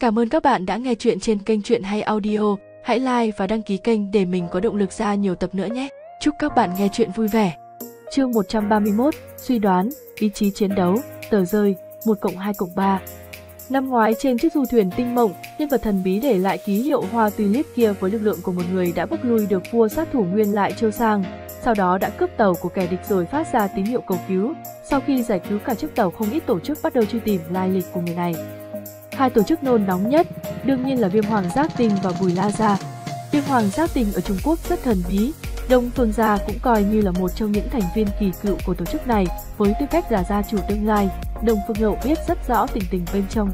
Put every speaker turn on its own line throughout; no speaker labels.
Cảm ơn các bạn đã nghe chuyện trên kênh Chuyện Hay Audio. Hãy like và đăng ký kênh để mình có động lực ra nhiều tập nữa nhé. Chúc các bạn nghe chuyện vui vẻ. Chương 131, suy đoán, ý chí chiến đấu, tờ rơi, 1 cộng 2 cộng 3. Năm ngoái trên chiếc du thuyền tinh mộng, nhân vật thần bí để lại ký hiệu hoa tulip kia với lực lượng của một người đã bức lui được vua sát thủ nguyên lại châu sang, sau đó đã cướp tàu của kẻ địch rồi phát ra tín hiệu cầu cứu. Sau khi giải cứu cả chiếc tàu không ít tổ chức bắt đầu truy tìm lai lịch của người này. Hai tổ chức nôn nóng nhất đương nhiên là viêm hoàng giác tình và bùi la gia. Viêm hoàng giác tình ở Trung Quốc rất thần bí, Đông Phương Gia cũng coi như là một trong những thành viên kỳ cựu của tổ chức này với tư cách là gia chủ tương lai. Đông Phương Hậu biết rất rõ tình tình bên trong.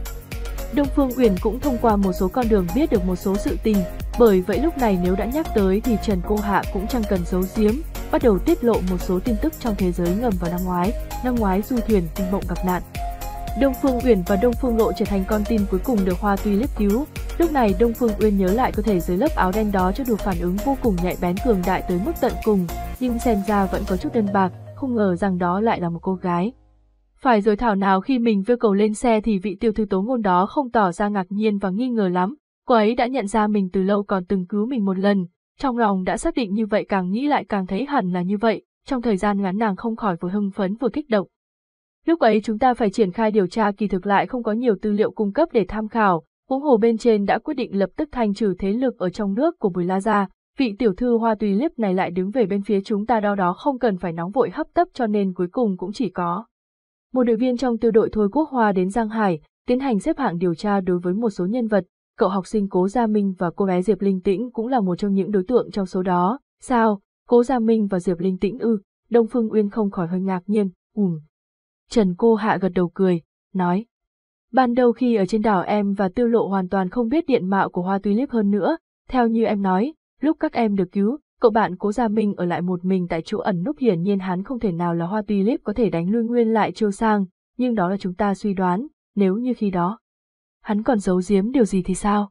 Đông Phương Uyển cũng thông qua một số con đường biết được một số sự tình, bởi vậy lúc này nếu đã nhắc tới thì Trần Cô Hạ cũng chẳng cần giấu giếm, bắt đầu tiết lộ một số tin tức trong thế giới ngầm vào năm ngoái, năm ngoái du thuyền tinh mộng gặp nạn. Đông Phương Uyển và Đông Phương Lộ trở thành con tin cuối cùng được Hoa Tulip cứu. Lúc này Đông Phương Uyên nhớ lại cơ thể dưới lớp áo đen đó cho được phản ứng vô cùng nhạy bén cường đại tới mức tận cùng, nhưng xem ra vẫn có chút đơn bạc, không ngờ rằng đó lại là một cô gái. Phải rồi thảo nào khi mình vừa cầu lên xe thì vị tiêu thư tố ngôn đó không tỏ ra ngạc nhiên và nghi ngờ lắm, cô ấy đã nhận ra mình từ lâu còn từng cứu mình một lần, trong lòng đã xác định như vậy càng nghĩ lại càng thấy hẳn là như vậy, trong thời gian ngắn nàng không khỏi vừa hưng phấn vừa kích động, Lúc ấy chúng ta phải triển khai điều tra kỳ thực lại không có nhiều tư liệu cung cấp để tham khảo, huống hồ bên trên đã quyết định lập tức thanh trừ thế lực ở trong nước của Bùi La Gia, vị tiểu thư hoa tùy liếp này lại đứng về bên phía chúng ta đó đó không cần phải nóng vội hấp tấp cho nên cuối cùng cũng chỉ có. Một đội viên trong tiêu đội Thôi Quốc Hoa đến Giang Hải, tiến hành xếp hạng điều tra đối với một số nhân vật, cậu học sinh Cố Gia Minh và cô bé Diệp Linh Tĩnh cũng là một trong những đối tượng trong số đó. Sao, Cố Gia Minh và Diệp Linh Tĩnh ư, Đông Phương Uyên không khỏi hơi ngạc nhiên, Ừm. Trần cô hạ gật đầu cười, nói. Ban đầu khi ở trên đảo em và tiêu lộ hoàn toàn không biết điện mạo của hoa tulip hơn nữa, theo như em nói, lúc các em được cứu, cậu bạn cố gia minh ở lại một mình tại chỗ ẩn núp hiển nhiên hắn không thể nào là hoa tulip có thể đánh lui nguyên lại Châu sang, nhưng đó là chúng ta suy đoán, nếu như khi đó. Hắn còn giấu giếm điều gì thì sao?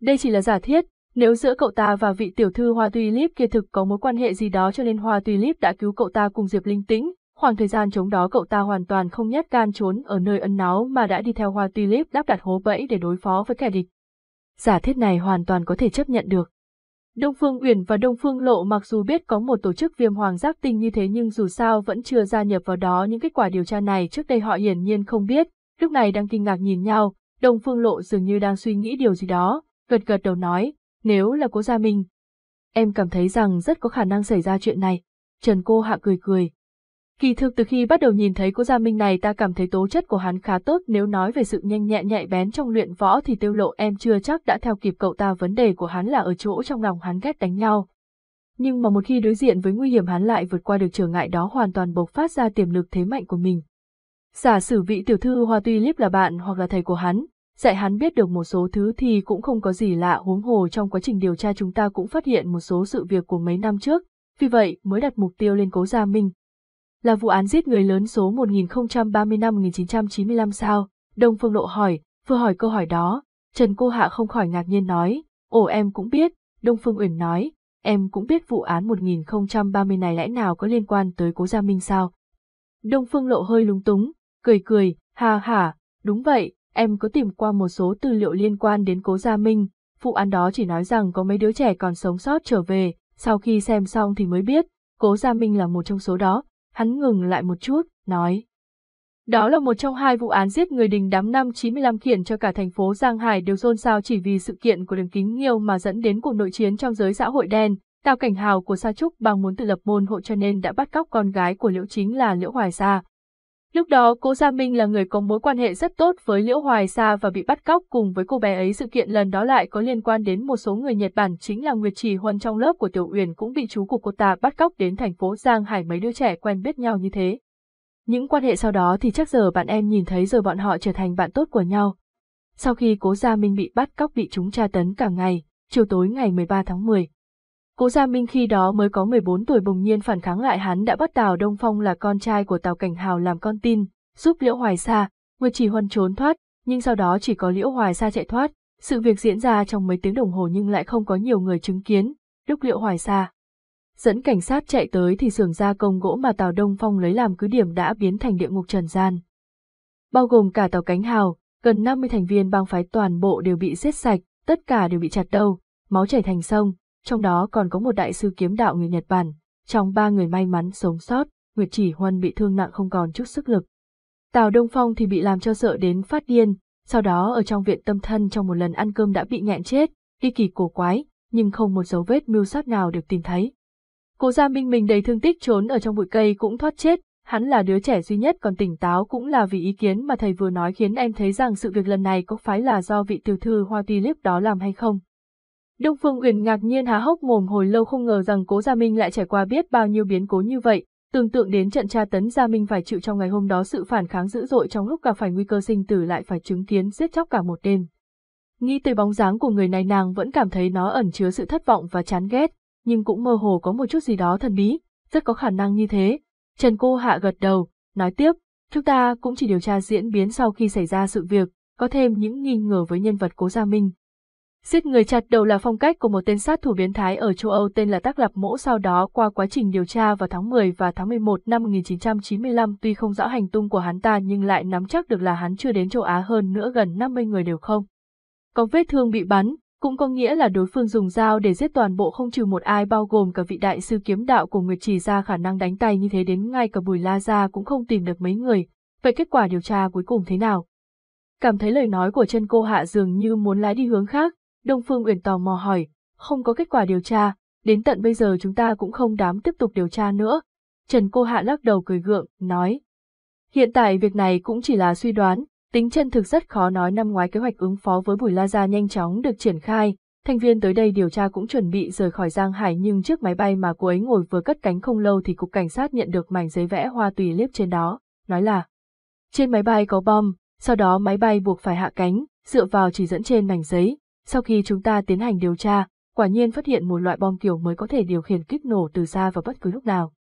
Đây chỉ là giả thiết, nếu giữa cậu ta và vị tiểu thư hoa tulip kia thực có mối quan hệ gì đó cho nên hoa tulip đã cứu cậu ta cùng Diệp Linh Tĩnh, Khoảng thời gian chống đó cậu ta hoàn toàn không nhát gan trốn ở nơi ân náu mà đã đi theo hoa tulip đáp đặt hố bẫy để đối phó với kẻ địch. Giả thiết này hoàn toàn có thể chấp nhận được. Đông Phương Uyển và Đông Phương Lộ mặc dù biết có một tổ chức viêm hoàng giác tinh như thế nhưng dù sao vẫn chưa gia nhập vào đó những kết quả điều tra này trước đây họ hiển nhiên không biết, lúc này đang kinh ngạc nhìn nhau, Đông Phương Lộ dường như đang suy nghĩ điều gì đó, gật gật đầu nói, nếu là cố gia mình. Em cảm thấy rằng rất có khả năng xảy ra chuyện này. Trần cô hạ cười cười, Kỳ thực từ khi bắt đầu nhìn thấy cô Gia Minh này ta cảm thấy tố chất của hắn khá tốt nếu nói về sự nhanh nhẹn nhạy bén trong luyện võ thì tiêu lộ em chưa chắc đã theo kịp cậu ta vấn đề của hắn là ở chỗ trong lòng hắn ghét đánh nhau. Nhưng mà một khi đối diện với nguy hiểm hắn lại vượt qua được trở ngại đó hoàn toàn bộc phát ra tiềm lực thế mạnh của mình. Giả sử vị tiểu thư Hoa Tuy Líp là bạn hoặc là thầy của hắn, dạy hắn biết được một số thứ thì cũng không có gì lạ huống hồ trong quá trình điều tra chúng ta cũng phát hiện một số sự việc của mấy năm trước, vì vậy mới đặt mục tiêu lên cố gia minh, là vụ án giết người lớn số 1030 năm 1995 sao? Đông Phương Lộ hỏi, vừa hỏi câu hỏi đó, Trần Cô Hạ không khỏi ngạc nhiên nói, ồ em cũng biết, Đông Phương Uyển nói, em cũng biết vụ án 1030 này lẽ nào có liên quan tới Cố Gia Minh sao? Đông Phương Lộ hơi lúng túng, cười cười, ha ha, đúng vậy, em có tìm qua một số tư liệu liên quan đến Cố Gia Minh, vụ án đó chỉ nói rằng có mấy đứa trẻ còn sống sót trở về, sau khi xem xong thì mới biết, Cố Gia Minh là một trong số đó, hắn ngừng lại một chút, nói. Đó là một trong hai vụ án giết người đình đám năm 95 khiến cho cả thành phố Giang Hải đều xôn xao chỉ vì sự kiện của đường kính nghiêu mà dẫn đến cuộc nội chiến trong giới xã hội đen. Tào Cảnh Hào của Sa Trúc bằng muốn tự lập môn hộ cho nên đã bắt cóc con gái của Liễu Chính là Liễu Hoài Sa, Lúc đó cô Gia Minh là người có mối quan hệ rất tốt với Liễu Hoài Sa và bị bắt cóc cùng với cô bé ấy sự kiện lần đó lại có liên quan đến một số người Nhật Bản chính là Nguyệt Trì Huân trong lớp của Tiểu Uyển cũng bị chú của cô ta bắt cóc đến thành phố Giang Hải mấy đứa trẻ quen biết nhau như thế. Những quan hệ sau đó thì chắc giờ bạn em nhìn thấy rồi bọn họ trở thành bạn tốt của nhau. Sau khi Cố Gia Minh bị bắt cóc bị chúng tra tấn cả ngày, chiều tối ngày 13 tháng 10, Cố Gia Minh khi đó mới có 14 tuổi bỗng nhiên phản kháng lại hắn đã bắt Tào Đông Phong là con trai của Tào Cảnh Hào làm con tin, giúp Liễu Hoài Sa, người Chỉ Huân trốn thoát, nhưng sau đó chỉ có Liễu Hoài Sa chạy thoát. Sự việc diễn ra trong mấy tiếng đồng hồ nhưng lại không có nhiều người chứng kiến, lúc Liễu Hoài Sa dẫn cảnh sát chạy tới thì xưởng gia công gỗ mà Tào Đông Phong lấy làm cứ điểm đã biến thành địa ngục trần gian. Bao gồm cả Tào Cánh Hào, gần 50 thành viên bang phái toàn bộ đều bị giết sạch, tất cả đều bị chặt đầu, máu chảy thành sông, trong đó còn có một đại sư kiếm đạo người Nhật Bản. Trong ba người may mắn sống sót, Nguyệt Chỉ Huân bị thương nặng không còn chút sức lực. Tào Đông Phong thì bị làm cho sợ đến phát điên, sau đó ở trong viện tâm thân trong một lần ăn cơm đã bị nghẹn chết, đi kỳ cổ quái, nhưng không một dấu vết mưu sát nào được tìm thấy. Cố Gia Minh mình đầy thương tích trốn ở trong bụi cây cũng thoát chết, hắn là đứa trẻ duy nhất còn tỉnh táo cũng là vì ý kiến mà thầy vừa nói khiến em thấy rằng sự việc lần này có phải là do vị tiểu thư Hoa Tulip đó làm hay không. Đông Phương Uyển ngạc nhiên há hốc mồm hồi lâu không ngờ rằng Cố Gia Minh lại trải qua biết bao nhiêu biến cố như vậy, tưởng tượng đến trận tra tấn Gia Minh phải chịu trong ngày hôm đó sự phản kháng dữ dội trong lúc gặp phải nguy cơ sinh tử lại phải chứng kiến giết chóc cả một đêm. Nghĩ tới bóng dáng của người này nàng vẫn cảm thấy nó ẩn chứa sự thất vọng và chán ghét, nhưng cũng mơ hồ có một chút gì đó thần bí, rất có khả năng như thế. Trần Cô Hạ gật đầu, nói tiếp, chúng ta cũng chỉ điều tra diễn biến sau khi xảy ra sự việc, có thêm những nghi ngờ với nhân vật Cố Gia Minh, Giết người chặt đầu là phong cách của một tên sát thủ biến thái ở châu Âu tên là Tác lập Mỗ sau đó qua quá trình điều tra vào tháng 10 và tháng 11 năm 1995 tuy không rõ hành tung của hắn ta nhưng lại nắm chắc được là hắn chưa đến châu Á hơn nữa gần 50 người đều không. Có vết thương bị bắn, cũng có nghĩa là đối phương dùng dao để giết toàn bộ không trừ một ai bao gồm cả vị đại sư kiếm đạo của Nguyệt Trì ra khả năng đánh tay như thế đến ngay cả Bùi La Gia cũng không tìm được mấy người. Vậy kết quả điều tra cuối cùng thế nào? Cảm thấy lời nói của chân cô hạ dường như muốn lái đi hướng khác, Đông Phương Uyển tò mò hỏi, không có kết quả điều tra, đến tận bây giờ chúng ta cũng không dám tiếp tục điều tra nữa. Trần Cô Hạ lắc đầu cười gượng, nói. Hiện tại việc này cũng chỉ là suy đoán, tính chân thực rất khó nói năm ngoái kế hoạch ứng phó với Bùi La Gia nhanh chóng được triển khai, thành viên tới đây điều tra cũng chuẩn bị rời khỏi Giang Hải nhưng chiếc máy bay mà cô ấy ngồi vừa cất cánh không lâu thì cục cảnh sát nhận được mảnh giấy vẽ hoa tùy liếp trên đó, nói là trên máy bay có bom, sau đó máy bay buộc phải hạ cánh, dựa vào chỉ dẫn trên mảnh giấy, sau khi chúng ta tiến hành điều tra, quả nhiên phát hiện một loại bom kiểu mới có thể điều khiển kích nổ từ xa vào bất cứ lúc nào.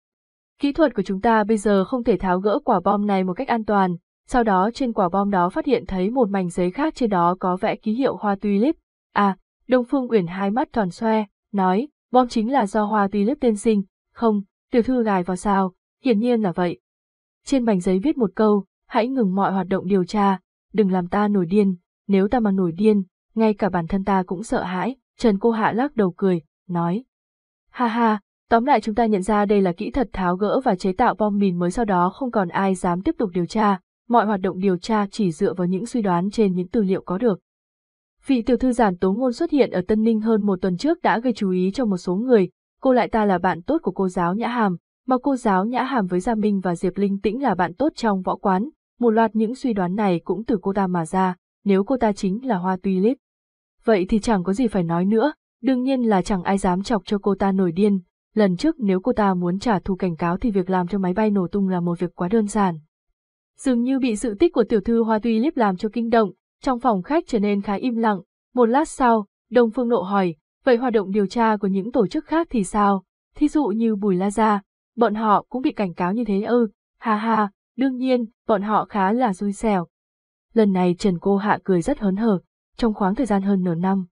Kỹ thuật của chúng ta bây giờ không thể tháo gỡ quả bom này một cách an toàn, sau đó trên quả bom đó phát hiện thấy một mảnh giấy khác trên đó có vẽ ký hiệu hoa tulip. À, Đông Phương Uyển hai mắt toàn xoe, nói, bom chính là do hoa tulip tên sinh, không, tiểu thư gài vào sao, hiển nhiên là vậy. Trên mảnh giấy viết một câu, hãy ngừng mọi hoạt động điều tra, đừng làm ta nổi điên, nếu ta mà nổi điên, ngay cả bản thân ta cũng sợ hãi, Trần Cô Hạ lắc đầu cười, nói. Ha ha, tóm lại chúng ta nhận ra đây là kỹ thuật tháo gỡ và chế tạo bom mìn mới sau đó không còn ai dám tiếp tục điều tra, mọi hoạt động điều tra chỉ dựa vào những suy đoán trên những tư liệu có được. Vị tiểu thư giản tố ngôn xuất hiện ở Tân Ninh hơn một tuần trước đã gây chú ý cho một số người, cô lại ta là bạn tốt của cô giáo Nhã Hàm, mà cô giáo Nhã Hàm với Gia Minh và Diệp Linh Tĩnh là bạn tốt trong võ quán, một loạt những suy đoán này cũng từ cô ta mà ra, nếu cô ta chính là hoa tulip. Vậy thì chẳng có gì phải nói nữa, đương nhiên là chẳng ai dám chọc cho cô ta nổi điên. Lần trước nếu cô ta muốn trả thù cảnh cáo thì việc làm cho máy bay nổ tung là một việc quá đơn giản. Dường như bị sự tích của tiểu thư Hoa Tuy Liếp làm cho kinh động, trong phòng khách trở nên khá im lặng. Một lát sau, Đông Phương Nộ hỏi, vậy hoạt động điều tra của những tổ chức khác thì sao? Thí dụ như Bùi La Gia, bọn họ cũng bị cảnh cáo như thế ư, ha ha, đương nhiên, bọn họ khá là xui xẻo. Lần này Trần Cô Hạ cười rất hớn hở, trong khoảng thời gian hơn nửa năm.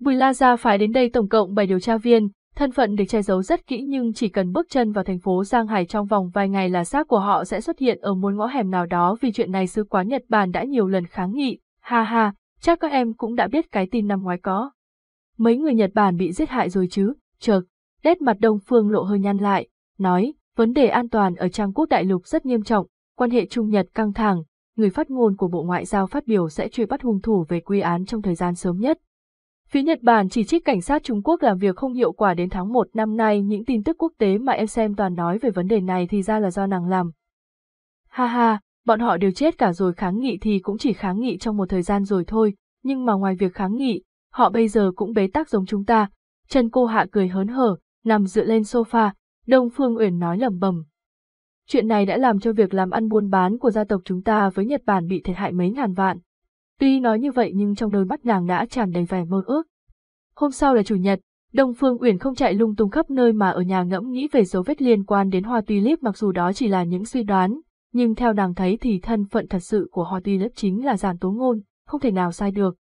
Bùi La Gia phải đến đây tổng cộng 7 điều tra viên, thân phận được che giấu rất kỹ nhưng chỉ cần bước chân vào thành phố Giang Hải trong vòng vài ngày là xác của họ sẽ xuất hiện ở một ngõ hẻm nào đó vì chuyện này sứ quán Nhật Bản đã nhiều lần kháng nghị, ha ha, chắc các em cũng đã biết cái tin năm ngoái có. Mấy người Nhật Bản bị giết hại rồi chứ, chợt, nét mặt Đông Phương lộ hơi nhăn lại, nói, vấn đề an toàn ở Trang Quốc Đại Lục rất nghiêm trọng, quan hệ Trung Nhật căng thẳng, người phát ngôn của Bộ Ngoại giao phát biểu sẽ truy bắt hung thủ về quy án trong thời gian sớm nhất. Phía Nhật Bản chỉ trích cảnh sát Trung Quốc làm việc không hiệu quả đến tháng 1 năm nay những tin tức quốc tế mà em xem toàn nói về vấn đề này thì ra là do nàng làm. Ha ha, bọn họ đều chết cả rồi kháng nghị thì cũng chỉ kháng nghị trong một thời gian rồi thôi, nhưng mà ngoài việc kháng nghị, họ bây giờ cũng bế tắc giống chúng ta. Trần cô hạ cười hớn hở, nằm dựa lên sofa, Đông Phương Uyển nói lẩm bẩm, Chuyện này đã làm cho việc làm ăn buôn bán của gia tộc chúng ta với Nhật Bản bị thiệt hại mấy ngàn vạn. Tuy nói như vậy nhưng trong đôi mắt nàng đã tràn đầy vẻ mơ ước. Hôm sau là chủ nhật, Đông Phương Uyển không chạy lung tung khắp nơi mà ở nhà ngẫm nghĩ về dấu vết liên quan đến hoa tulip mặc dù đó chỉ là những suy đoán, nhưng theo nàng thấy thì thân phận thật sự của hoa tulip chính là giản tố ngôn, không thể nào sai được.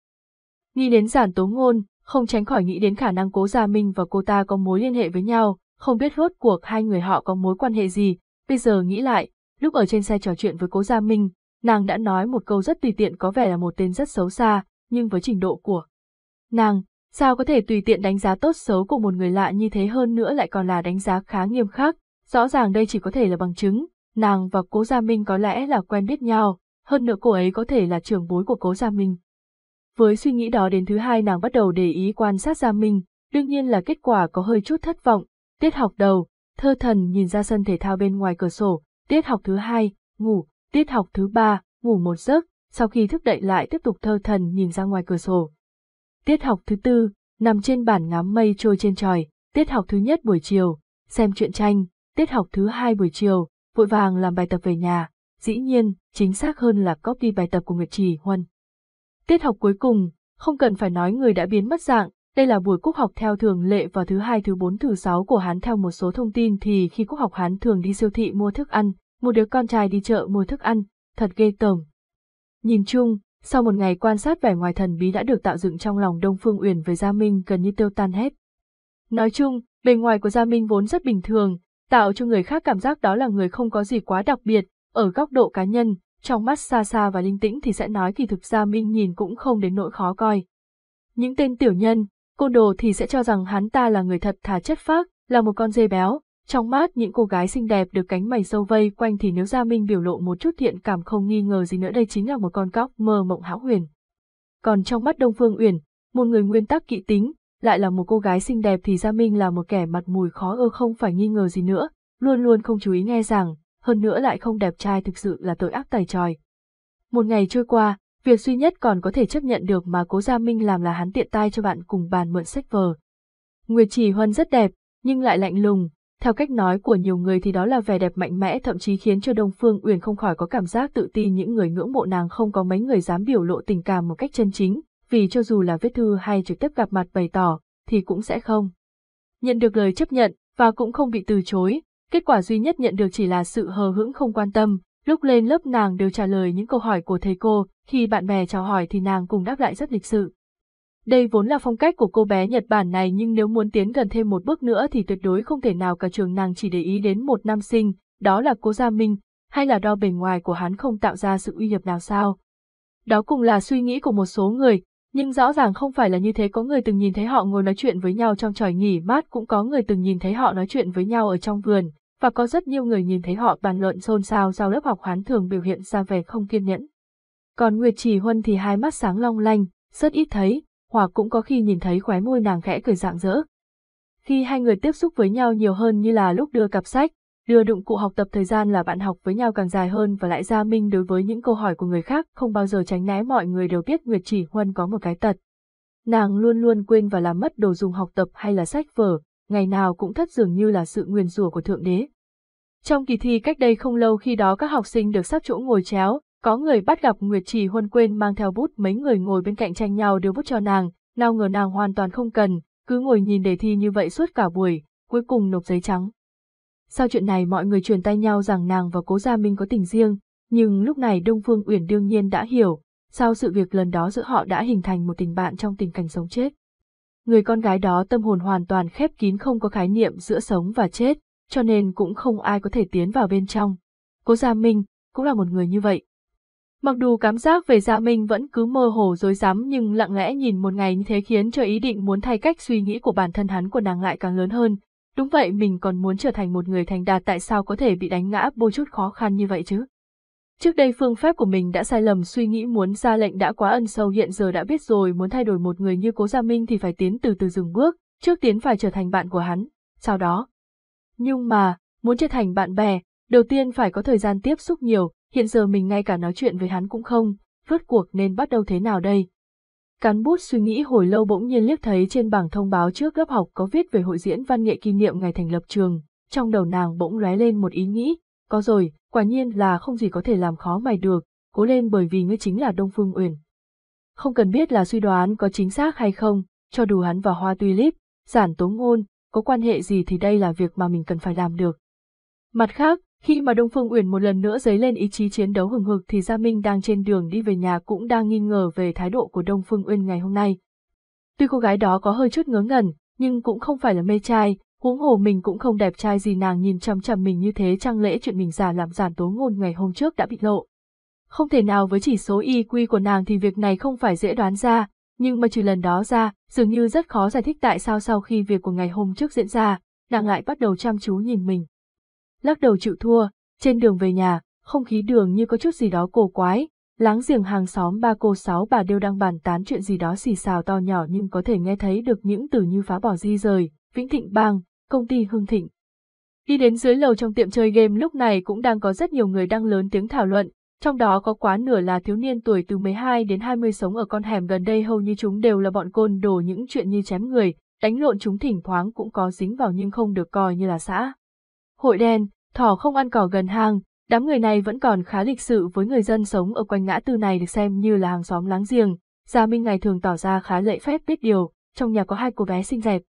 Nghĩ đến giản tố ngôn, không tránh khỏi nghĩ đến khả năng cố Gia Minh và cô ta có mối liên hệ với nhau, không biết rốt cuộc hai người họ có mối quan hệ gì, Bây giờ nghĩ lại, lúc ở trên xe trò chuyện với Cố Gia Minh, nàng đã nói một câu rất tùy tiện có vẻ là một tên rất xấu xa, nhưng với trình độ của nàng, sao có thể tùy tiện đánh giá tốt xấu của một người lạ như thế hơn nữa lại còn là đánh giá khá nghiêm khắc, rõ ràng đây chỉ có thể là bằng chứng, nàng và Cố Gia Minh có lẽ là quen biết nhau, hơn nữa cô ấy có thể là trưởng bối của Cố Gia Minh. Với suy nghĩ đó đến thứ hai nàng bắt đầu để ý quan sát Gia Minh, đương nhiên là kết quả có hơi chút thất vọng, tiết học đầu, Thơ thần nhìn ra sân thể thao bên ngoài cửa sổ, tiết học thứ hai, ngủ, tiết học thứ ba, ngủ một giấc, sau khi thức dậy lại tiếp tục thơ thần nhìn ra ngoài cửa sổ. Tiết học thứ tư, nằm trên bàn ngắm mây trôi trên trời, tiết học thứ nhất buổi chiều, xem truyện tranh, tiết học thứ hai buổi chiều, vội vàng làm bài tập về nhà, dĩ nhiên, chính xác hơn là copy bài tập của Nguyệt Trì Huân. Tiết học cuối cùng, không cần phải nói người đã biến mất dạng, đây là buổi cúc học theo thường lệ vào thứ hai, thứ bốn, thứ sáu của hắn theo một số thông tin thì khi cúc học hắn thường đi siêu thị mua thức ăn, một đứa con trai đi chợ mua thức ăn, thật ghê tởm. Nhìn chung, sau một ngày quan sát vẻ ngoài thần bí đã được tạo dựng trong lòng Đông Phương Uyển với Gia Minh gần như tiêu tan hết. Nói chung, bề ngoài của Gia Minh vốn rất bình thường, tạo cho người khác cảm giác đó là người không có gì quá đặc biệt, ở góc độ cá nhân, trong mắt xa xa và linh tĩnh thì sẽ nói kỳ thực Gia Minh nhìn cũng không đến nỗi khó coi. Những tên tiểu nhân, Côn đồ thì sẽ cho rằng hắn ta là người thật thà chất phác, là một con dê béo. Trong mắt những cô gái xinh đẹp được cánh mày sâu vây quanh thì nếu Gia Minh biểu lộ một chút thiện cảm không nghi ngờ gì nữa đây chính là một con cóc mơ mộng hão huyền. Còn trong mắt Đông Phương Uyển, một người nguyên tắc kỵ tính, lại là một cô gái xinh đẹp thì Gia Minh là một kẻ mặt mùi khó ưa không phải nghi ngờ gì nữa, luôn luôn không chú ý nghe rằng, hơn nữa lại không đẹp trai thực sự là tội ác tài tròi. Một ngày trôi qua, Việc duy nhất còn có thể chấp nhận được mà Cố Gia Minh làm là hắn tiện tay cho bạn cùng bàn mượn sách vở. Nguyệt Chỉ Huân rất đẹp, nhưng lại lạnh lùng, theo cách nói của nhiều người thì đó là vẻ đẹp mạnh mẽ thậm chí khiến cho Đông Phương Uyển không khỏi có cảm giác tự ti những người ngưỡng mộ nàng không có mấy người dám biểu lộ tình cảm một cách chân chính, vì cho dù là viết thư hay trực tiếp gặp mặt bày tỏ, thì cũng sẽ không. Nhận được lời chấp nhận, và cũng không bị từ chối, kết quả duy nhất nhận được chỉ là sự hờ hững không quan tâm, Lúc lên lớp nàng đều trả lời những câu hỏi của thầy cô, khi bạn bè chào hỏi thì nàng cùng đáp lại rất lịch sự. Đây vốn là phong cách của cô bé Nhật Bản này nhưng nếu muốn tiến gần thêm một bước nữa thì tuyệt đối không thể nào cả trường nàng chỉ để ý đến một nam sinh, đó là cô Gia Minh, hay là đo bề ngoài của hắn không tạo ra sự uy hiếp nào sao. Đó cũng là suy nghĩ của một số người, nhưng rõ ràng không phải là như thế có người từng nhìn thấy họ ngồi nói chuyện với nhau trong tròi nghỉ mát cũng có người từng nhìn thấy họ nói chuyện với nhau ở trong vườn, và có rất nhiều người nhìn thấy họ bàn luận xôn xao giao lớp học Hán thường biểu hiện ra vẻ không kiên nhẫn. Còn Nguyệt Trì Huân thì hai mắt sáng long lanh, rất ít thấy, hoặc cũng có khi nhìn thấy khóe môi nàng khẽ cười rạng rỡ. Khi hai người tiếp xúc với nhau nhiều hơn như là lúc đưa cặp sách, đưa đụng cụ học tập thời gian là bạn học với nhau càng dài hơn và lại ra minh đối với những câu hỏi của người khác không bao giờ tránh né mọi người đều biết Nguyệt Chỉ Huân có một cái tật. Nàng luôn luôn quên và làm mất đồ dùng học tập hay là sách vở, ngày nào cũng thất dường như là sự nguyền rủa của Thượng Đế. Trong kỳ thi cách đây không lâu khi đó các học sinh được sắp chỗ ngồi chéo, có người bắt gặp Nguyệt Trì huân quên mang theo bút mấy người ngồi bên cạnh tranh nhau đưa bút cho nàng, nào ngờ nàng hoàn toàn không cần, cứ ngồi nhìn đề thi như vậy suốt cả buổi, cuối cùng nộp giấy trắng. Sau chuyện này mọi người truyền tay nhau rằng nàng và Cố Gia Minh có tình riêng, nhưng lúc này Đông Phương Uyển đương nhiên đã hiểu, sau sự việc lần đó giữa họ đã hình thành một tình bạn trong tình cảnh sống chết người con gái đó tâm hồn hoàn toàn khép kín không có khái niệm giữa sống và chết, cho nên cũng không ai có thể tiến vào bên trong. Cố Gia Minh cũng là một người như vậy. Mặc dù cảm giác về Gia Minh vẫn cứ mơ hồ dối rắm nhưng lặng lẽ nhìn một ngày như thế khiến cho ý định muốn thay cách suy nghĩ của bản thân hắn của nàng lại càng lớn hơn. Đúng vậy mình còn muốn trở thành một người thành đạt tại sao có thể bị đánh ngã bôi chút khó khăn như vậy chứ? Trước đây phương pháp của mình đã sai lầm suy nghĩ muốn ra lệnh đã quá ân sâu hiện giờ đã biết rồi muốn thay đổi một người như Cố Gia Minh thì phải tiến từ từ dừng bước, trước tiến phải trở thành bạn của hắn, sau đó. Nhưng mà, muốn trở thành bạn bè, đầu tiên phải có thời gian tiếp xúc nhiều, hiện giờ mình ngay cả nói chuyện với hắn cũng không, rốt cuộc nên bắt đầu thế nào đây? Cán bút suy nghĩ hồi lâu bỗng nhiên liếc thấy trên bảng thông báo trước lớp học có viết về hội diễn văn nghệ kỷ niệm ngày thành lập trường, trong đầu nàng bỗng lóe lên một ý nghĩ, có rồi, quả nhiên là không gì có thể làm khó mày được, cố lên bởi vì ngươi chính là Đông Phương Uyển. Không cần biết là suy đoán có chính xác hay không, cho đủ hắn và hoa tulip, giản tố ngôn, có quan hệ gì thì đây là việc mà mình cần phải làm được. Mặt khác, khi mà Đông Phương Uyển một lần nữa dấy lên ý chí chiến đấu hừng hực thì Gia Minh đang trên đường đi về nhà cũng đang nghi ngờ về thái độ của Đông Phương Uyển ngày hôm nay. Tuy cô gái đó có hơi chút ngớ ngẩn, nhưng cũng không phải là mê trai, huống hồ mình cũng không đẹp trai gì nàng nhìn chằm chằm mình như thế trang lễ chuyện mình già làm giản tố ngôn ngày hôm trước đã bị lộ. Không thể nào với chỉ số IQ e của nàng thì việc này không phải dễ đoán ra, nhưng mà trừ lần đó ra, dường như rất khó giải thích tại sao sau khi việc của ngày hôm trước diễn ra, nàng lại bắt đầu chăm chú nhìn mình. Lắc đầu chịu thua, trên đường về nhà, không khí đường như có chút gì đó cổ quái, láng giềng hàng xóm ba cô sáu bà đều đang bàn tán chuyện gì đó xì xào to nhỏ nhưng có thể nghe thấy được những từ như phá bỏ di rời, Vĩnh Thịnh Bang, công ty Hưng Thịnh. Đi đến dưới lầu trong tiệm chơi game lúc này cũng đang có rất nhiều người đang lớn tiếng thảo luận, trong đó có quá nửa là thiếu niên tuổi từ 12 đến 20 sống ở con hẻm gần đây hầu như chúng đều là bọn côn đồ những chuyện như chém người, đánh lộn chúng thỉnh thoáng cũng có dính vào nhưng không được coi như là xã. Hội đen, thỏ không ăn cỏ gần hang, đám người này vẫn còn khá lịch sự với người dân sống ở quanh ngã tư này được xem như là hàng xóm láng giềng, Gia Minh ngày thường tỏ ra khá lệ phép biết điều, trong nhà có hai cô bé xinh đẹp,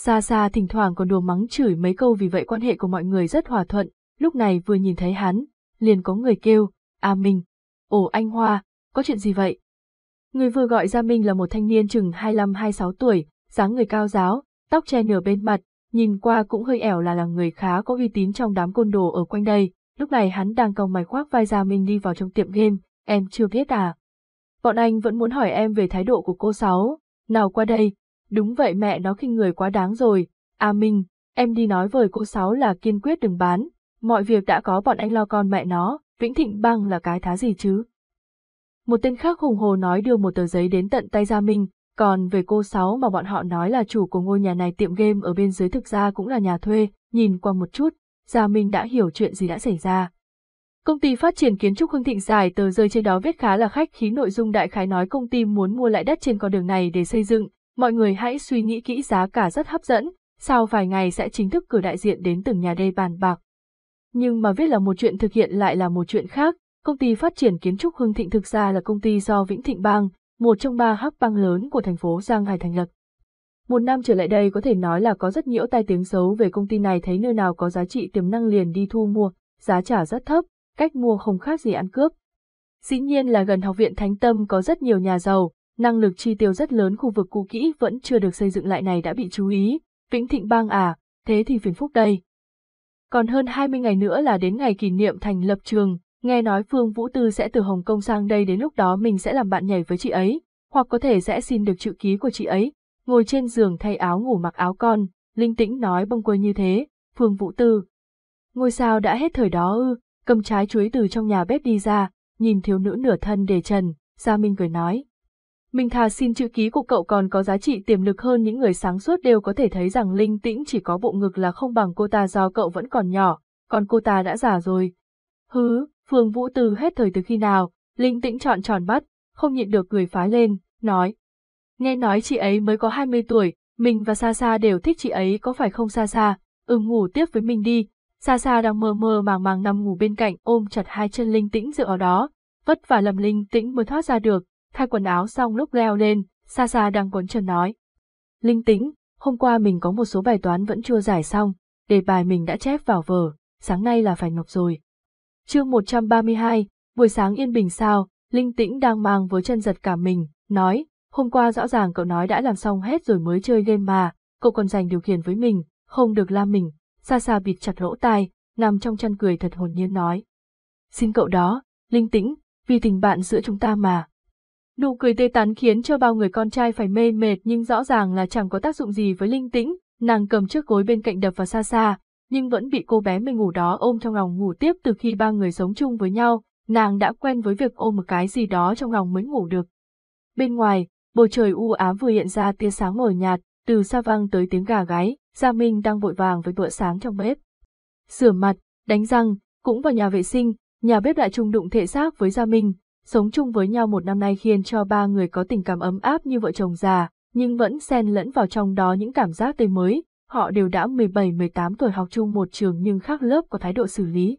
xa xa thỉnh thoảng còn đùa mắng chửi mấy câu vì vậy quan hệ của mọi người rất hòa thuận, lúc này vừa nhìn thấy hắn, liền có người kêu, A Minh, ồ anh Hoa, có chuyện gì vậy? Người vừa gọi ra Minh là một thanh niên chừng 25-26 tuổi, dáng người cao giáo, tóc che nửa bên mặt, nhìn qua cũng hơi ẻo là là người khá có uy tín trong đám côn đồ ở quanh đây, lúc này hắn đang còng mày khoác vai ra Minh đi vào trong tiệm game, em chưa biết à? Bọn anh vẫn muốn hỏi em về thái độ của cô Sáu, nào qua đây, Đúng vậy mẹ nó khinh người quá đáng rồi, A à Minh, em đi nói với cô Sáu là kiên quyết đừng bán, mọi việc đã có bọn anh lo con mẹ nó, Vĩnh Thịnh băng là cái thá gì chứ. Một tên khác hùng hồ nói đưa một tờ giấy đến tận tay Gia Minh, còn về cô Sáu mà bọn họ nói là chủ của ngôi nhà này tiệm game ở bên dưới thực ra cũng là nhà thuê, nhìn qua một chút, Gia Minh đã hiểu chuyện gì đã xảy ra. Công ty phát triển kiến trúc Hưng Thịnh giải tờ rơi trên đó viết khá là khách khí nội dung đại khái nói công ty muốn mua lại đất trên con đường này để xây dựng, mọi người hãy suy nghĩ kỹ giá cả rất hấp dẫn, sau vài ngày sẽ chính thức cử đại diện đến từng nhà đây bàn bạc. Nhưng mà viết là một chuyện thực hiện lại là một chuyện khác, công ty phát triển kiến trúc Hưng Thịnh thực ra là công ty do Vĩnh Thịnh Bang, một trong ba hắc bang lớn của thành phố Giang Hải thành lập. Một năm trở lại đây có thể nói là có rất nhiều tai tiếng xấu về công ty này thấy nơi nào có giá trị tiềm năng liền đi thu mua, giá trả rất thấp, cách mua không khác gì ăn cướp. Dĩ nhiên là gần học viện Thánh Tâm có rất nhiều nhà giàu, năng lực chi tiêu rất lớn khu vực cũ kỹ vẫn chưa được xây dựng lại này đã bị chú ý, Vĩnh Thịnh Bang à, thế thì phiền phúc đây. Còn hơn 20 ngày nữa là đến ngày kỷ niệm thành lập trường, nghe nói Phương Vũ Tư sẽ từ Hồng Kông sang đây đến lúc đó mình sẽ làm bạn nhảy với chị ấy, hoặc có thể sẽ xin được chữ ký của chị ấy, ngồi trên giường thay áo ngủ mặc áo con, linh tĩnh nói bông quơ như thế, Phương Vũ Tư. Ngôi sao đã hết thời đó ư, cầm trái chuối từ trong nhà bếp đi ra, nhìn thiếu nữ nửa thân để trần, Gia Minh cười nói, mình Thà xin chữ ký của cậu còn có giá trị tiềm lực hơn những người sáng suốt đều có thể thấy rằng Linh Tĩnh chỉ có bộ ngực là không bằng cô ta do cậu vẫn còn nhỏ, còn cô ta đã già rồi. Hứ, Phương Vũ Từ hết thời từ khi nào, Linh Tĩnh trọn tròn mắt, không nhịn được cười phá lên, nói. Nghe nói chị ấy mới có 20 tuổi, mình và Sa Sa đều thích chị ấy có phải không Sa Sa, ừm ngủ tiếp với mình đi. Sa Sa đang mơ mơ màng màng nằm ngủ bên cạnh ôm chặt hai chân Linh Tĩnh dựa ở đó, vất vả lầm Linh Tĩnh mới thoát ra được, thay quần áo xong lúc leo lên, xa xa đang quấn chân nói. Linh Tĩnh, hôm qua mình có một số bài toán vẫn chưa giải xong, đề bài mình đã chép vào vở, sáng nay là phải nộp rồi. Chương 132, buổi sáng yên bình sao, Linh tĩnh đang mang với chân giật cả mình, nói, hôm qua rõ ràng cậu nói đã làm xong hết rồi mới chơi game mà, cậu còn dành điều khiển với mình, không được la mình, xa xa bịt chặt lỗ tai, nằm trong chăn cười thật hồn nhiên nói. Xin cậu đó, Linh tĩnh, vì tình bạn giữa chúng ta mà, Nụ cười tê tắn khiến cho bao người con trai phải mê mệt nhưng rõ ràng là chẳng có tác dụng gì với linh tĩnh, nàng cầm chiếc gối bên cạnh đập vào xa xa, nhưng vẫn bị cô bé mình ngủ đó ôm trong lòng ngủ tiếp từ khi ba người sống chung với nhau, nàng đã quen với việc ôm một cái gì đó trong lòng mới ngủ được. Bên ngoài, bầu trời u ám vừa hiện ra tia sáng mờ nhạt, từ xa vang tới tiếng gà gáy, Gia Minh đang vội vàng với bữa sáng trong bếp. sửa mặt, đánh răng, cũng vào nhà vệ sinh, nhà bếp lại chung đụng thể xác với Gia Minh, sống chung với nhau một năm nay khiến cho ba người có tình cảm ấm áp như vợ chồng già, nhưng vẫn xen lẫn vào trong đó những cảm giác tươi mới, họ đều đã 17-18 tuổi học chung một trường nhưng khác lớp có thái độ xử lý.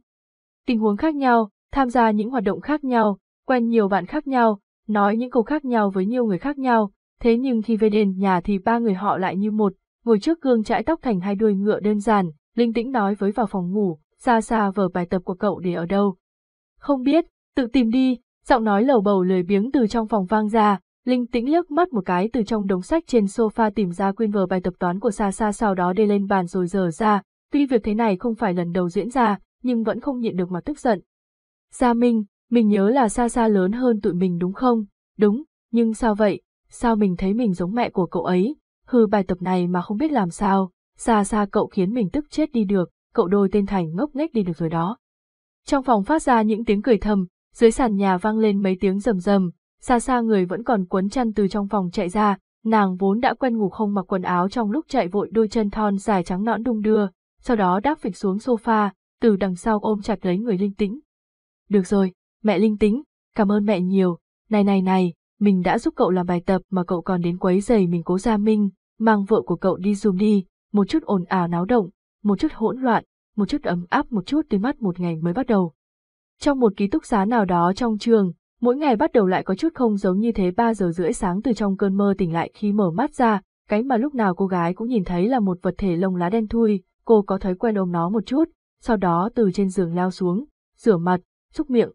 Tình huống khác nhau, tham gia những hoạt động khác nhau, quen nhiều bạn khác nhau, nói những câu khác nhau với nhiều người khác nhau, thế nhưng khi về đến nhà thì ba người họ lại như một, ngồi trước gương chải tóc thành hai đuôi ngựa đơn giản, linh tĩnh nói với vào phòng ngủ, xa xa vở bài tập của cậu để ở đâu. Không biết, tự tìm đi, Giọng nói lầu bầu lười biếng từ trong phòng vang ra, Linh tĩnh liếc mắt một cái từ trong đống sách trên sofa tìm ra quyên vở bài tập toán của Sa Sa sau đó đê lên bàn rồi dở ra, tuy việc thế này không phải lần đầu diễn ra, nhưng vẫn không nhịn được mà tức giận. Gia Minh, mình nhớ là Sa Sa lớn hơn tụi mình đúng không? Đúng, nhưng sao vậy? Sao mình thấy mình giống mẹ của cậu ấy? Hư bài tập này mà không biết làm sao, Sa Sa cậu khiến mình tức chết đi được, cậu đôi tên thành ngốc nghếch đi được rồi đó. Trong phòng phát ra những tiếng cười thầm, dưới sàn nhà vang lên mấy tiếng rầm rầm, xa xa người vẫn còn quấn chăn từ trong phòng chạy ra, nàng vốn đã quen ngủ không mặc quần áo trong lúc chạy vội đôi chân thon dài trắng nõn đung đưa, sau đó đáp phịch xuống sofa, từ đằng sau ôm chặt lấy người linh tĩnh. Được rồi, mẹ linh tĩnh, cảm ơn mẹ nhiều, này này này, mình đã giúp cậu làm bài tập mà cậu còn đến quấy giày mình cố gia minh, mang vợ của cậu đi dùm đi, một chút ồn ào náo động, một chút hỗn loạn, một chút ấm áp một chút tới mắt một ngày mới bắt đầu. Trong một ký túc xá nào đó trong trường, mỗi ngày bắt đầu lại có chút không giống như thế 3 giờ rưỡi sáng từ trong cơn mơ tỉnh lại khi mở mắt ra, cái mà lúc nào cô gái cũng nhìn thấy là một vật thể lông lá đen thui, cô có thói quen ôm nó một chút, sau đó từ trên giường lao xuống, rửa mặt, xúc miệng.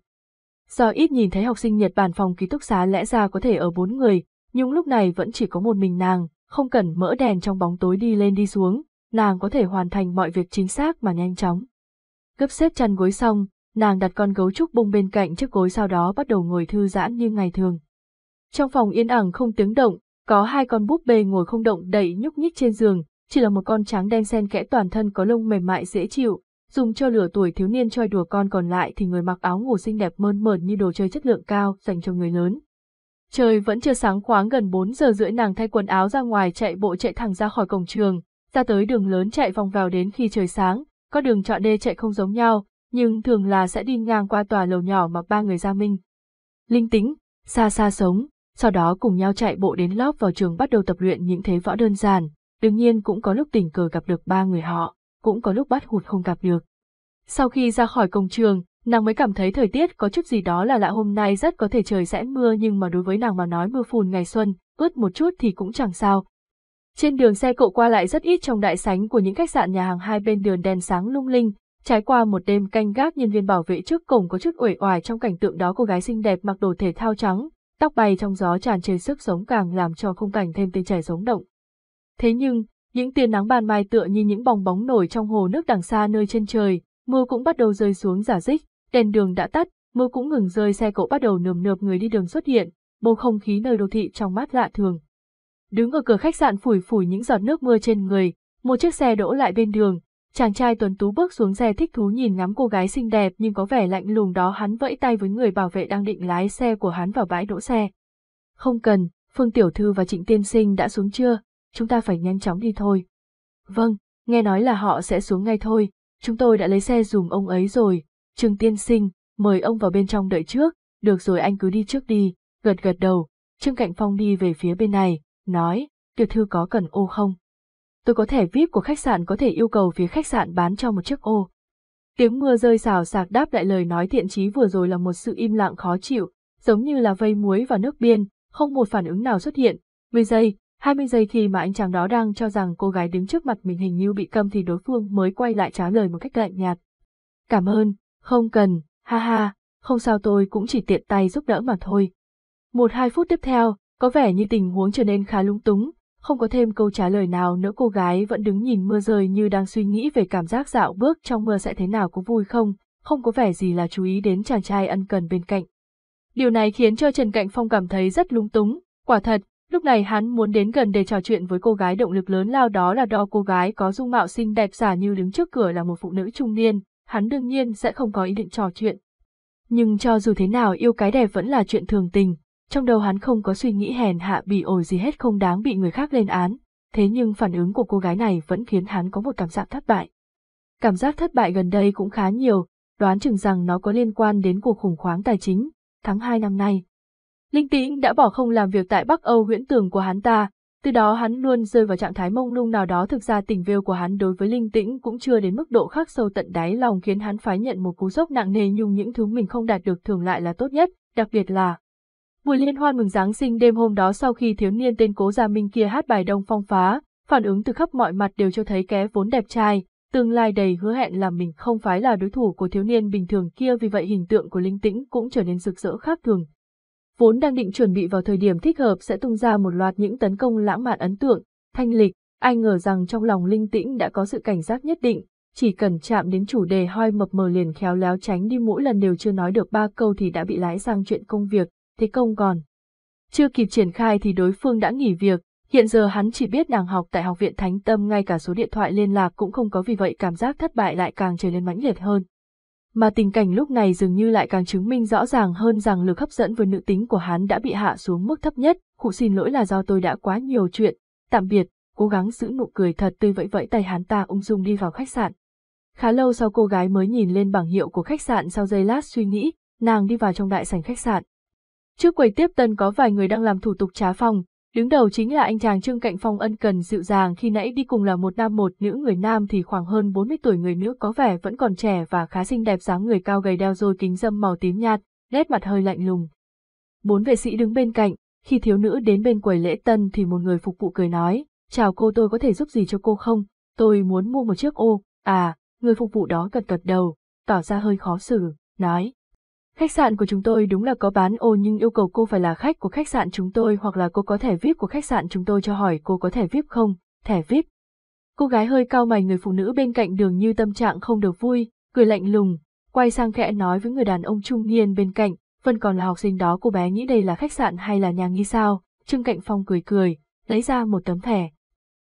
Do ít nhìn thấy học sinh Nhật Bản phòng ký túc xá lẽ ra có thể ở bốn người, nhưng lúc này vẫn chỉ có một mình nàng, không cần mỡ đèn trong bóng tối đi lên đi xuống, nàng có thể hoàn thành mọi việc chính xác mà nhanh chóng. Gấp xếp chăn gối xong, nàng đặt con gấu trúc bông bên cạnh chiếc gối sau đó bắt đầu ngồi thư giãn như ngày thường. Trong phòng yên ẳng không tiếng động, có hai con búp bê ngồi không động đậy nhúc nhích trên giường, chỉ là một con trắng đen sen kẽ toàn thân có lông mềm mại dễ chịu, dùng cho lửa tuổi thiếu niên chơi đùa con còn lại thì người mặc áo ngủ xinh đẹp mơn mởn như đồ chơi chất lượng cao dành cho người lớn. Trời vẫn chưa sáng khoáng gần 4 giờ rưỡi nàng thay quần áo ra ngoài chạy bộ chạy thẳng ra khỏi cổng trường, ra tới đường lớn chạy vòng vào đến khi trời sáng, có đường chọn đê chạy không giống nhau, nhưng thường là sẽ đi ngang qua tòa lầu nhỏ mà ba người Gia Minh. Linh tính, xa xa sống, sau đó cùng nhau chạy bộ đến lớp vào trường bắt đầu tập luyện những thế võ đơn giản, đương nhiên cũng có lúc tình cờ gặp được ba người họ, cũng có lúc bắt hụt không gặp được. Sau khi ra khỏi công trường, nàng mới cảm thấy thời tiết có chút gì đó là lạ hôm nay rất có thể trời sẽ mưa nhưng mà đối với nàng mà nói mưa phùn ngày xuân, ướt một chút thì cũng chẳng sao. Trên đường xe cộ qua lại rất ít trong đại sánh của những khách sạn nhà hàng hai bên đường đèn sáng lung linh, Trải qua một đêm canh gác nhân viên bảo vệ trước cổng có chút uể oải trong cảnh tượng đó cô gái xinh đẹp mặc đồ thể thao trắng, tóc bay trong gió tràn trề sức sống càng làm cho khung cảnh thêm tên trẻ sống động. Thế nhưng, những tia nắng ban mai tựa như những bong bóng nổi trong hồ nước đằng xa nơi trên trời, mưa cũng bắt đầu rơi xuống giả dích, đèn đường đã tắt, mưa cũng ngừng rơi xe cộ bắt đầu nườm nượp người đi đường xuất hiện, bầu không khí nơi đô thị trong mát lạ thường. Đứng ở cửa khách sạn phủi phủi những giọt nước mưa trên người, một chiếc xe đỗ lại bên đường, Chàng trai tuấn tú bước xuống xe thích thú nhìn ngắm cô gái xinh đẹp nhưng có vẻ lạnh lùng đó hắn vẫy tay với người bảo vệ đang định lái xe của hắn vào bãi đỗ xe. Không cần, Phương Tiểu Thư và Trịnh Tiên Sinh đã xuống chưa, chúng ta phải nhanh chóng đi thôi. Vâng, nghe nói là họ sẽ xuống ngay thôi, chúng tôi đã lấy xe dùm ông ấy rồi, Trương Tiên Sinh, mời ông vào bên trong đợi trước, được rồi anh cứ đi trước đi, gật gật đầu, Trương Cạnh Phong đi về phía bên này, nói, Tiểu Thư có cần ô không? tôi có thẻ VIP của khách sạn có thể yêu cầu phía khách sạn bán cho một chiếc ô. Tiếng mưa rơi xào xạc đáp lại lời nói thiện chí vừa rồi là một sự im lặng khó chịu, giống như là vây muối vào nước biên, không một phản ứng nào xuất hiện. 10 giây, 20 giây thì mà anh chàng đó đang cho rằng cô gái đứng trước mặt mình hình như bị câm thì đối phương mới quay lại trả lời một cách lạnh nhạt. Cảm ơn, không cần, ha ha, không sao tôi cũng chỉ tiện tay giúp đỡ mà thôi. Một hai phút tiếp theo, có vẻ như tình huống trở nên khá lung túng, không có thêm câu trả lời nào nữa cô gái vẫn đứng nhìn mưa rơi như đang suy nghĩ về cảm giác dạo bước trong mưa sẽ thế nào có vui không, không có vẻ gì là chú ý đến chàng trai ân cần bên cạnh. Điều này khiến cho Trần Cạnh Phong cảm thấy rất lung túng, quả thật, lúc này hắn muốn đến gần để trò chuyện với cô gái động lực lớn lao đó là đo cô gái có dung mạo xinh đẹp giả như đứng trước cửa là một phụ nữ trung niên, hắn đương nhiên sẽ không có ý định trò chuyện. Nhưng cho dù thế nào yêu cái đẹp vẫn là chuyện thường tình, trong đầu hắn không có suy nghĩ hèn hạ bị ổi gì hết không đáng bị người khác lên án, thế nhưng phản ứng của cô gái này vẫn khiến hắn có một cảm giác thất bại. Cảm giác thất bại gần đây cũng khá nhiều, đoán chừng rằng nó có liên quan đến cuộc khủng hoảng tài chính, tháng 2 năm nay. Linh Tĩnh đã bỏ không làm việc tại Bắc Âu huyễn tưởng của hắn ta, từ đó hắn luôn rơi vào trạng thái mông lung nào đó thực ra tình vêu của hắn đối với Linh Tĩnh cũng chưa đến mức độ khắc sâu tận đáy lòng khiến hắn phải nhận một cú sốc nặng nề nhung những thứ mình không đạt được thường lại là tốt nhất, đặc biệt là Buổi liên hoan mừng Giáng sinh đêm hôm đó sau khi thiếu niên tên Cố Gia Minh kia hát bài Đông Phong Phá, phản ứng từ khắp mọi mặt đều cho thấy ké vốn đẹp trai, tương lai đầy hứa hẹn là mình không phải là đối thủ của thiếu niên bình thường kia vì vậy hình tượng của Linh Tĩnh cũng trở nên rực rỡ khác thường. Vốn đang định chuẩn bị vào thời điểm thích hợp sẽ tung ra một loạt những tấn công lãng mạn ấn tượng, thanh lịch, ai ngờ rằng trong lòng Linh Tĩnh đã có sự cảnh giác nhất định, chỉ cần chạm đến chủ đề hoi mập mờ liền khéo léo tránh đi mỗi lần đều chưa nói được ba câu thì đã bị lái sang chuyện công việc, thế công còn. Chưa kịp triển khai thì đối phương đã nghỉ việc, hiện giờ hắn chỉ biết nàng học tại Học viện Thánh Tâm ngay cả số điện thoại liên lạc cũng không có vì vậy cảm giác thất bại lại càng trở nên mãnh liệt hơn. Mà tình cảnh lúc này dường như lại càng chứng minh rõ ràng hơn rằng lực hấp dẫn với nữ tính của hắn đã bị hạ xuống mức thấp nhất, cụ xin lỗi là do tôi đã quá nhiều chuyện, tạm biệt, cố gắng giữ nụ cười thật tươi vẫy vẫy tay hắn ta ung dung đi vào khách sạn. Khá lâu sau cô gái mới nhìn lên bảng hiệu của khách sạn sau giây lát suy nghĩ, nàng đi vào trong đại sảnh khách sạn. Trước quầy tiếp tân có vài người đang làm thủ tục trá phòng, đứng đầu chính là anh chàng Trương Cạnh Phong ân cần dịu dàng khi nãy đi cùng là một nam một nữ người nam thì khoảng hơn 40 tuổi người nữ có vẻ vẫn còn trẻ và khá xinh đẹp dáng người cao gầy đeo rồi kính dâm màu tím nhạt, nét mặt hơi lạnh lùng. Bốn vệ sĩ đứng bên cạnh, khi thiếu nữ đến bên quầy lễ tân thì một người phục vụ cười nói, chào cô tôi có thể giúp gì cho cô không, tôi muốn mua một chiếc ô, à, người phục vụ đó gật gật đầu, tỏ ra hơi khó xử, nói, Khách sạn của chúng tôi đúng là có bán ô nhưng yêu cầu cô phải là khách của khách sạn chúng tôi hoặc là cô có thẻ VIP của khách sạn chúng tôi cho hỏi cô có thẻ VIP không, thẻ VIP. Cô gái hơi cao mày người phụ nữ bên cạnh đường như tâm trạng không được vui, cười lạnh lùng, quay sang khẽ nói với người đàn ông trung niên bên cạnh, phần còn là học sinh đó cô bé nghĩ đây là khách sạn hay là nhà nghi sao, Trương Cạnh Phong cười cười, lấy ra một tấm thẻ.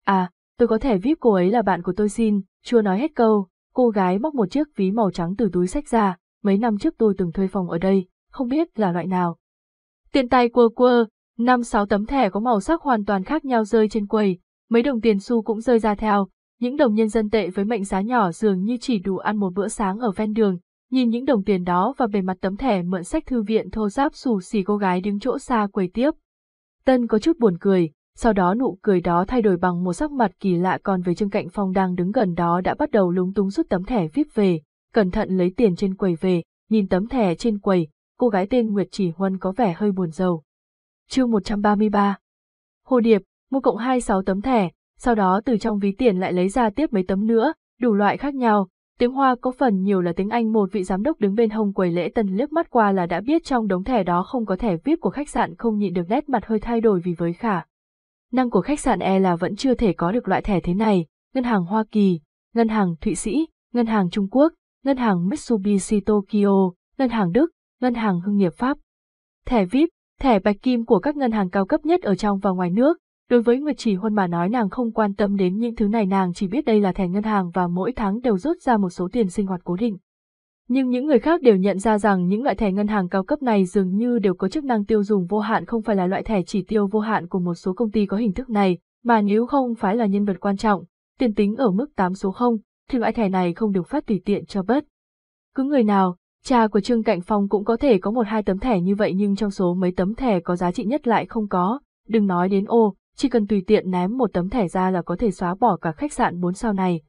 À, tôi có thẻ VIP cô ấy là bạn của tôi xin, chưa nói hết câu, cô gái móc một chiếc ví màu trắng từ túi sách ra, mấy năm trước tôi từng thuê phòng ở đây, không biết là loại nào. Tiền tài quơ quơ, năm sáu tấm thẻ có màu sắc hoàn toàn khác nhau rơi trên quầy, mấy đồng tiền xu cũng rơi ra theo, những đồng nhân dân tệ với mệnh giá nhỏ dường như chỉ đủ ăn một bữa sáng ở ven đường, nhìn những đồng tiền đó và bề mặt tấm thẻ mượn sách thư viện thô giáp xù xì cô gái đứng chỗ xa quầy tiếp. Tân có chút buồn cười, sau đó nụ cười đó thay đổi bằng một sắc mặt kỳ lạ còn về Trương Cạnh Phong đang đứng gần đó đã bắt đầu lúng túng rút tấm thẻ viết về, cẩn thận lấy tiền trên quầy về, nhìn tấm thẻ trên quầy, cô gái tên Nguyệt Chỉ Huân có vẻ hơi buồn rầu. Chương 133 Hồ Điệp, mua cộng 26 tấm thẻ, sau đó từ trong ví tiền lại lấy ra tiếp mấy tấm nữa, đủ loại khác nhau, tiếng Hoa có phần nhiều là tiếng Anh một vị giám đốc đứng bên hông quầy lễ tân liếc mắt qua là đã biết trong đống thẻ đó không có thẻ VIP của khách sạn không nhịn được nét mặt hơi thay đổi vì với khả. Năng của khách sạn e là vẫn chưa thể có được loại thẻ thế này, ngân hàng Hoa Kỳ, ngân hàng Thụy Sĩ, ngân hàng Trung Quốc, Ngân hàng Mitsubishi Tokyo, Ngân hàng Đức, Ngân hàng Hưng nghiệp Pháp. Thẻ VIP, thẻ bạch kim của các ngân hàng cao cấp nhất ở trong và ngoài nước. Đối với Nguyệt Chỉ Huân mà nói nàng không quan tâm đến những thứ này nàng chỉ biết đây là thẻ ngân hàng và mỗi tháng đều rút ra một số tiền sinh hoạt cố định. Nhưng những người khác đều nhận ra rằng những loại thẻ ngân hàng cao cấp này dường như đều có chức năng tiêu dùng vô hạn không phải là loại thẻ chỉ tiêu vô hạn của một số công ty có hình thức này, mà nếu không phải là nhân vật quan trọng, tiền tính ở mức 8 số 0, thì loại thẻ này không được phát tùy tiện cho bất Cứ người nào, cha của Trương Cạnh Phong cũng có thể có một hai tấm thẻ như vậy nhưng trong số mấy tấm thẻ có giá trị nhất lại không có, đừng nói đến ô, chỉ cần tùy tiện ném một tấm thẻ ra là có thể xóa bỏ cả khách sạn 4 sao này.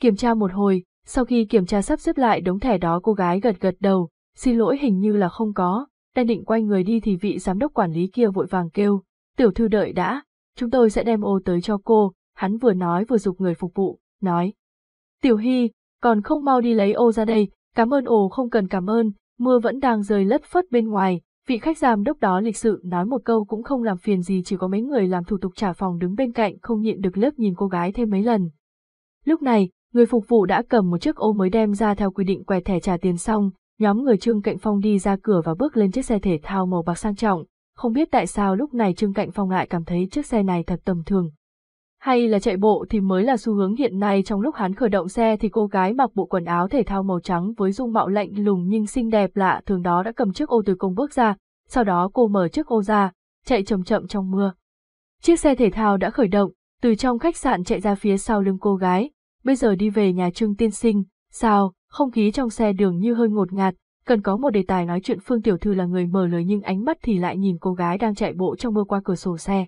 Kiểm tra một hồi, sau khi kiểm tra sắp xếp lại đống thẻ đó cô gái gật gật đầu, xin lỗi hình như là không có, đang định quay người đi thì vị giám đốc quản lý kia vội vàng kêu, tiểu thư đợi đã, chúng tôi sẽ đem ô tới cho cô, hắn vừa nói vừa dục người phục vụ, nói, Tiểu Hy, còn không mau đi lấy ô ra đây, cảm ơn ồ không cần cảm ơn, mưa vẫn đang rơi lất phất bên ngoài, vị khách giám đốc đó lịch sự nói một câu cũng không làm phiền gì chỉ có mấy người làm thủ tục trả phòng đứng bên cạnh không nhịn được lớp nhìn cô gái thêm mấy lần. Lúc này, người phục vụ đã cầm một chiếc ô mới đem ra theo quy định quẹt thẻ trả tiền xong, nhóm người Trương Cạnh Phong đi ra cửa và bước lên chiếc xe thể thao màu bạc sang trọng, không biết tại sao lúc này Trương Cạnh Phong lại cảm thấy chiếc xe này thật tầm thường, hay là chạy bộ thì mới là xu hướng hiện nay trong lúc hắn khởi động xe thì cô gái mặc bộ quần áo thể thao màu trắng với dung mạo lạnh lùng nhưng xinh đẹp lạ thường đó đã cầm chiếc ô từ công bước ra, sau đó cô mở chiếc ô ra, chạy chậm chậm trong mưa. Chiếc xe thể thao đã khởi động, từ trong khách sạn chạy ra phía sau lưng cô gái, bây giờ đi về nhà Trương Tiên Sinh, sao, không khí trong xe đường như hơi ngột ngạt, cần có một đề tài nói chuyện Phương Tiểu Thư là người mở lời nhưng ánh mắt thì lại nhìn cô gái đang chạy bộ trong mưa qua cửa sổ xe.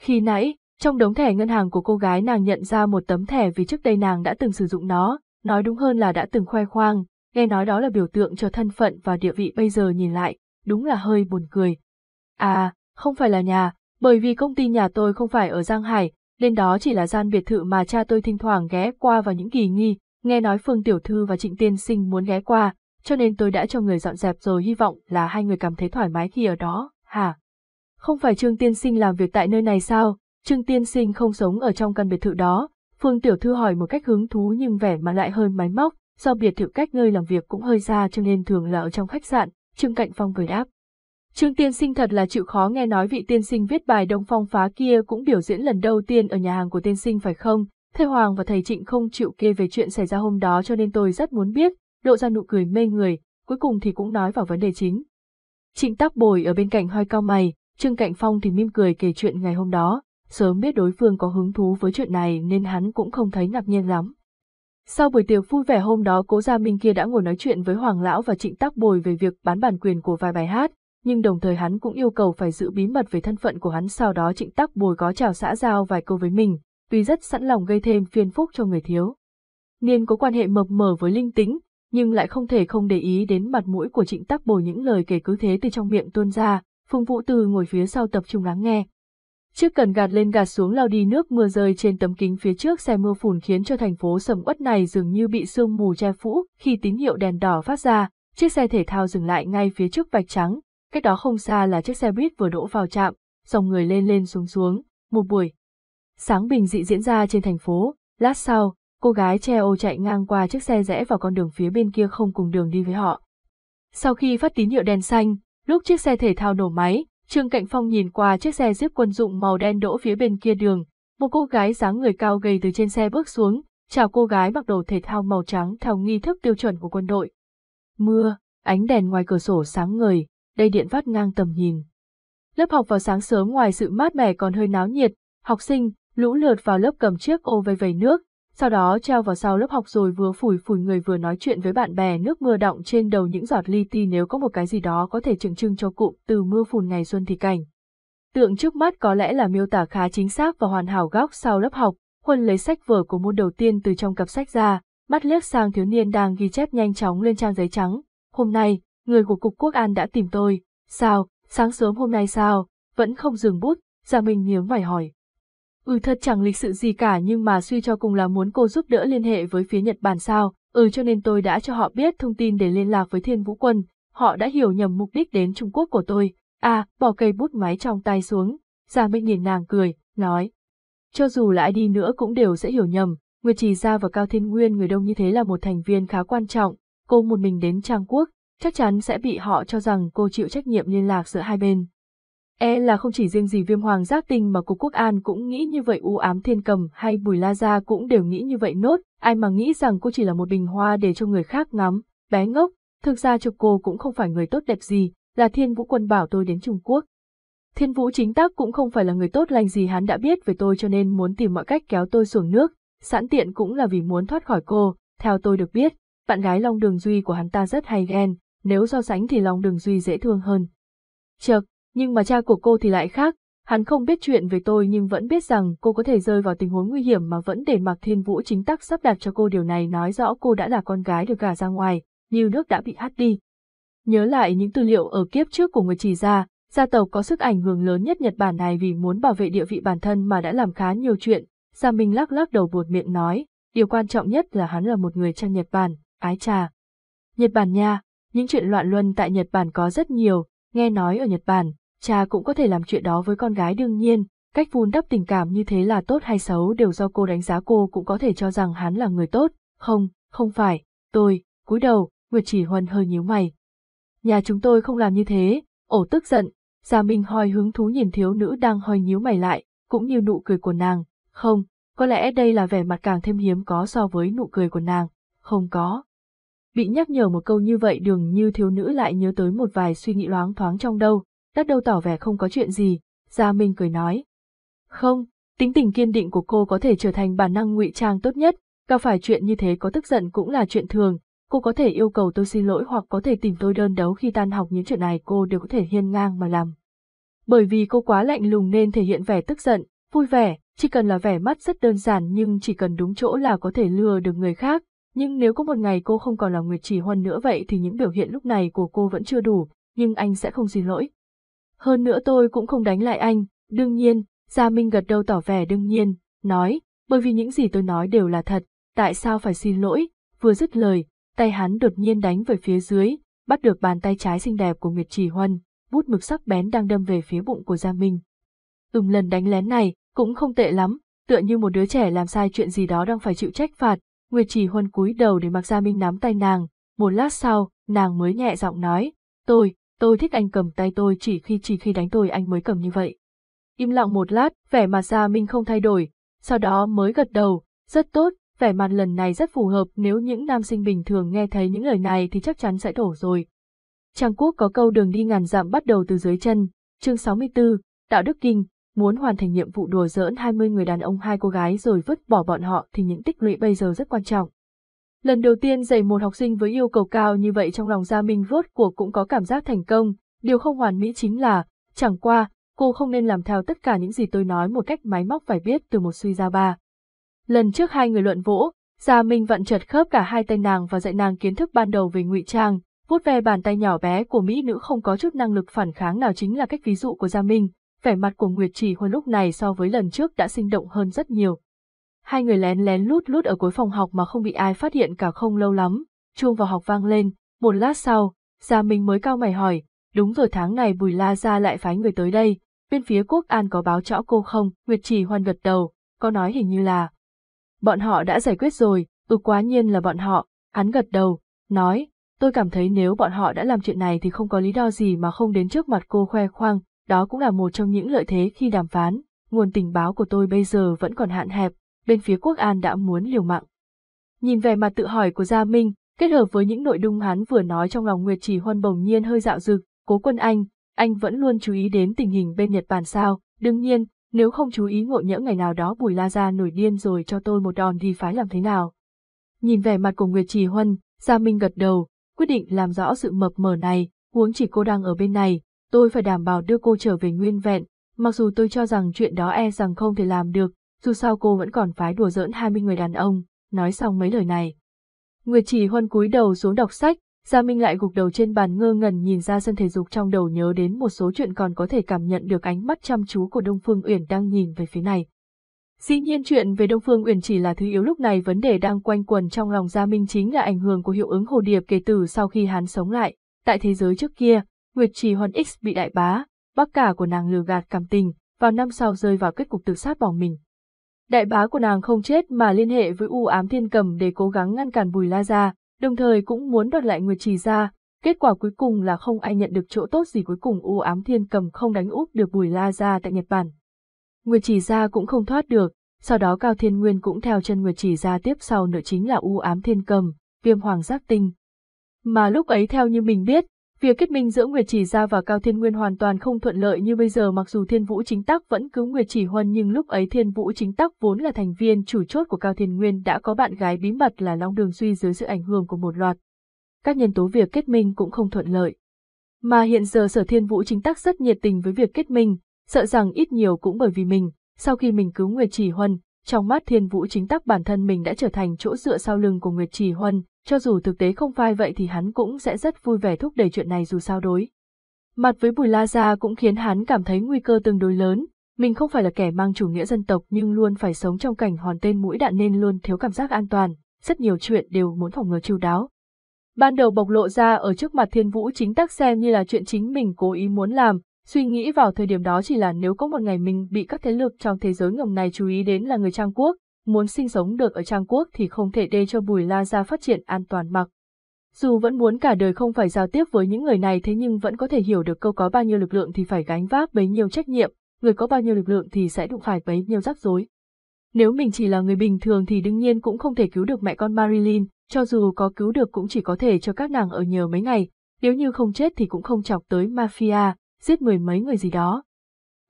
Khi nãy, trong đống thẻ ngân hàng của cô gái nàng nhận ra một tấm thẻ vì trước đây nàng đã từng sử dụng nó, nói đúng hơn là đã từng khoe khoang, nghe nói đó là biểu tượng cho thân phận và địa vị bây giờ nhìn lại, đúng là hơi buồn cười. À, không phải là nhà, bởi vì công ty nhà tôi không phải ở Giang Hải, nên đó chỉ là gian biệt thự mà cha tôi thỉnh thoảng ghé qua vào những kỳ nghi, nghe nói Phương Tiểu Thư và Trịnh Tiên Sinh muốn ghé qua, cho nên tôi đã cho người dọn dẹp rồi hy vọng là hai người cảm thấy thoải mái khi ở đó, hả? Không phải Trương Tiên Sinh làm việc tại nơi này sao, Trương Tiên Sinh không sống ở trong căn biệt thự đó, Phương Tiểu Thư hỏi một cách hứng thú nhưng vẻ mà lại hơi máy móc, do biệt thự cách nơi làm việc cũng hơi xa cho nên thường là ở trong khách sạn, Trương Cạnh Phong cười đáp. Trương Tiên Sinh thật là chịu khó nghe nói vị tiên sinh viết bài Đông Phong phá kia cũng biểu diễn lần đầu tiên ở nhà hàng của tiên sinh phải không? Thầy Hoàng và thầy Trịnh không chịu kê về chuyện xảy ra hôm đó cho nên tôi rất muốn biết, lộ ra nụ cười mê người, cuối cùng thì cũng nói vào vấn đề chính. Trịnh Tắc Bồi ở bên cạnh hoi cao mày, Trương Cạnh Phong thì mỉm cười kể chuyện ngày hôm đó, sớm biết đối phương có hứng thú với chuyện này nên hắn cũng không thấy ngạc nhiên lắm. Sau buổi tiệc vui vẻ hôm đó cố gia Minh kia đã ngồi nói chuyện với Hoàng Lão và Trịnh Tắc Bồi về việc bán bản quyền của vài bài hát, nhưng đồng thời hắn cũng yêu cầu phải giữ bí mật về thân phận của hắn sau đó Trịnh Tắc Bồi có chào xã giao vài câu với mình, tuy rất sẵn lòng gây thêm phiền phúc cho người thiếu. Niên có quan hệ mập mờ với linh tính, nhưng lại không thể không để ý đến mặt mũi của Trịnh Tắc Bồi những lời kể cứ thế từ trong miệng tuôn ra, Phùng Vũ Từ ngồi phía sau tập trung lắng nghe, Chiếc cần gạt lên gạt xuống lao đi nước mưa rơi trên tấm kính phía trước xe mưa phùn khiến cho thành phố sầm uất này dường như bị sương mù che phủ, khi tín hiệu đèn đỏ phát ra, chiếc xe thể thao dừng lại ngay phía trước vạch trắng, cách đó không xa là chiếc xe buýt vừa đỗ vào trạm, dòng người lên lên xuống xuống, một buổi. Sáng bình dị diễn ra trên thành phố, lát sau, cô gái che ô chạy ngang qua chiếc xe rẽ vào con đường phía bên kia không cùng đường đi với họ. Sau khi phát tín hiệu đèn xanh, lúc chiếc xe thể thao nổ máy, Trương Cạnh Phong nhìn qua chiếc xe Jeep quân dụng màu đen đỗ phía bên kia đường, một cô gái dáng người cao gầy từ trên xe bước xuống, chào cô gái mặc đồ thể thao màu trắng theo nghi thức tiêu chuẩn của quân đội. Mưa, ánh đèn ngoài cửa sổ sáng ngời, đây điện vắt ngang tầm nhìn. Lớp học vào sáng sớm ngoài sự mát mẻ còn hơi náo nhiệt, học sinh lũ lượt vào lớp cầm chiếc ô vây vầy nước, sau đó treo vào sau lớp học rồi vừa phủi phủi người vừa nói chuyện với bạn bè nước mưa đọng trên đầu những giọt li ti nếu có một cái gì đó có thể tượng trưng cho cụm từ mưa phùn ngày xuân thì cảnh. Tượng trước mắt có lẽ là miêu tả khá chính xác và hoàn hảo góc sau lớp học, Huân lấy sách vở của môn đầu tiên từ trong cặp sách ra, mắt liếc sang thiếu niên đang ghi chép nhanh chóng lên trang giấy trắng. Hôm nay, người của Cục Quốc An đã tìm tôi. Sao, sáng sớm hôm nay sao, vẫn không dừng bút, Gia Minh nhướng mày hỏi. Ừ thật chẳng lịch sự gì cả nhưng mà suy cho cùng là muốn cô giúp đỡ liên hệ với phía Nhật Bản sao, ừ cho nên tôi đã cho họ biết thông tin để liên lạc với Thiên Vũ Quân, họ đã hiểu nhầm mục đích đến Trung Quốc của tôi. À, bỏ cây bút máy trong tay xuống, Gia Minh nhìn nàng cười, nói. Cho dù là ai đi nữa cũng đều sẽ hiểu nhầm, Nguyệt Trì Gia và Cao Thiên Nguyên người đông như thế là một thành viên khá quan trọng, cô một mình đến Trang Quốc, chắc chắn sẽ bị họ cho rằng cô chịu trách nhiệm liên lạc giữa hai bên. E là không chỉ riêng gì viêm hoàng giác tình mà Cục Quốc An cũng nghĩ như vậy u ám thiên cầm hay bùi la gia cũng đều nghĩ như vậy nốt, ai mà nghĩ rằng cô chỉ là một bình hoa để cho người khác ngắm, bé ngốc, thực ra chụp cô cũng không phải người tốt đẹp gì, là thiên vũ quân bảo tôi đến Trung Quốc. Thiên vũ chính tác cũng không phải là người tốt lành gì hắn đã biết về tôi cho nên muốn tìm mọi cách kéo tôi xuống nước, sẵn tiện cũng là vì muốn thoát khỏi cô, theo tôi được biết, bạn gái Long Đường Duy của hắn ta rất hay ghen, nếu so sánh thì Long Đường Duy dễ thương hơn. Chợt, nhưng mà cha của cô thì lại khác, hắn không biết chuyện về tôi nhưng vẫn biết rằng cô có thể rơi vào tình huống nguy hiểm mà vẫn để mặc Thiên Vũ chính tắc sắp đặt cho cô điều này nói rõ cô đã là con gái được gả ra ngoài, như nước đã bị hắt đi. Nhớ lại những tư liệu ở kiếp trước của người chỉ ra, gia tộc có sức ảnh hưởng lớn nhất Nhật Bản này vì muốn bảo vệ địa vị bản thân mà đã làm khá nhiều chuyện, Gia Minh lắc lắc đầu buột miệng nói, điều quan trọng nhất là hắn là một người trong Nhật Bản, ái trà. Nhật Bản nha, những chuyện loạn luân tại Nhật Bản có rất nhiều, nghe nói ở Nhật Bản, cha cũng có thể làm chuyện đó với con gái đương nhiên, cách vun đắp tình cảm như thế là tốt hay xấu đều do cô đánh giá cô cũng có thể cho rằng hắn là người tốt, không, không phải, tôi, cúi đầu, Nguyệt Chỉ Huân hơi nhíu mày. Nhà chúng tôi không làm như thế, ổ tức giận, Gia Minh hoi hứng thú nhìn thiếu nữ đang hơi nhíu mày lại, cũng như nụ cười của nàng, không, có lẽ đây là vẻ mặt càng thêm hiếm có so với nụ cười của nàng, không có. Bị nhắc nhở một câu như vậy đường như thiếu nữ lại nhớ tới một vài suy nghĩ loáng thoáng trong đầu, Đắc đâu tỏ vẻ không có chuyện gì, Gia Minh cười nói. Không, tính tình kiên định của cô có thể trở thành bản năng ngụy trang tốt nhất, gặp phải chuyện như thế có tức giận cũng là chuyện thường, cô có thể yêu cầu tôi xin lỗi hoặc có thể tìm tôi đơn đấu khi tan học những chuyện này cô đều có thể hiên ngang mà làm. Bởi vì cô quá lạnh lùng nên thể hiện vẻ tức giận, vui vẻ, chỉ cần là vẻ mắt rất đơn giản nhưng chỉ cần đúng chỗ là có thể lừa được người khác, nhưng nếu có một ngày cô không còn là Nguyệt Chỉ Huân nữa vậy thì những biểu hiện lúc này của cô vẫn chưa đủ, nhưng anh sẽ không xin lỗi. Hơn nữa tôi cũng không đánh lại anh, đương nhiên, Gia Minh gật đầu tỏ vẻ đương nhiên, nói, bởi vì những gì tôi nói đều là thật, tại sao phải xin lỗi, vừa dứt lời, tay hắn đột nhiên đánh về phía dưới, bắt được bàn tay trái xinh đẹp của Nguyệt Trì Huân, bút mực sắc bén đang đâm về phía bụng của Gia Minh. Từng lần đánh lén này, cũng không tệ lắm, tựa như một đứa trẻ làm sai chuyện gì đó đang phải chịu trách phạt, Nguyệt Trì Huân cúi đầu để mặc Gia Minh nắm tay nàng, một lát sau, nàng mới nhẹ giọng nói, tôi, tôi thích anh cầm tay tôi chỉ khi chỉ khi đánh tôi anh mới cầm như vậy. Im lặng một lát, vẻ mặt Gia Minh không thay đổi, sau đó mới gật đầu, rất tốt, vẻ mặt lần này rất phù hợp nếu những nam sinh bình thường nghe thấy những lời này thì chắc chắn sẽ đổ rồi. Trang Quốc có câu đường đi ngàn dặm bắt đầu từ dưới chân, chương 64, Đạo Đức Kinh, muốn hoàn thành nhiệm vụ đùa giỡn 20 người đàn ông hai cô gái rồi vứt bỏ bọn họ thì những tích lũy bây giờ rất quan trọng. Lần đầu tiên dạy một học sinh với yêu cầu cao như vậy trong lòng Gia Minh rốt của cũng có cảm giác thành công, điều không hoàn mỹ chính là, chẳng qua, cô không nên làm theo tất cả những gì tôi nói một cách máy móc phải biết từ một suy gia ba. Lần trước hai người luận vỗ, Gia Minh vặn chật khớp cả hai tay nàng và dạy nàng kiến thức ban đầu về ngụy trang, vuốt ve bàn tay nhỏ bé của mỹ nữ không có chút năng lực phản kháng nào chính là cách ví dụ của Gia Minh, vẻ mặt của Nguyệt Chỉ Huân lúc này so với lần trước đã sinh động hơn rất nhiều. Hai người lén lén lút lút ở cuối phòng học mà không bị ai phát hiện cả không lâu lắm, chuông vào học vang lên, một lát sau, Gia Minh mới cao mày hỏi, đúng rồi tháng này Bùi La Gia lại phái người tới đây, bên phía quốc an có báo chõ cô không, Nguyệt Trì hoan gật đầu, có nói hình như là. Bọn họ đã giải quyết rồi, ừ quá nhiên là bọn họ, hắn gật đầu, nói, tôi cảm thấy nếu bọn họ đã làm chuyện này thì không có lý do gì mà không đến trước mặt cô khoe khoang, đó cũng là một trong những lợi thế khi đàm phán, nguồn tình báo của tôi bây giờ vẫn còn hạn hẹp, bên phía quốc an đã muốn liều mạng. Nhìn vẻ mặt tự hỏi của Gia Minh, kết hợp với những nội dung hắn vừa nói trong lòng Nguyệt Chỉ Huân bỗng nhiên hơi dạo dực, cố quân anh, anh vẫn luôn chú ý đến tình hình bên Nhật Bản sao, đương nhiên, nếu không chú ý ngộ nhỡ ngày nào đó Bùi La Gia nổi điên rồi cho tôi một đòn thì phải làm thế nào. Nhìn vẻ mặt của Nguyệt Trì Huân, Gia Minh gật đầu, quyết định làm rõ sự mập mờ này, huống chỉ cô đang ở bên này, tôi phải đảm bảo đưa cô trở về nguyên vẹn, mặc dù tôi cho rằng chuyện đó e rằng không thể làm được, dù sao cô vẫn còn phái đùa giỡn 20 người đàn ông, nói xong mấy lời này. Nguyệt trì huân cúi đầu xuống đọc sách, Gia Minh lại gục đầu trên bàn ngơ ngẩn nhìn ra sân thể dục trong đầu nhớ đến một số chuyện còn có thể cảm nhận được ánh mắt chăm chú của Đông Phương Uyển đang nhìn về phía này. Dĩ nhiên chuyện về Đông Phương Uyển chỉ là thứ yếu lúc này vấn đề đang quanh quần trong lòng Gia Minh chính là ảnh hưởng của hiệu ứng hồ điệp kể từ sau khi hắn sống lại. Tại thế giới trước kia, Nguyệt Trì Huân X bị đại bá, bác cả của nàng lừa gạt cảm tình, vào năm sau rơi vào kết cục tự sát bỏ mình. Đại bá của nàng không chết mà liên hệ với U ám thiên cầm để cố gắng ngăn cản Bùi La Gia, đồng thời cũng muốn đoạt lại Nguyệt Trì Gia. Kết quả cuối cùng là không ai nhận được chỗ tốt gì cuối cùng U ám thiên cầm không đánh úp được Bùi La Gia tại Nhật Bản. Nguyệt Trì Gia cũng không thoát được, sau đó Cao Thiên Nguyên cũng theo chân Nguyệt Trì Gia tiếp sau nữa chính là U ám thiên cầm, viêm hoàng giác tinh. Mà lúc ấy theo như mình biết, Việc kết minh giữa Nguyệt Chỉ Gia và Cao Thiên Nguyên hoàn toàn không thuận lợi như bây giờ mặc dù Thiên Vũ Chính Tắc vẫn cứu Nguyệt Chỉ Huân nhưng lúc ấy Thiên Vũ Chính Tắc vốn là thành viên chủ chốt của Cao Thiên Nguyên đã có bạn gái bí mật là Long Đường Suy dưới sự ảnh hưởng của một loạt. Các nhân tố việc kết minh cũng không thuận lợi. Mà hiện giờ Sở Thiên Vũ Chính Tắc rất nhiệt tình với việc kết minh, sợ rằng ít nhiều cũng bởi vì mình, sau khi mình cứu Nguyệt Chỉ Huân, trong mắt Thiên Vũ Chính Tắc bản thân mình đã trở thành chỗ dựa sau lưng của Nguyệt Chỉ Huân, cho dù thực tế không phai vậy thì hắn cũng sẽ rất vui vẻ thúc đẩy chuyện này dù sao đối. Mặt với Bùi La Gia cũng khiến hắn cảm thấy nguy cơ tương đối lớn, mình không phải là kẻ mang chủ nghĩa dân tộc nhưng luôn phải sống trong cảnh hòn tên mũi đạn nên luôn thiếu cảm giác an toàn, rất nhiều chuyện đều muốn phòng ngừa chiêu đáo. Ban đầu bộc lộ ra ở trước mặt thiên vũ chính tác xem như là chuyện chính mình cố ý muốn làm, suy nghĩ vào thời điểm đó chỉ là nếu có một ngày mình bị các thế lực trong thế giới ngầm này chú ý đến là người Trang Quốc, muốn sinh sống được ở Trang Quốc thì không thể để cho Bùi La Gia phát triển an toàn mặc. Dù vẫn muốn cả đời không phải giao tiếp với những người này thế nhưng vẫn có thể hiểu được câu có bao nhiêu lực lượng thì phải gánh vác bấy nhiêu trách nhiệm, người có bao nhiêu lực lượng thì sẽ đụng phải bấy nhiêu rắc rối. Nếu mình chỉ là người bình thường thì đương nhiên cũng không thể cứu được mẹ con Marilyn, cho dù có cứu được cũng chỉ có thể cho các nàng ở nhờ mấy ngày, nếu như không chết thì cũng không chọc tới mafia, giết mười mấy người gì đó.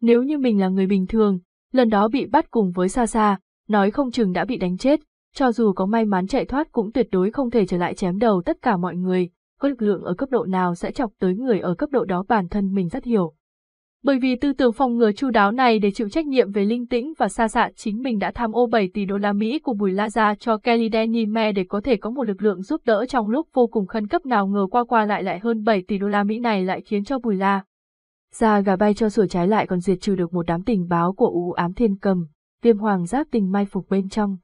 Nếu như mình là người bình thường, lần đó bị bắt cùng với Sa Sa, nói không chừng đã bị đánh chết, cho dù có may mắn chạy thoát cũng tuyệt đối không thể trở lại chém đầu tất cả mọi người, có lực lượng ở cấp độ nào sẽ chọc tới người ở cấp độ đó bản thân mình rất hiểu. Bởi vì tư tưởng phòng ngừa chu đáo này để chịu trách nhiệm về linh tĩnh và xa xạ chính mình đã tham ô 7 tỷ đô la Mỹ của Bùi La Gia cho Kelly Me để có thể có một lực lượng giúp đỡ trong lúc vô cùng khẩn cấp nào ngờ qua qua lại lại hơn 7 tỷ đô la Mỹ này lại khiến cho Bùi La. Gia gà bay cho sủa trái lại còn diệt trừ được một đám tình báo của u ám thiên cầm, Tiêm hoàng giáp tình mai phục bên trong.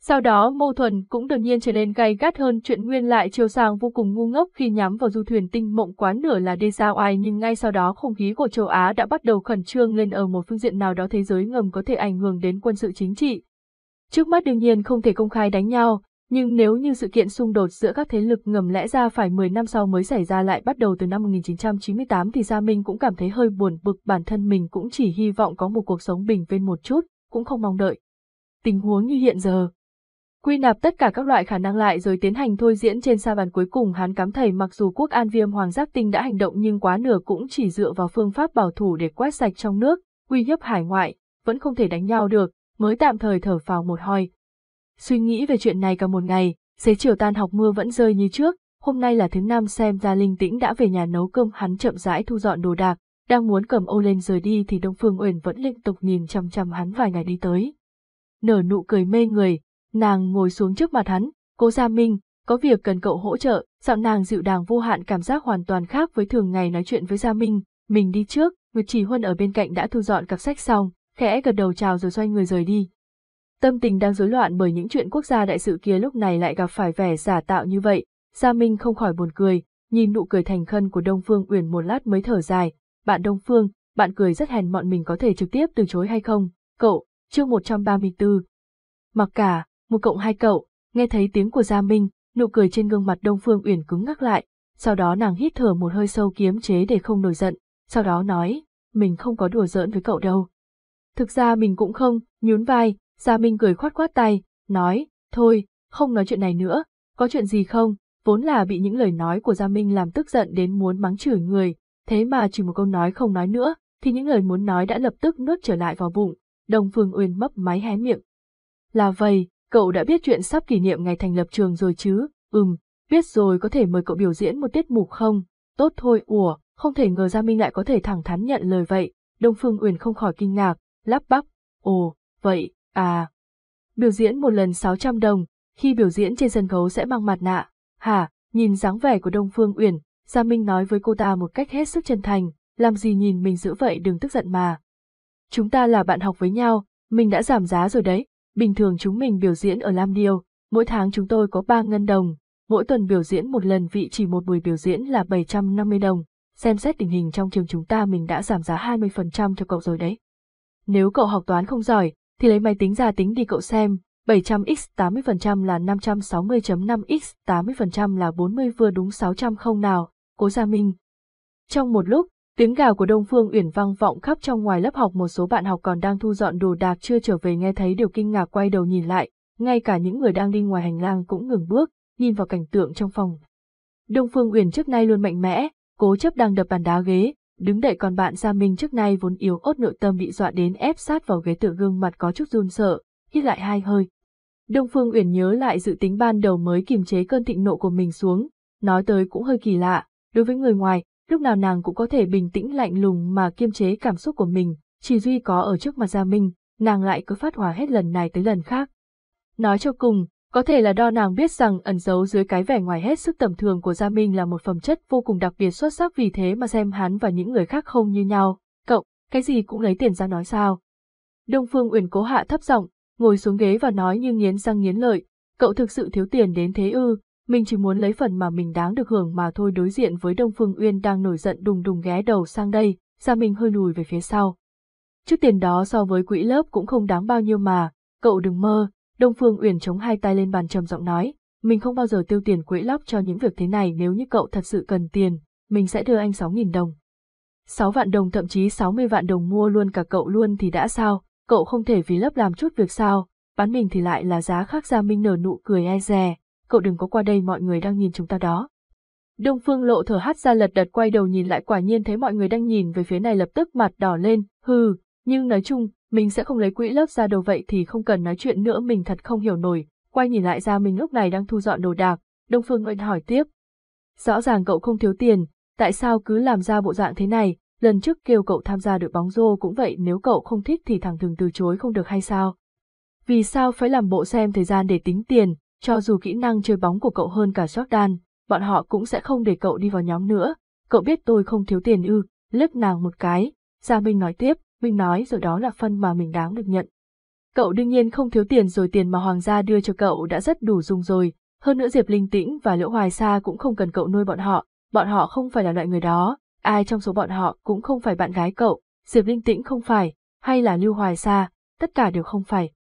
Sau đó mâu thuẫn cũng đột nhiên trở nên gay gắt hơn chuyện nguyên lại chiều sang vô cùng ngu ngốc khi nhắm vào du thuyền tinh mộng quá nửa là đê sao ai. nhưng ngay sau đó không khí của châu Á đã bắt đầu khẩn trương lên ở một phương diện nào đó thế giới ngầm có thể ảnh hưởng đến quân sự chính trị. Trước mắt đương nhiên không thể công khai đánh nhau, nhưng nếu như sự kiện xung đột giữa các thế lực ngầm lẽ ra phải 10 năm sau mới xảy ra lại bắt đầu từ năm 1998 thì Gia Minh cũng cảm thấy hơi buồn bực bản thân mình cũng chỉ hy vọng có một cuộc sống bình yên một chút cũng không mong đợi. Tình huống như hiện giờ. Quy nạp tất cả các loại khả năng lại rồi tiến hành thôi diễn trên sa bàn cuối cùng hắn cắm thầy mặc dù quốc an viêm hoàng giác tinh đã hành động nhưng quá nửa cũng chỉ dựa vào phương pháp bảo thủ để quét sạch trong nước, uy hiếp hải ngoại, vẫn không thể đánh nhau được, mới tạm thời thở phào một hơi. Suy nghĩ về chuyện này cả một ngày, xế chiều tan học mưa vẫn rơi như trước, hôm nay là thứ năm xem ra linh tĩnh đã về nhà nấu cơm hắn chậm rãi thu dọn đồ đạc, đang muốn cầm ô lên rời đi thì Đông Phương Uyển vẫn liên tục nhìn chăm chăm hắn vài ngày đi tới. Nở nụ cười mê người, nàng ngồi xuống trước mặt hắn, cô Gia Minh, có việc cần cậu hỗ trợ, giọng nàng dịu dàng vô hạn cảm giác hoàn toàn khác với thường ngày nói chuyện với Gia Minh, mình đi trước, Nguyệt Chỉ Huân ở bên cạnh đã thu dọn cặp sách xong, khẽ gật đầu chào rồi xoay người rời đi. Tâm tình đang rối loạn bởi những chuyện quốc gia đại sự kia lúc này lại gặp phải vẻ giả tạo như vậy, Gia Minh không khỏi buồn cười, nhìn nụ cười thành khân của Đông Phương Uyển một lát mới thở dài, bạn Đông Phương, bạn cười rất hèn mọn mình có thể trực tiếp từ chối hay không, cậu, chương 134. Mặc cả, một cộng hai cậu, nghe thấy tiếng của Gia Minh, nụ cười trên gương mặt Đông Phương Uyển cứng ngắc lại, sau đó nàng hít thở một hơi sâu kiếm chế để không nổi giận, sau đó nói, mình không có đùa giỡn với cậu đâu. Thực ra mình cũng không, nhún vai, Gia Minh cười khoát khoát tay, nói, thôi, không nói chuyện này nữa, có chuyện gì không, vốn là bị những lời nói của Gia Minh làm tức giận đến muốn mắng chửi người, thế mà chỉ một câu nói không nói nữa, thì những lời muốn nói đã lập tức nuốt trở lại vào bụng, Đông phương uyên mấp máy hé miệng. Là vậy, cậu đã biết chuyện sắp kỷ niệm ngày thành lập trường rồi chứ, ừm, biết rồi có thể mời cậu biểu diễn một tiết mục không, tốt thôi ủa, không thể ngờ Gia Minh lại có thể thẳng thắn nhận lời vậy, Đông Phương Uyển không khỏi kinh ngạc, lắp bắp, ồ, vậy, à. Biểu diễn một lần 600 đồng, khi biểu diễn trên sân khấu sẽ mang mặt nạ, hả, nhìn dáng vẻ của Đông Phương Uyển, Gia Minh nói với cô ta một cách hết sức chân thành, làm gì nhìn mình dữ vậy đừng tức giận mà. Chúng ta là bạn học với nhau, mình đã giảm giá rồi đấy, bình thường chúng mình biểu diễn ở Lam Điêu, mỗi tháng chúng tôi có 3 ngân đồng, mỗi tuần biểu diễn một lần vị chỉ một buổi biểu diễn là 750 đồng, xem xét tình hình trong trường chúng ta mình đã giảm giá 20% cho cậu rồi đấy. Nếu cậu học toán không giỏi, thì lấy máy tính ra tính đi cậu xem, 700x 80% là 560.5x 80% là 40 vừa đúng 600 không nào, Cố Gia Minh. Trong một lúc, tiếng gào của Đông Phương Uyển vang vọng khắp trong ngoài lớp học, một số bạn học còn đang thu dọn đồ đạc chưa trở về nghe thấy đều kinh ngạc quay đầu nhìn lại, ngay cả những người đang đi ngoài hành lang cũng ngừng bước, nhìn vào cảnh tượng trong phòng. Đông Phương Uyển trước nay luôn mạnh mẽ, cố chấp đang đập bàn đá ghế, đứng đậy còn bạn Gia Minh trước nay vốn yếu ớt nội tâm bị dọa đến ép sát vào ghế tựa gương mặt có chút run sợ, hít lại hai hơi. Đông Phương Uyển nhớ lại dự tính ban đầu mới kiềm chế cơn thịnh nộ của mình xuống, nói tới cũng hơi kỳ lạ, Đối với người ngoài, lúc nào nàng cũng có thể bình tĩnh lạnh lùng mà kiềm chế cảm xúc của mình, chỉ duy có ở trước mặt Gia Minh, nàng lại cứ phát hỏa hết lần này tới lần khác. Nói cho cùng, có thể là đo nàng biết rằng ẩn giấu dưới cái vẻ ngoài hết sức tầm thường của Gia Minh là một phẩm chất vô cùng đặc biệt xuất sắc vì thế mà xem hắn và những người khác không như nhau, cậu, cái gì cũng lấy tiền ra nói sao. Đông Phương Uyển cố hạ thấp giọng, ngồi xuống ghế và nói như nghiến răng nghiến lợi, cậu thực sự thiếu tiền đến thế ư, mình chỉ muốn lấy phần mà mình đáng được hưởng mà thôi đối diện với Đông Phương Uyên đang nổi giận đùng đùng ghé đầu sang đây, Gia Minh hơi lùi về phía sau. Trước tiền đó so với quỹ lớp cũng không đáng bao nhiêu mà, cậu đừng mơ, Đông Phương Uyển chống hai tay lên bàn trầm giọng nói, mình không bao giờ tiêu tiền quỹ lớp cho những việc thế này nếu như cậu thật sự cần tiền, mình sẽ đưa anh 6.000 đồng. 6 vạn đồng thậm chí 60 vạn đồng mua luôn cả cậu luôn thì đã sao, cậu không thể vì lớp làm chút việc sao, bán mình thì lại là giá khác Gia Minh nở nụ cười e dè, cậu đừng có qua đây mọi người đang nhìn chúng ta đó. Đông Phương Lộ thở hắt ra lật đật quay đầu nhìn lại quả nhiên thấy mọi người đang nhìn về phía này lập tức mặt đỏ lên, hừ, nhưng nói chung, mình sẽ không lấy quỹ lớp ra đồ vậy thì không cần nói chuyện nữa mình thật không hiểu nổi, quay nhìn lại ra mình lúc này đang thu dọn đồ đạc, Đông Phương Ân hỏi tiếp. Rõ ràng cậu không thiếu tiền, tại sao cứ làm ra bộ dạng thế này, lần trước kêu cậu tham gia đội bóng rô cũng vậy nếu cậu không thích thì thằng thường từ chối không được hay sao? Vì sao phải làm bộ xem thời gian để tính tiền, cho dù kỹ năng chơi bóng của cậu hơn cả Jordan, bọn họ cũng sẽ không để cậu đi vào nhóm nữa. Cậu biết tôi không thiếu tiền ư, lướt nàng một cái. Gia Minh nói tiếp, Minh nói rồi đó là phân mà mình đáng được nhận. Cậu đương nhiên không thiếu tiền rồi tiền mà hoàng gia đưa cho cậu đã rất đủ dùng rồi. Hơn nữa Diệp Linh Tĩnh và Liễu Hoài Sa cũng không cần cậu nuôi bọn họ, bọn họ không phải là loại người đó, ai trong số bọn họ cũng không phải bạn gái cậu, Diệp Linh Tĩnh không phải, hay là Lưu Hoài Sa, tất cả đều không phải.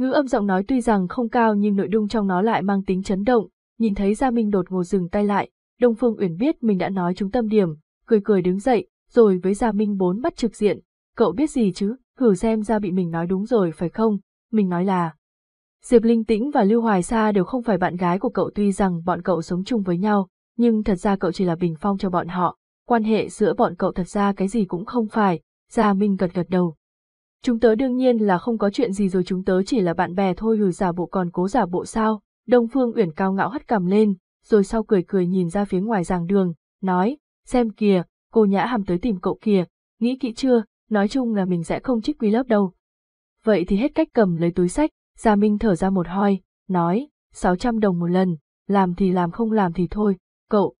Ngữ âm giọng nói tuy rằng không cao nhưng nội dung trong nó lại mang tính chấn động, nhìn thấy Gia Minh đột ngột dừng tay lại, Đông Phương Uyển biết mình đã nói trúng tâm điểm, cười cười đứng dậy, rồi với Gia Minh bốn mắt trực diện, cậu biết gì chứ, thử xem ra bị mình nói đúng rồi phải không, mình nói là. Diệp Linh Tĩnh và Lưu Hoài Sa đều không phải bạn gái của cậu tuy rằng bọn cậu sống chung với nhau, nhưng thật ra cậu chỉ là bình phong cho bọn họ, quan hệ giữa bọn cậu thật ra cái gì cũng không phải, Gia Minh gật gật đầu, Chúng tớ đương nhiên là không có chuyện gì rồi chúng tớ chỉ là bạn bè thôi hừ giả bộ còn cố giả bộ sao. Đông Phương Uyển cao ngạo hất cằm lên, rồi sau cười cười nhìn ra phía ngoài giảng đường, nói, xem kìa, cô nhã hàm tới tìm cậu kìa, nghĩ kỹ chưa, nói chung là mình sẽ không trích quý lớp đâu. Vậy thì hết cách cầm lấy túi sách, Gia Minh thở ra một hoi, nói, 600 đồng một lần, làm thì làm không làm thì thôi, cậu.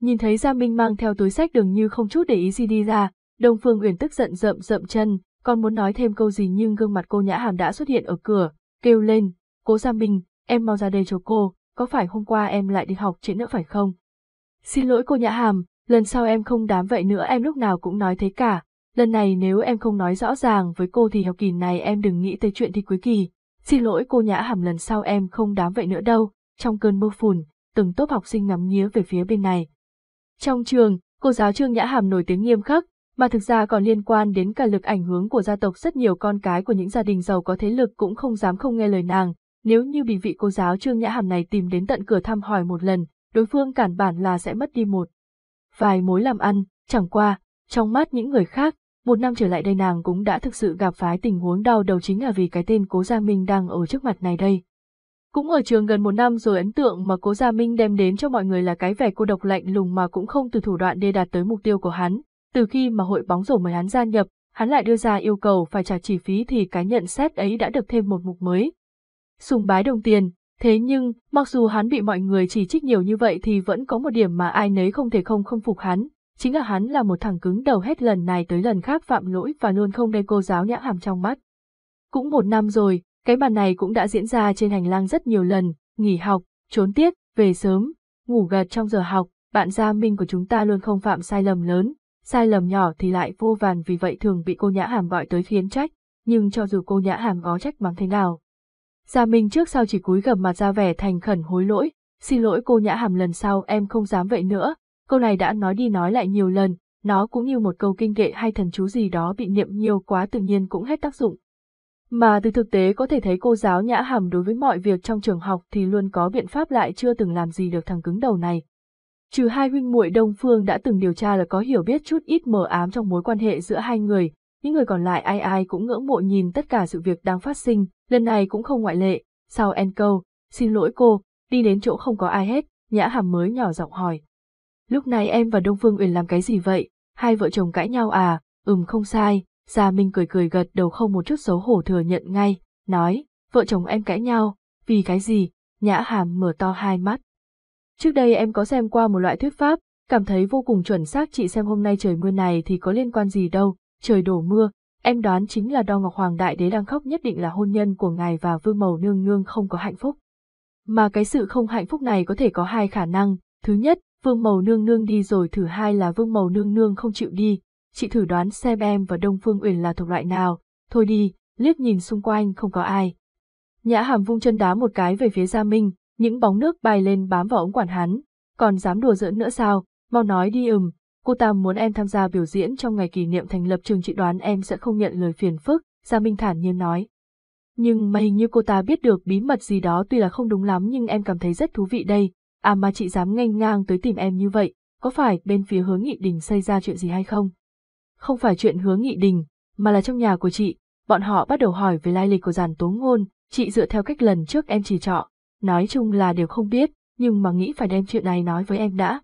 Nhìn thấy Gia Minh mang theo túi sách đường như không chút để ý gì đi ra, Đông Phương Uyển tức giận rậm rậm chân, con muốn nói thêm câu gì nhưng gương mặt cô Nhã Hàm đã xuất hiện ở cửa, kêu lên, cố giang Minh, em mau ra đây cho cô, có phải hôm qua em lại đi học trễ nữa phải không? Xin lỗi cô Nhã Hàm, lần sau em không đám vậy nữa em lúc nào cũng nói thế cả, lần này nếu em không nói rõ ràng với cô thì học kỳ này em đừng nghĩ tới chuyện thi cuối kỳ. Xin lỗi cô Nhã Hàm lần sau em không đám vậy nữa đâu, trong cơn mưa phùn, từng tốp học sinh ngắm nghía về phía bên này. Trong trường, cô giáo Trương Nhã Hàm nổi tiếng nghiêm khắc, mà thực ra còn liên quan đến cả lực ảnh hưởng của gia tộc rất nhiều con cái của những gia đình giàu có thế lực cũng không dám không nghe lời nàng, nếu như bị vị cô giáo Trương Nhã Hàm này tìm đến tận cửa thăm hỏi một lần, đối phương cản bản là sẽ mất đi một vài mối làm ăn, chẳng qua, trong mắt những người khác, một năm trở lại đây nàng cũng đã thực sự gặp phải tình huống đau đầu chính là vì cái tên Cố Gia Minh đang ở trước mặt này đây. Cũng ở trường gần một năm rồi ấn tượng mà Cố Gia Minh đem đến cho mọi người là cái vẻ cô độc lạnh lùng mà cũng không từ thủ đoạn đê đạt tới mục tiêu của hắn, từ khi mà hội bóng rổ mời hắn gia nhập, hắn lại đưa ra yêu cầu phải trả chi phí thì cái nhận xét ấy đã được thêm một mục mới. Sùng bái đồng tiền, thế nhưng, mặc dù hắn bị mọi người chỉ trích nhiều như vậy thì vẫn có một điểm mà ai nấy không thể không không phục hắn, chính là hắn là một thằng cứng đầu hết lần này tới lần khác phạm lỗi và luôn không đem cô giáo nhã hàm trong mắt. Cũng một năm rồi, cái bàn này cũng đã diễn ra trên hành lang rất nhiều lần, nghỉ học, trốn tiết, về sớm, ngủ gật trong giờ học, bạn gia minh của chúng ta luôn không phạm sai lầm lớn, sai lầm nhỏ thì lại vô vàn vì vậy thường bị cô Nhã Hàm gọi tới khiến trách, nhưng cho dù cô Nhã Hàm có trách mắng thế nào. Gia Minh trước sau chỉ cúi gầm mặt ra vẻ thành khẩn hối lỗi, xin lỗi cô Nhã Hàm lần sau em không dám vậy nữa, câu này đã nói đi nói lại nhiều lần, nó cũng như một câu kinh kệ hay thần chú gì đó bị niệm nhiều quá tự nhiên cũng hết tác dụng. Mà từ thực tế có thể thấy cô giáo Nhã Hàm đối với mọi việc trong trường học thì luôn có biện pháp lại chưa từng làm gì được thằng cứng đầu này. Trừ hai huynh muội Đông Phương đã từng điều tra là có hiểu biết chút ít mờ ám trong mối quan hệ giữa hai người, những người còn lại ai ai cũng ngưỡng mộ nhìn tất cả sự việc đang phát sinh, lần này cũng không ngoại lệ. Sau en câu xin lỗi cô, đi đến chỗ không có ai hết, Nhã Hàm mới nhỏ giọng hỏi. Lúc này em và Đông Phương Uyển làm cái gì vậy? Hai vợ chồng cãi nhau à? Ừm không sai, Gia Minh cười cười gật đầu không một chút xấu hổ thừa nhận ngay, nói, vợ chồng em cãi nhau, vì cái gì? Nhã Hàm mở to hai mắt, Trước đây em có xem qua một loại thuyết pháp, cảm thấy vô cùng chuẩn xác chị xem hôm nay trời mưa này thì có liên quan gì đâu, trời đổ mưa, em đoán chính là đo ngọc hoàng đại đế đang khóc nhất định là hôn nhân của ngài và vương màu nương nương không có hạnh phúc. Mà cái sự không hạnh phúc này có thể có hai khả năng, thứ nhất, vương màu nương nương đi rồi thứ hai là vương màu nương nương không chịu đi, chị thử đoán xem em và Đông Phương Uyển là thuộc loại nào, thôi đi, liếc nhìn xung quanh không có ai. Nhã hàm vung chân đá một cái về phía Gia Minh, những bóng nước bay lên bám vào ống quản hắn, còn dám đùa giỡn nữa sao, mau nói đi ừm, cô ta muốn em tham gia biểu diễn trong ngày kỷ niệm thành lập trường chị đoán em sẽ không nhận lời phiền phức, Gia Minh thản nhiên nói. Nhưng mà hình như cô ta biết được bí mật gì đó tuy là không đúng lắm nhưng em cảm thấy rất thú vị đây, à mà chị dám nghênh ngang tới tìm em như vậy, có phải bên phía hướng nghị đình xảy ra chuyện gì hay không? Không phải chuyện hướng nghị đình, mà là trong nhà của chị, bọn họ bắt đầu hỏi về lai lịch của giàn tố ngôn, chị dựa theo cách lần trước em chỉ trọ, nói chung là đều không biết, nhưng mà nghĩ phải đem chuyện này nói với em đã.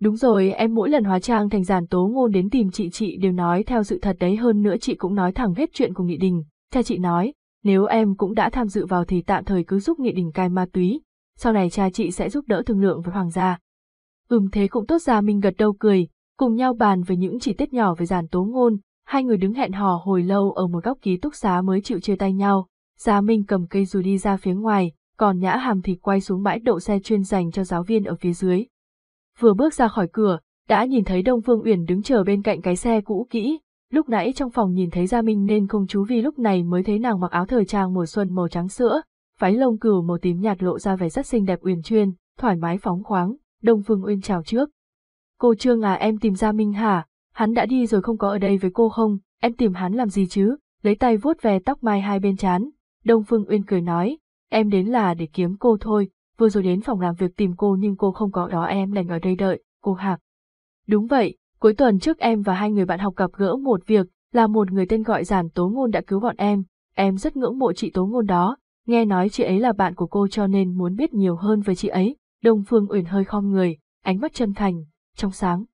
Đúng rồi, em mỗi lần hóa trang thành giản tố ngôn đến tìm chị chị đều nói theo sự thật đấy hơn nữa chị cũng nói thẳng hết chuyện của Nghị Đình. Cha chị nói, nếu em cũng đã tham dự vào thì tạm thời cứ giúp Nghị Đình cai ma túy, sau này cha chị sẽ giúp đỡ thương lượng với hoàng gia. Ừm thế cũng tốt ra Minh gật đầu cười, cùng nhau bàn về những chi tiết nhỏ về giản tố ngôn, hai người đứng hẹn hò hồi lâu ở một góc ký túc xá mới chịu chia tay nhau. Gia Minh cầm cây dù đi ra phía ngoài, còn nhã hàm thì quay xuống bãi đậu xe chuyên dành cho giáo viên ở phía dưới. Vừa bước ra khỏi cửa, đã nhìn thấy Đông Phương Uyển đứng chờ bên cạnh cái xe cũ kỹ, lúc nãy trong phòng nhìn thấy Gia Minh nên không chú vì lúc này mới thấy nàng mặc áo thời trang mùa xuân màu trắng sữa, váy lông cừu màu tím nhạt lộ ra vẻ rất xinh đẹp uyển chuyên, thoải mái phóng khoáng, Đông Phương uyển chào trước. Cô Trương à em tìm Gia Minh hả, hắn đã đi rồi không có ở đây với cô không, em tìm hắn làm gì chứ, lấy tay vuốt về tóc mai hai bên chán, Đông Phương uyển cười nói, em đến là để kiếm cô thôi, vừa rồi đến phòng làm việc tìm cô nhưng cô không có đó em đành ở đây đợi, cô Hạc. Đúng vậy, cuối tuần trước em và hai người bạn học gặp gỡ một việc, là một người tên gọi giản tố ngôn đã cứu bọn em, em rất ngưỡng mộ chị tố ngôn đó, nghe nói chị ấy là bạn của cô cho nên muốn biết nhiều hơn về chị ấy, Đông Phương Uyển hơi khom người, ánh mắt chân thành, trong sáng.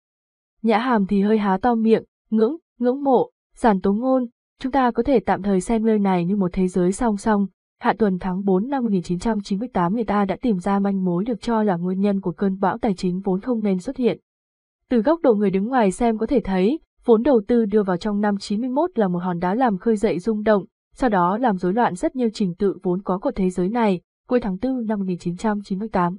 Nhã Hàm thì hơi há to miệng, ngưỡng, ngưỡng mộ, giản tố ngôn, chúng ta có thể tạm thời xem nơi này như một thế giới song song, Hạ tuần tháng 4 năm 1998 người ta đã tìm ra manh mối được cho là nguyên nhân của cơn bão tài chính vốn không nên xuất hiện. Từ góc độ người đứng ngoài xem có thể thấy, vốn đầu tư đưa vào trong năm 91 là một hòn đá làm khơi dậy rung động, sau đó làm rối loạn rất nhiều trình tự vốn có của thế giới này, cuối tháng 4 năm 1998.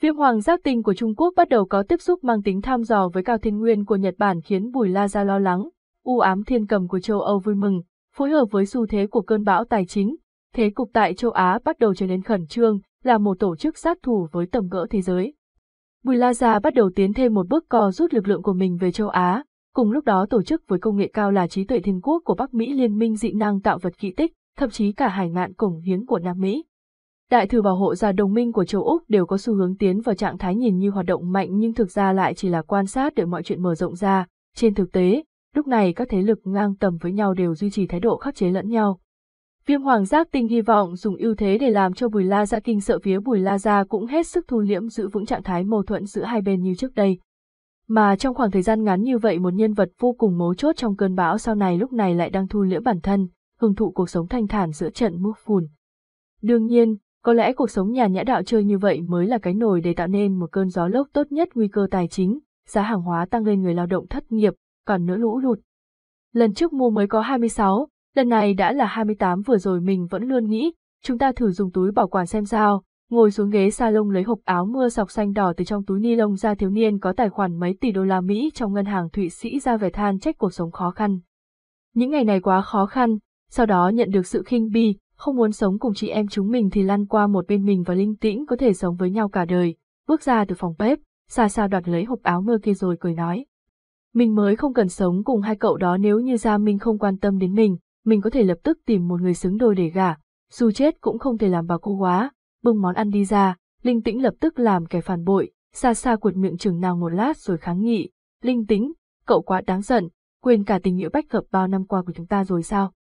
Viêm hoàng giác tình của Trung Quốc bắt đầu có tiếp xúc mang tính tham dò với cao thiên nguyên của Nhật Bản khiến Bùi La Gia lo lắng, u ám thiên cầm của châu Âu vui mừng, phối hợp với xu thế của cơn bão tài chính, thế cục tại châu Á bắt đầu trở nên khẩn trương, là một tổ chức sát thủ với tầm cỡ thế giới. Bùi La Gia bắt đầu tiến thêm một bước co rút lực lượng của mình về châu Á, cùng lúc đó tổ chức với công nghệ cao là trí tuệ thiên quốc của Bắc Mỹ liên minh dị năng tạo vật kỳ tích, thậm chí cả hải ngạn cổng hiến của Nam Mỹ. Đại thừa bảo hộ gia đồng minh của châu Úc đều có xu hướng tiến vào trạng thái nhìn như hoạt động mạnh nhưng thực ra lại chỉ là quan sát để mọi chuyện mở rộng ra. Trên thực tế, lúc này các thế lực ngang tầm với nhau đều duy trì thái độ khắc chế lẫn nhau. Viêm hoàng giác tinh hy vọng dùng ưu thế để làm cho Bùi La Gia kinh sợ phía Bùi La Gia cũng hết sức thu liễm giữ vững trạng thái mâu thuẫn giữa hai bên như trước đây. Mà trong khoảng thời gian ngắn như vậy một nhân vật vô cùng mấu chốt trong cơn bão sau này lúc này lại đang thu liễm bản thân, hưởng thụ cuộc sống thanh thản giữa trận mưa phùn. Đương nhiên, có lẽ cuộc sống nhà nhã đạo chơi như vậy mới là cái nồi để tạo nên một cơn gió lốc tốt nhất nguy cơ tài chính, giá hàng hóa tăng lên người lao động thất nghiệp, còn nữa lũ lụt. Lần trước mua mới có 26, Lần này đã là 28 vừa rồi mình vẫn luôn nghĩ, chúng ta thử dùng túi bảo quản xem sao, ngồi xuống ghế salon lấy hộp áo mưa sọc xanh đỏ từ trong túi ni lông ra thiếu niên có tài khoản mấy tỷ đô la Mỹ trong ngân hàng Thụy Sĩ ra vẻ than trách cuộc sống khó khăn. Những ngày này quá khó khăn, sau đó nhận được sự khinh bi, không muốn sống cùng chị em chúng mình thì lăn qua một bên mình và linh tĩnh có thể sống với nhau cả đời, bước ra từ phòng bếp, xa xa đoạt lấy hộp áo mưa kia rồi cười nói. Mình mới không cần sống cùng hai cậu đó nếu như ra mình không quan tâm đến mình, mình có thể lập tức tìm một người xứng đôi để gả, dù chết cũng không thể làm bà cô quá, bưng món ăn đi ra, Linh Tĩnh lập tức làm kẻ phản bội, xa xa cuột miệng chừng nào một lát rồi kháng nghị, Linh Tĩnh, cậu quá đáng giận, quên cả tình nghĩa bách hợp bao năm qua của chúng ta rồi sao?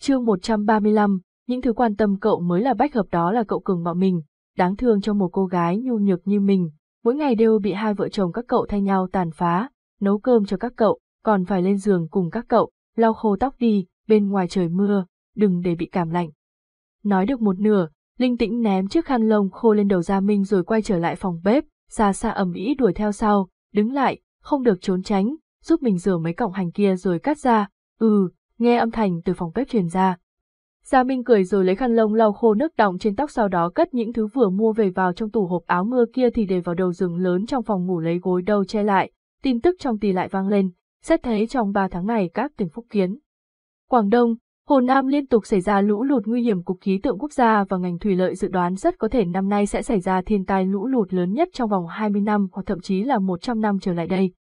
Chương 135, những thứ quan tâm cậu mới là bách hợp đó là cậu cường bạo mình, đáng thương cho một cô gái nhu nhược như mình, mỗi ngày đều bị hai vợ chồng các cậu thay nhau tàn phá, nấu cơm cho các cậu, còn phải lên giường cùng các cậu, lau khô tóc đi, bên ngoài trời mưa, đừng để bị cảm lạnh. Nói được một nửa, Linh Tĩnh ném chiếc khăn lông khô lên đầu Gia Minh rồi quay trở lại phòng bếp, xa xa ầm ĩ đuổi theo sau, đứng lại, không được trốn tránh, giúp mình rửa mấy cọng hành kia rồi cắt ra, ừ, nghe âm thanh từ phòng bếp truyền ra. Gia Minh cười rồi lấy khăn lông lau khô nước đọng trên tóc sau đó cất những thứ vừa mua về vào trong tủ hộp áo mưa kia thì để vào đầu giường lớn trong phòng ngủ lấy gối đầu che lại, tin tức trong tì lại vang lên, xét thấy trong ba tháng này các tỉnh phúc kiến. Quảng Đông, Hồ Nam liên tục xảy ra lũ lụt nguy hiểm Cục Khí tượng Quốc gia và ngành thủy lợi dự đoán rất có thể năm nay sẽ xảy ra thiên tai lũ lụt lớn nhất trong vòng 20 năm hoặc thậm chí là 100 năm trở lại đây.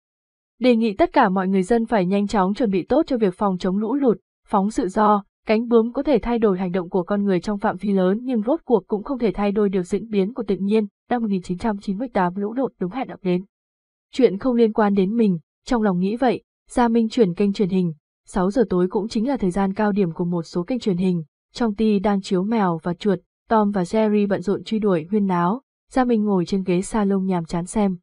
Đề nghị tất cả mọi người dân phải nhanh chóng chuẩn bị tốt cho việc phòng chống lũ lụt, phóng sự do, cánh bướm có thể thay đổi hành động của con người trong phạm vi lớn nhưng rốt cuộc cũng không thể thay đổi được diễn biến của tự nhiên, năm 1998 lũ lụt đúng hẹn đọc đến. Chuyện không liên quan đến mình, trong lòng nghĩ vậy, Gia Minh chuyển kênh truyền hình, 6 giờ tối cũng chính là thời gian cao điểm của một số kênh truyền hình, trong ti đang chiếu mèo và chuột, Tom và Jerry bận rộn truy đuổi huyên náo, Gia Minh ngồi trên ghế salon nhàm chán xem.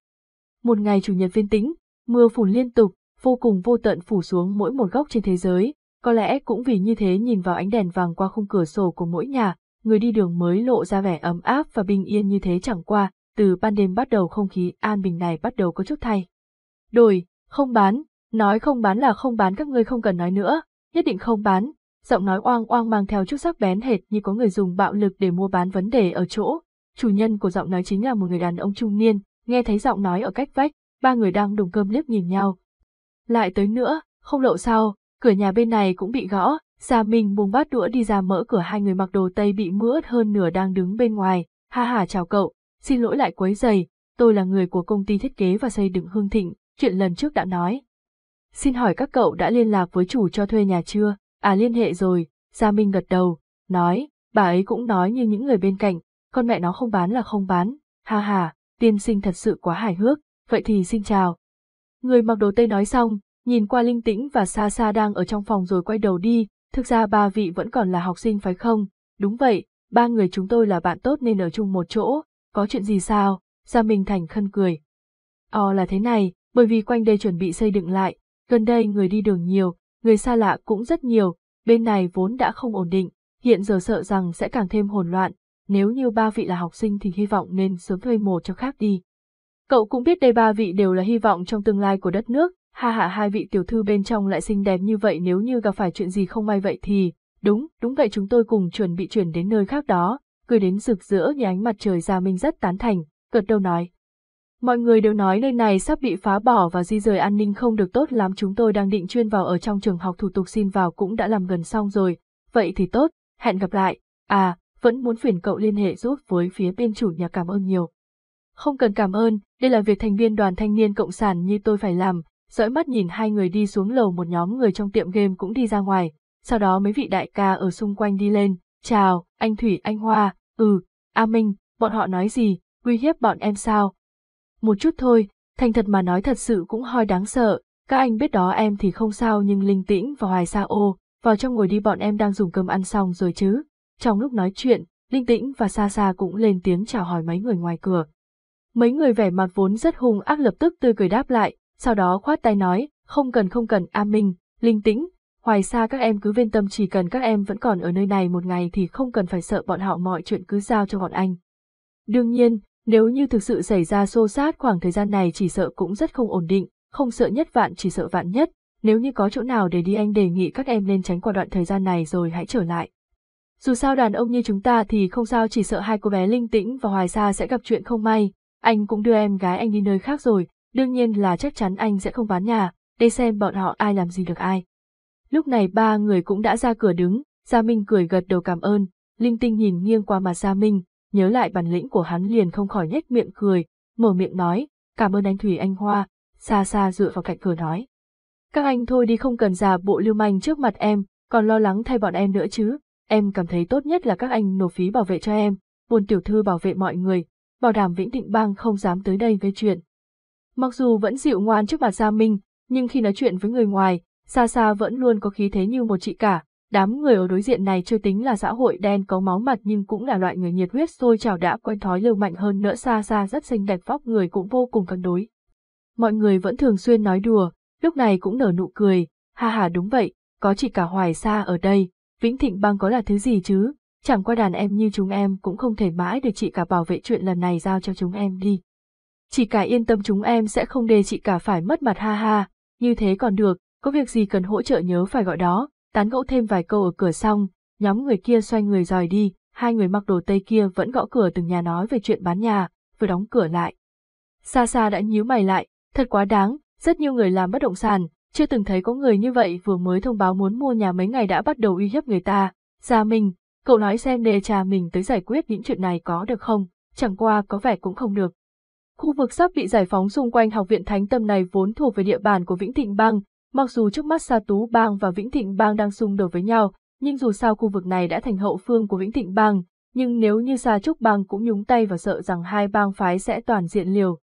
Một ngày chủ nhật viên tĩnh, mưa phùn liên tục, vô cùng vô tận phủ xuống mỗi một góc trên thế giới, có lẽ cũng vì như thế nhìn vào ánh đèn vàng qua khung cửa sổ của mỗi nhà, người đi đường mới lộ ra vẻ ấm áp và bình yên như thế chẳng qua, từ ban đêm bắt đầu không khí an bình này bắt đầu có chút thay. Đổi, không bán, Nói không bán là không bán các ngươi không cần nói nữa, nhất định không bán. Giọng nói oang oang mang theo chút sắc bén hệt như có người dùng bạo lực để mua bán vấn đề ở chỗ. Chủ nhân của giọng nói chính là một người đàn ông trung niên, nghe thấy giọng nói ở cách vách, ba người đang đùng cơm liếc nhìn nhau. Lại tới nữa, không lậu sao, cửa nhà bên này cũng bị gõ, Gia Minh buông bát đũa đi ra mở cửa hai người mặc đồ tây bị mưa ướt hơn nửa đang đứng bên ngoài, ha ha chào cậu, xin lỗi lại quấy giày, tôi là người của công ty thiết kế và xây dựng Hương Thịnh, chuyện lần trước đã nói, Xin hỏi các cậu đã liên lạc với chủ cho thuê nhà chưa? À liên hệ rồi, Gia Minh gật đầu, nói, bà ấy cũng nói như những người bên cạnh, con mẹ nó không bán là không bán, ha ha, tiên sinh thật sự quá hài hước, vậy thì xin chào. Người mặc đồ tây nói xong, nhìn qua linh tĩnh và xa xa đang ở trong phòng rồi quay đầu đi, thực ra ba vị vẫn còn là học sinh phải không? Đúng vậy, ba người chúng tôi là bạn tốt nên ở chung một chỗ, có chuyện gì sao? Gia Minh Thành khân cười. Ồ là thế này, bởi vì quanh đây chuẩn bị xây dựng lại, Gần đây người đi đường nhiều, người xa lạ cũng rất nhiều, bên này vốn đã không ổn định, hiện giờ sợ rằng sẽ càng thêm hỗn loạn, nếu như ba vị là học sinh thì hy vọng nên sớm thuê một cho khác đi. Cậu cũng biết đây ba vị đều là hy vọng trong tương lai của đất nước, ha ha hai vị tiểu thư bên trong lại xinh đẹp như vậy nếu như gặp phải chuyện gì không may vậy thì, đúng, đúng vậy chúng tôi cùng chuẩn bị chuyển đến nơi khác đó, cười đến rực rỡ như ánh mặt trời ra mình rất tán thành, gật đầu nói, Mọi người đều nói nơi này sắp bị phá bỏ và di rời an ninh không được tốt lắm chúng tôi đang định chuyên vào ở trong trường học thủ tục xin vào cũng đã làm gần xong rồi, vậy thì tốt, hẹn gặp lại, à, vẫn muốn phiền cậu liên hệ giúp với phía bên chủ nhà cảm ơn nhiều. Không cần cảm ơn, đây là việc thành viên đoàn thanh niên cộng sản như tôi phải làm, dõi mắt nhìn hai người đi xuống lầu một nhóm người trong tiệm game cũng đi ra ngoài, sau đó mấy vị đại ca ở xung quanh đi lên, chào, anh Thủy, anh Hoa, ừ, A Minh, bọn họ nói gì, uy hiếp bọn em sao, một chút thôi, thành thật mà nói thật sự cũng hơi đáng sợ, các anh biết đó em thì không sao nhưng linh tĩnh và hoài xa ô, vào trong ngồi đi bọn em đang dùng cơm ăn xong rồi chứ. Trong lúc nói chuyện, linh tĩnh và xa xa cũng lên tiếng chào hỏi mấy người ngoài cửa. Mấy người vẻ mặt vốn rất hung ác lập tức tươi cười đáp lại, sau đó khoát tay nói, không cần không cần A Minh, linh tĩnh, hoài xa các em cứ viên tâm chỉ cần các em vẫn còn ở nơi này một ngày thì không cần phải sợ bọn họ mọi chuyện cứ giao cho bọn anh. Đương nhiên, nếu như thực sự xảy ra xô xát khoảng thời gian này chỉ sợ cũng rất không ổn định, không sợ nhất vạn chỉ sợ vạn nhất, nếu như có chỗ nào để đi anh đề nghị các em nên tránh qua đoạn thời gian này rồi hãy trở lại. Dù sao đàn ông như chúng ta thì không sao chỉ sợ hai cô bé linh tĩnh và hoài xa sẽ gặp chuyện không may, anh cũng đưa em gái anh đi nơi khác rồi, đương nhiên là chắc chắn anh sẽ không bán nhà, để xem bọn họ ai làm gì được ai. Lúc này ba người cũng đã ra cửa đứng, Gia Minh cười gật đầu cảm ơn, linh tinh nhìn nghiêng qua mặt Gia Minh, nhớ lại bản lĩnh của hắn liền không khỏi nhếch miệng cười, mở miệng nói, cảm ơn anh Thủy Anh Hoa, xa xa dựa vào cạnh cửa nói. Các anh thôi đi không cần giả bộ lưu manh trước mặt em, còn lo lắng thay bọn em nữa chứ, em cảm thấy tốt nhất là các anh nộp phí bảo vệ cho em, buồn tiểu thư bảo vệ mọi người, bảo đảm Vĩnh Định Bang không dám tới đây gây chuyện. Mặc dù vẫn dịu ngoan trước mặt Gia Minh, nhưng khi nói chuyện với người ngoài, xa xa vẫn luôn có khí thế như một chị cả, Đám người ở đối diện này chưa tính là xã hội đen có máu mặt nhưng cũng là loại người nhiệt huyết sôi trào đã quen thói lưu mạnh hơn nữa xa xa rất xinh đẹp vóc người cũng vô cùng cân đối. Mọi người vẫn thường xuyên nói đùa, lúc này cũng nở nụ cười, ha ha đúng vậy, có chị cả hoài xa ở đây, Vĩnh Thịnh băng có là thứ gì chứ, chẳng qua đàn em như chúng em cũng không thể mãi được chị cả bảo vệ chuyện lần này giao cho chúng em đi. Chị cả yên tâm chúng em sẽ không để chị cả phải mất mặt ha ha, như thế còn được, có việc gì cần hỗ trợ nhớ phải gọi đó, Tán gẫu thêm vài câu ở cửa xong, nhóm người kia xoay người rời đi, hai người mặc đồ tây kia vẫn gõ cửa từng nhà nói về chuyện bán nhà, vừa đóng cửa lại. Xa xa đã nhíu mày lại, thật quá đáng, rất nhiều người làm bất động sản, chưa từng thấy có người như vậy vừa mới thông báo muốn mua nhà mấy ngày đã bắt đầu uy hiếp người ta. Gia Minh, cậu nói xem đề cha mình tới giải quyết những chuyện này có được không, chẳng qua có vẻ cũng không được. Khu vực sắp bị giải phóng xung quanh học viện Thánh Tâm này vốn thuộc về địa bàn của Vĩnh Thịnh Bang, Mặc dù trước mắt Sa Tú Bang và Vĩnh Thịnh Bang đang xung đột với nhau, nhưng dù sao khu vực này đã thành hậu phương của Vĩnh Thịnh Bang, nhưng nếu như Sa Trúc Bang cũng nhúng tay và sợ rằng hai bang phái sẽ toàn diện liều.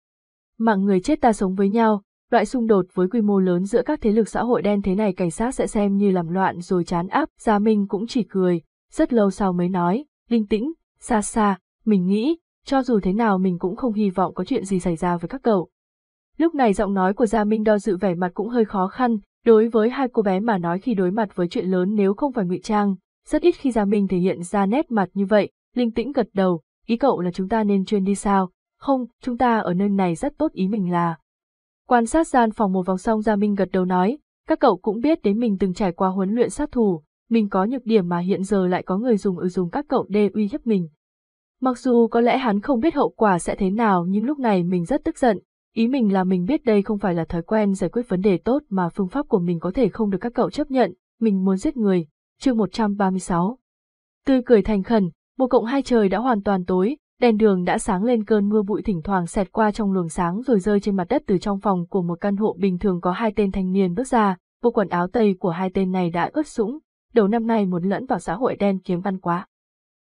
Mạng người chết ta sống với nhau, loại xung đột với quy mô lớn giữa các thế lực xã hội đen thế này cảnh sát sẽ xem như làm loạn rồi chán áp, Gia Minh cũng chỉ cười, rất lâu sau mới nói, linh tĩnh, xa xa, mình nghĩ, cho dù thế nào mình cũng không hy vọng có chuyện gì xảy ra với các cậu. Lúc này giọng nói của Gia Minh đo dự vẻ mặt cũng hơi khó khăn, đối với hai cô bé mà nói khi đối mặt với chuyện lớn nếu không phải ngụy trang, rất ít khi Gia Minh thể hiện ra nét mặt như vậy, linh tĩnh gật đầu, ý cậu là chúng ta nên chuyên đi sao, không, chúng ta ở nơi này rất tốt ý mình là. Quan sát gian phòng một vòng xong Gia Minh gật đầu nói, các cậu cũng biết đến mình từng trải qua huấn luyện sát thủ, mình có nhược điểm mà hiện giờ lại có người dùng ở dùng các cậu để uy hiếp mình. Mặc dù có lẽ hắn không biết hậu quả sẽ thế nào nhưng lúc này mình rất tức giận, Ý mình là mình biết đây không phải là thói quen giải quyết vấn đề tốt mà phương pháp của mình có thể không được các cậu chấp nhận, mình muốn giết người. Chương 136 Tươi cười thành khẩn, một cộng hai trời đã hoàn toàn tối, đèn đường đã sáng lên cơn mưa bụi thỉnh thoảng xẹt qua trong luồng sáng rồi rơi trên mặt đất từ trong phòng của một căn hộ bình thường có hai tên thanh niên bước ra, bộ quần áo tây của hai tên này đã ướt sũng, đầu năm nay muốn lẫn vào xã hội đen kiếm văn quá.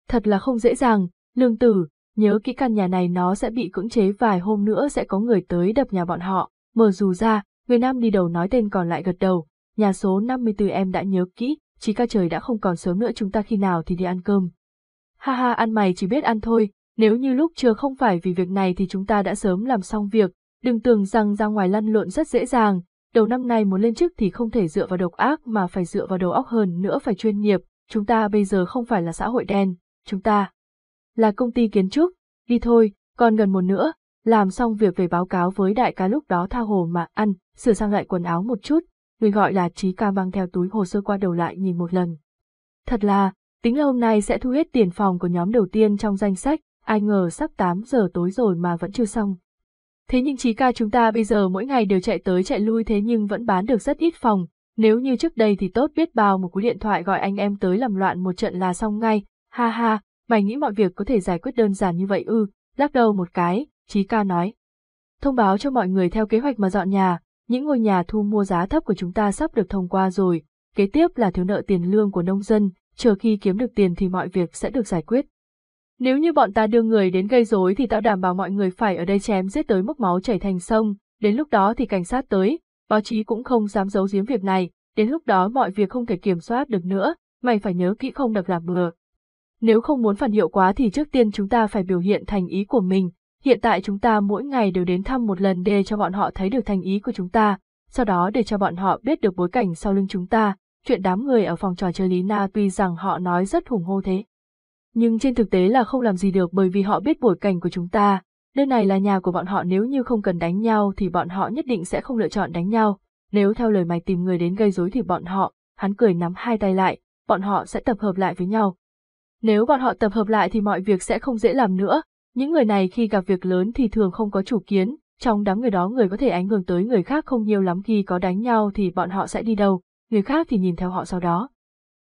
Thật là không dễ dàng, lương tử, nhớ kỹ căn nhà này nó sẽ bị cưỡng chế vài hôm nữa sẽ có người tới đập nhà bọn họ. Mở dù ra, người nam đi đầu nói tên còn lại gật đầu, nhà số 54 em đã nhớ kỹ, chỉ ca trời đã không còn sớm nữa chúng ta khi nào thì đi ăn cơm. Ha ha ăn mày chỉ biết ăn thôi, nếu như lúc chưa không phải vì việc này thì chúng ta đã sớm làm xong việc, đừng tưởng rằng ra ngoài lăn lộn rất dễ dàng, đầu năm nay muốn lên chức thì không thể dựa vào độc ác mà phải dựa vào đầu óc hơn nữa phải chuyên nghiệp, chúng ta bây giờ không phải là xã hội đen, chúng ta là công ty kiến trúc, đi thôi, còn gần một nữa, làm xong việc về báo cáo với đại ca lúc đó tha hồ mà ăn, sửa sang lại quần áo một chút, người gọi là Trí ca mang theo túi hồ sơ qua đầu lại nhìn một lần. Thật là, tính là hôm nay sẽ thu hết tiền phòng của nhóm đầu tiên trong danh sách, ai ngờ sắp 8 giờ tối rồi mà vẫn chưa xong. Thế nhưng Trí ca chúng ta bây giờ mỗi ngày đều chạy tới chạy lui thế nhưng vẫn bán được rất ít phòng, nếu như trước đây thì tốt biết bao một cú điện thoại gọi anh em tới làm loạn một trận là xong ngay, ha ha, Mày nghĩ mọi việc có thể giải quyết đơn giản như vậy ư, lắc đầu một cái, Chí ca nói. Thông báo cho mọi người theo kế hoạch mà dọn nhà, những ngôi nhà thu mua giá thấp của chúng ta sắp được thông qua rồi, kế tiếp là thiếu nợ tiền lương của nông dân, chờ khi kiếm được tiền thì mọi việc sẽ được giải quyết. Nếu như bọn ta đưa người đến gây rối thì tao đảm bảo mọi người phải ở đây chém giết tới mức máu chảy thành sông, đến lúc đó thì cảnh sát tới, báo chí cũng không dám giấu giếm việc này, đến lúc đó mọi việc không thể kiểm soát được nữa, mày phải nhớ kỹ không được làm bừa. Nếu không muốn phản hiệu quá thì trước tiên chúng ta phải biểu hiện thành ý của mình, hiện tại chúng ta mỗi ngày đều đến thăm một lần để cho bọn họ thấy được thành ý của chúng ta, sau đó để cho bọn họ biết được bối cảnh sau lưng chúng ta, chuyện đám người ở phòng trò chơi Lý Na tuy rằng họ nói rất hùng hô thế. Nhưng trên thực tế là không làm gì được bởi vì họ biết bối cảnh của chúng ta, nơi này là nhà của bọn họ nếu như không cần đánh nhau thì bọn họ nhất định sẽ không lựa chọn đánh nhau, nếu theo lời mày tìm người đến gây rối thì bọn họ, hắn cười nắm hai tay lại, bọn họ sẽ tập hợp lại với nhau, nếu bọn họ tập hợp lại thì mọi việc sẽ không dễ làm nữa, những người này khi gặp việc lớn thì thường không có chủ kiến, trong đám người đó người có thể ảnh hưởng tới người khác không nhiều lắm khi có đánh nhau thì bọn họ sẽ đi đâu, người khác thì nhìn theo họ sau đó.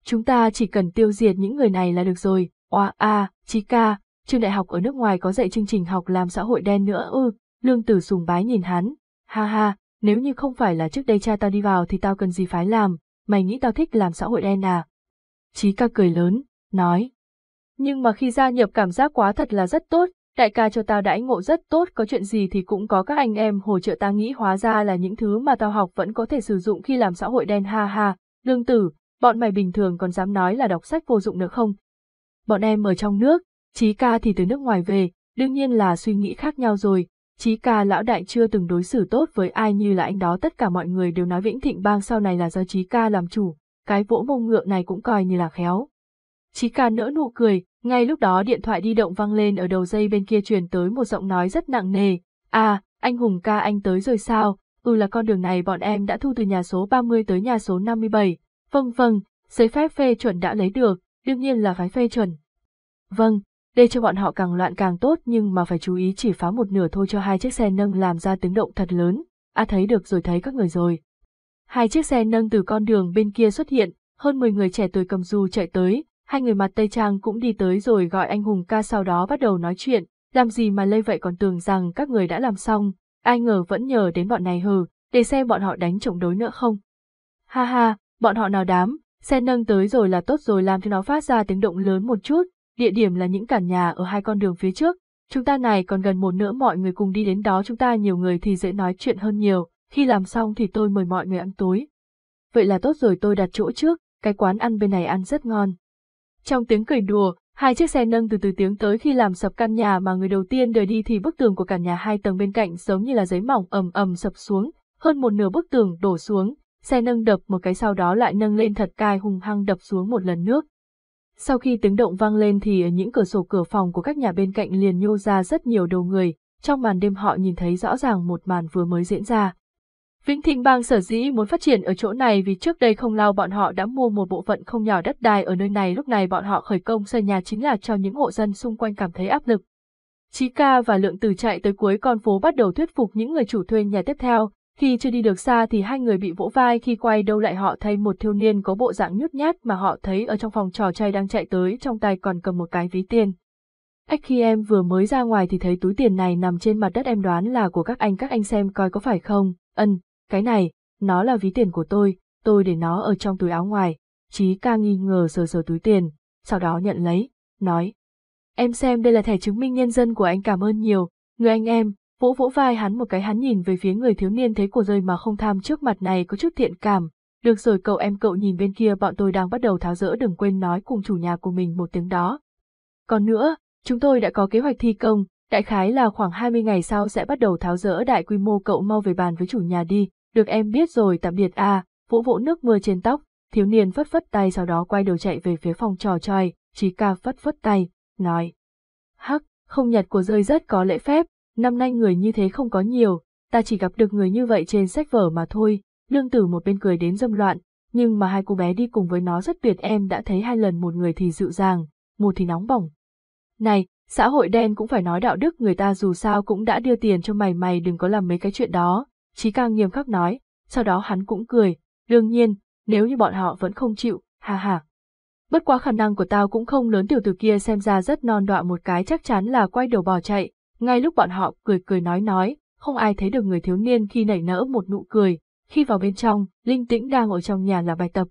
Chúng ta chỉ cần tiêu diệt những người này là được rồi, oa a, ca, trường đại học ở nước ngoài có dạy chương trình học làm xã hội đen nữa ư, lương tử sùng bái nhìn hắn, ha ha, nếu như không phải là trước đây cha tao đi vào thì tao cần gì phái làm, mày nghĩ tao thích làm xã hội đen à? Chí ca cười lớn, nói. Nhưng mà khi gia nhập cảm giác quá thật là rất tốt, đại ca cho tao đãi ngộ rất tốt, có chuyện gì thì cũng có các anh em hỗ trợ ta nghĩ hóa ra là những thứ mà tao học vẫn có thể sử dụng khi làm xã hội đen ha ha, lương tử, bọn mày bình thường còn dám nói là đọc sách vô dụng nữa không? Bọn em ở trong nước, Chí ca thì từ nước ngoài về, đương nhiên là suy nghĩ khác nhau rồi, Chí ca lão đại chưa từng đối xử tốt với ai như là anh đó tất cả mọi người đều nói Vĩnh Thịnh Bang sau này là do Chí ca làm chủ, cái vỗ mông ngựa này cũng coi như là khéo. Chí ca nỡ nụ cười, ngay lúc đó điện thoại đi động vang lên ở đầu dây bên kia truyền tới một giọng nói rất nặng nề. À, anh Hùng ca anh tới rồi sao? Ừ là con đường này bọn em đã thu từ nhà số 30 tới nhà số 57. Vâng vâng, giấy phép phê chuẩn đã lấy được, đương nhiên là phải phê chuẩn. Vâng, để cho bọn họ càng loạn càng tốt nhưng mà phải chú ý chỉ phá một nửa thôi cho hai chiếc xe nâng làm ra tiếng động thật lớn. À thấy được rồi thấy các người rồi. Hai chiếc xe nâng từ con đường bên kia xuất hiện, hơn 10 người trẻ tuổi cầm dù chạy tới, hai người mặt Tây Trang cũng đi tới rồi gọi anh Hùng ca sau đó bắt đầu nói chuyện, làm gì mà lây vậy còn tưởng rằng các người đã làm xong, ai ngờ vẫn nhờ đến bọn này hừ, để xem bọn họ đánh chống đối nữa không. Ha ha, bọn họ nào đám, xe nâng tới rồi là tốt rồi làm cho nó phát ra tiếng động lớn một chút, địa điểm là những cản nhà ở hai con đường phía trước, chúng ta này còn gần một nữa mọi người cùng đi đến đó chúng ta nhiều người thì dễ nói chuyện hơn nhiều, khi làm xong thì tôi mời mọi người ăn tối. Vậy là tốt rồi tôi đặt chỗ trước, cái quán ăn bên này ăn rất ngon. Trong tiếng cười đùa, hai chiếc xe nâng từ từ tiếng tới khi làm sập căn nhà mà người đầu tiên rời đi thì bức tường của cả nhà hai tầng bên cạnh giống như là giấy mỏng ầm ầm sập xuống, hơn một nửa bức tường đổ xuống, xe nâng đập một cái sau đó lại nâng lên thật cai hùng hăng đập xuống một lần nước. Sau khi tiếng động vang lên thì những cửa sổ cửa phòng của các nhà bên cạnh liền nhô ra rất nhiều đầu người, trong màn đêm họ nhìn thấy rõ ràng một màn vừa mới diễn ra. Vĩnh Thịnh Bang sở dĩ muốn phát triển ở chỗ này vì trước đây không lâu bọn họ đã mua một bộ phận không nhỏ đất đai ở nơi này lúc này bọn họ khởi công xây nhà chính là cho những hộ dân xung quanh cảm thấy áp lực. Chí ca và lượng từ chạy tới cuối con phố bắt đầu thuyết phục những người chủ thuê nhà tiếp theo, khi chưa đi được xa thì hai người bị vỗ vai khi quay đâu lại họ thấy một thiếu niên có bộ dạng nhút nhát mà họ thấy ở trong phòng trò chơi đang chạy tới trong tay còn cầm một cái ví tiền. Ách khi em vừa mới ra ngoài thì thấy túi tiền này nằm trên mặt đất em đoán là của các anh các anh xem coi có phải không, ân, cái này, nó là ví tiền của tôi, tôi để nó ở trong túi áo ngoài. Chí ca nghi ngờ sờ sờ túi tiền, sau đó nhận lấy, nói. Em xem đây là thẻ chứng minh nhân dân của anh cảm ơn nhiều, người anh em, vỗ vỗ vai hắn một cái hắn nhìn về phía người thiếu niên thấy của rơi mà không tham trước mặt này có chút thiện cảm. Được rồi cậu em cậu nhìn bên kia bọn tôi đang bắt đầu tháo rỡ đừng quên nói cùng chủ nhà của mình một tiếng đó. Còn nữa, chúng tôi đã có kế hoạch thi công, đại khái là khoảng 20 ngày sau sẽ bắt đầu tháo rỡ đại quy mô cậu mau về bàn với chủ nhà đi, được em biết rồi tạm biệt a vũ vỗ nước mưa trên tóc, thiếu niên phất phất tay sau đó quay đầu chạy về phía phòng trò chơi, trí ca phất phất tay, nói. Hắc, không nhật của rơi rất có lễ phép, năm nay người như thế không có nhiều, ta chỉ gặp được người như vậy trên sách vở mà thôi, lương tử một bên cười đến dâm loạn, nhưng mà hai cô bé đi cùng với nó rất tuyệt em đã thấy hai lần một người thì dịu dàng, một thì nóng bỏng. Này, xã hội đen cũng phải nói đạo đức người ta dù sao cũng đã đưa tiền cho mày mày đừng có làm mấy cái chuyện đó, Chí Cang nghiêm khắc nói, sau đó hắn cũng cười, đương nhiên, nếu như bọn họ vẫn không chịu, ha ha. Bất quá khả năng của tao cũng không lớn tiểu tử kia xem ra rất non đọa một cái chắc chắn là quay đầu bò chạy, ngay lúc bọn họ cười cười nói nói, không ai thấy được người thiếu niên khi nảy nở một nụ cười, khi vào bên trong, Linh Tĩnh đang ở trong nhà làm bài tập.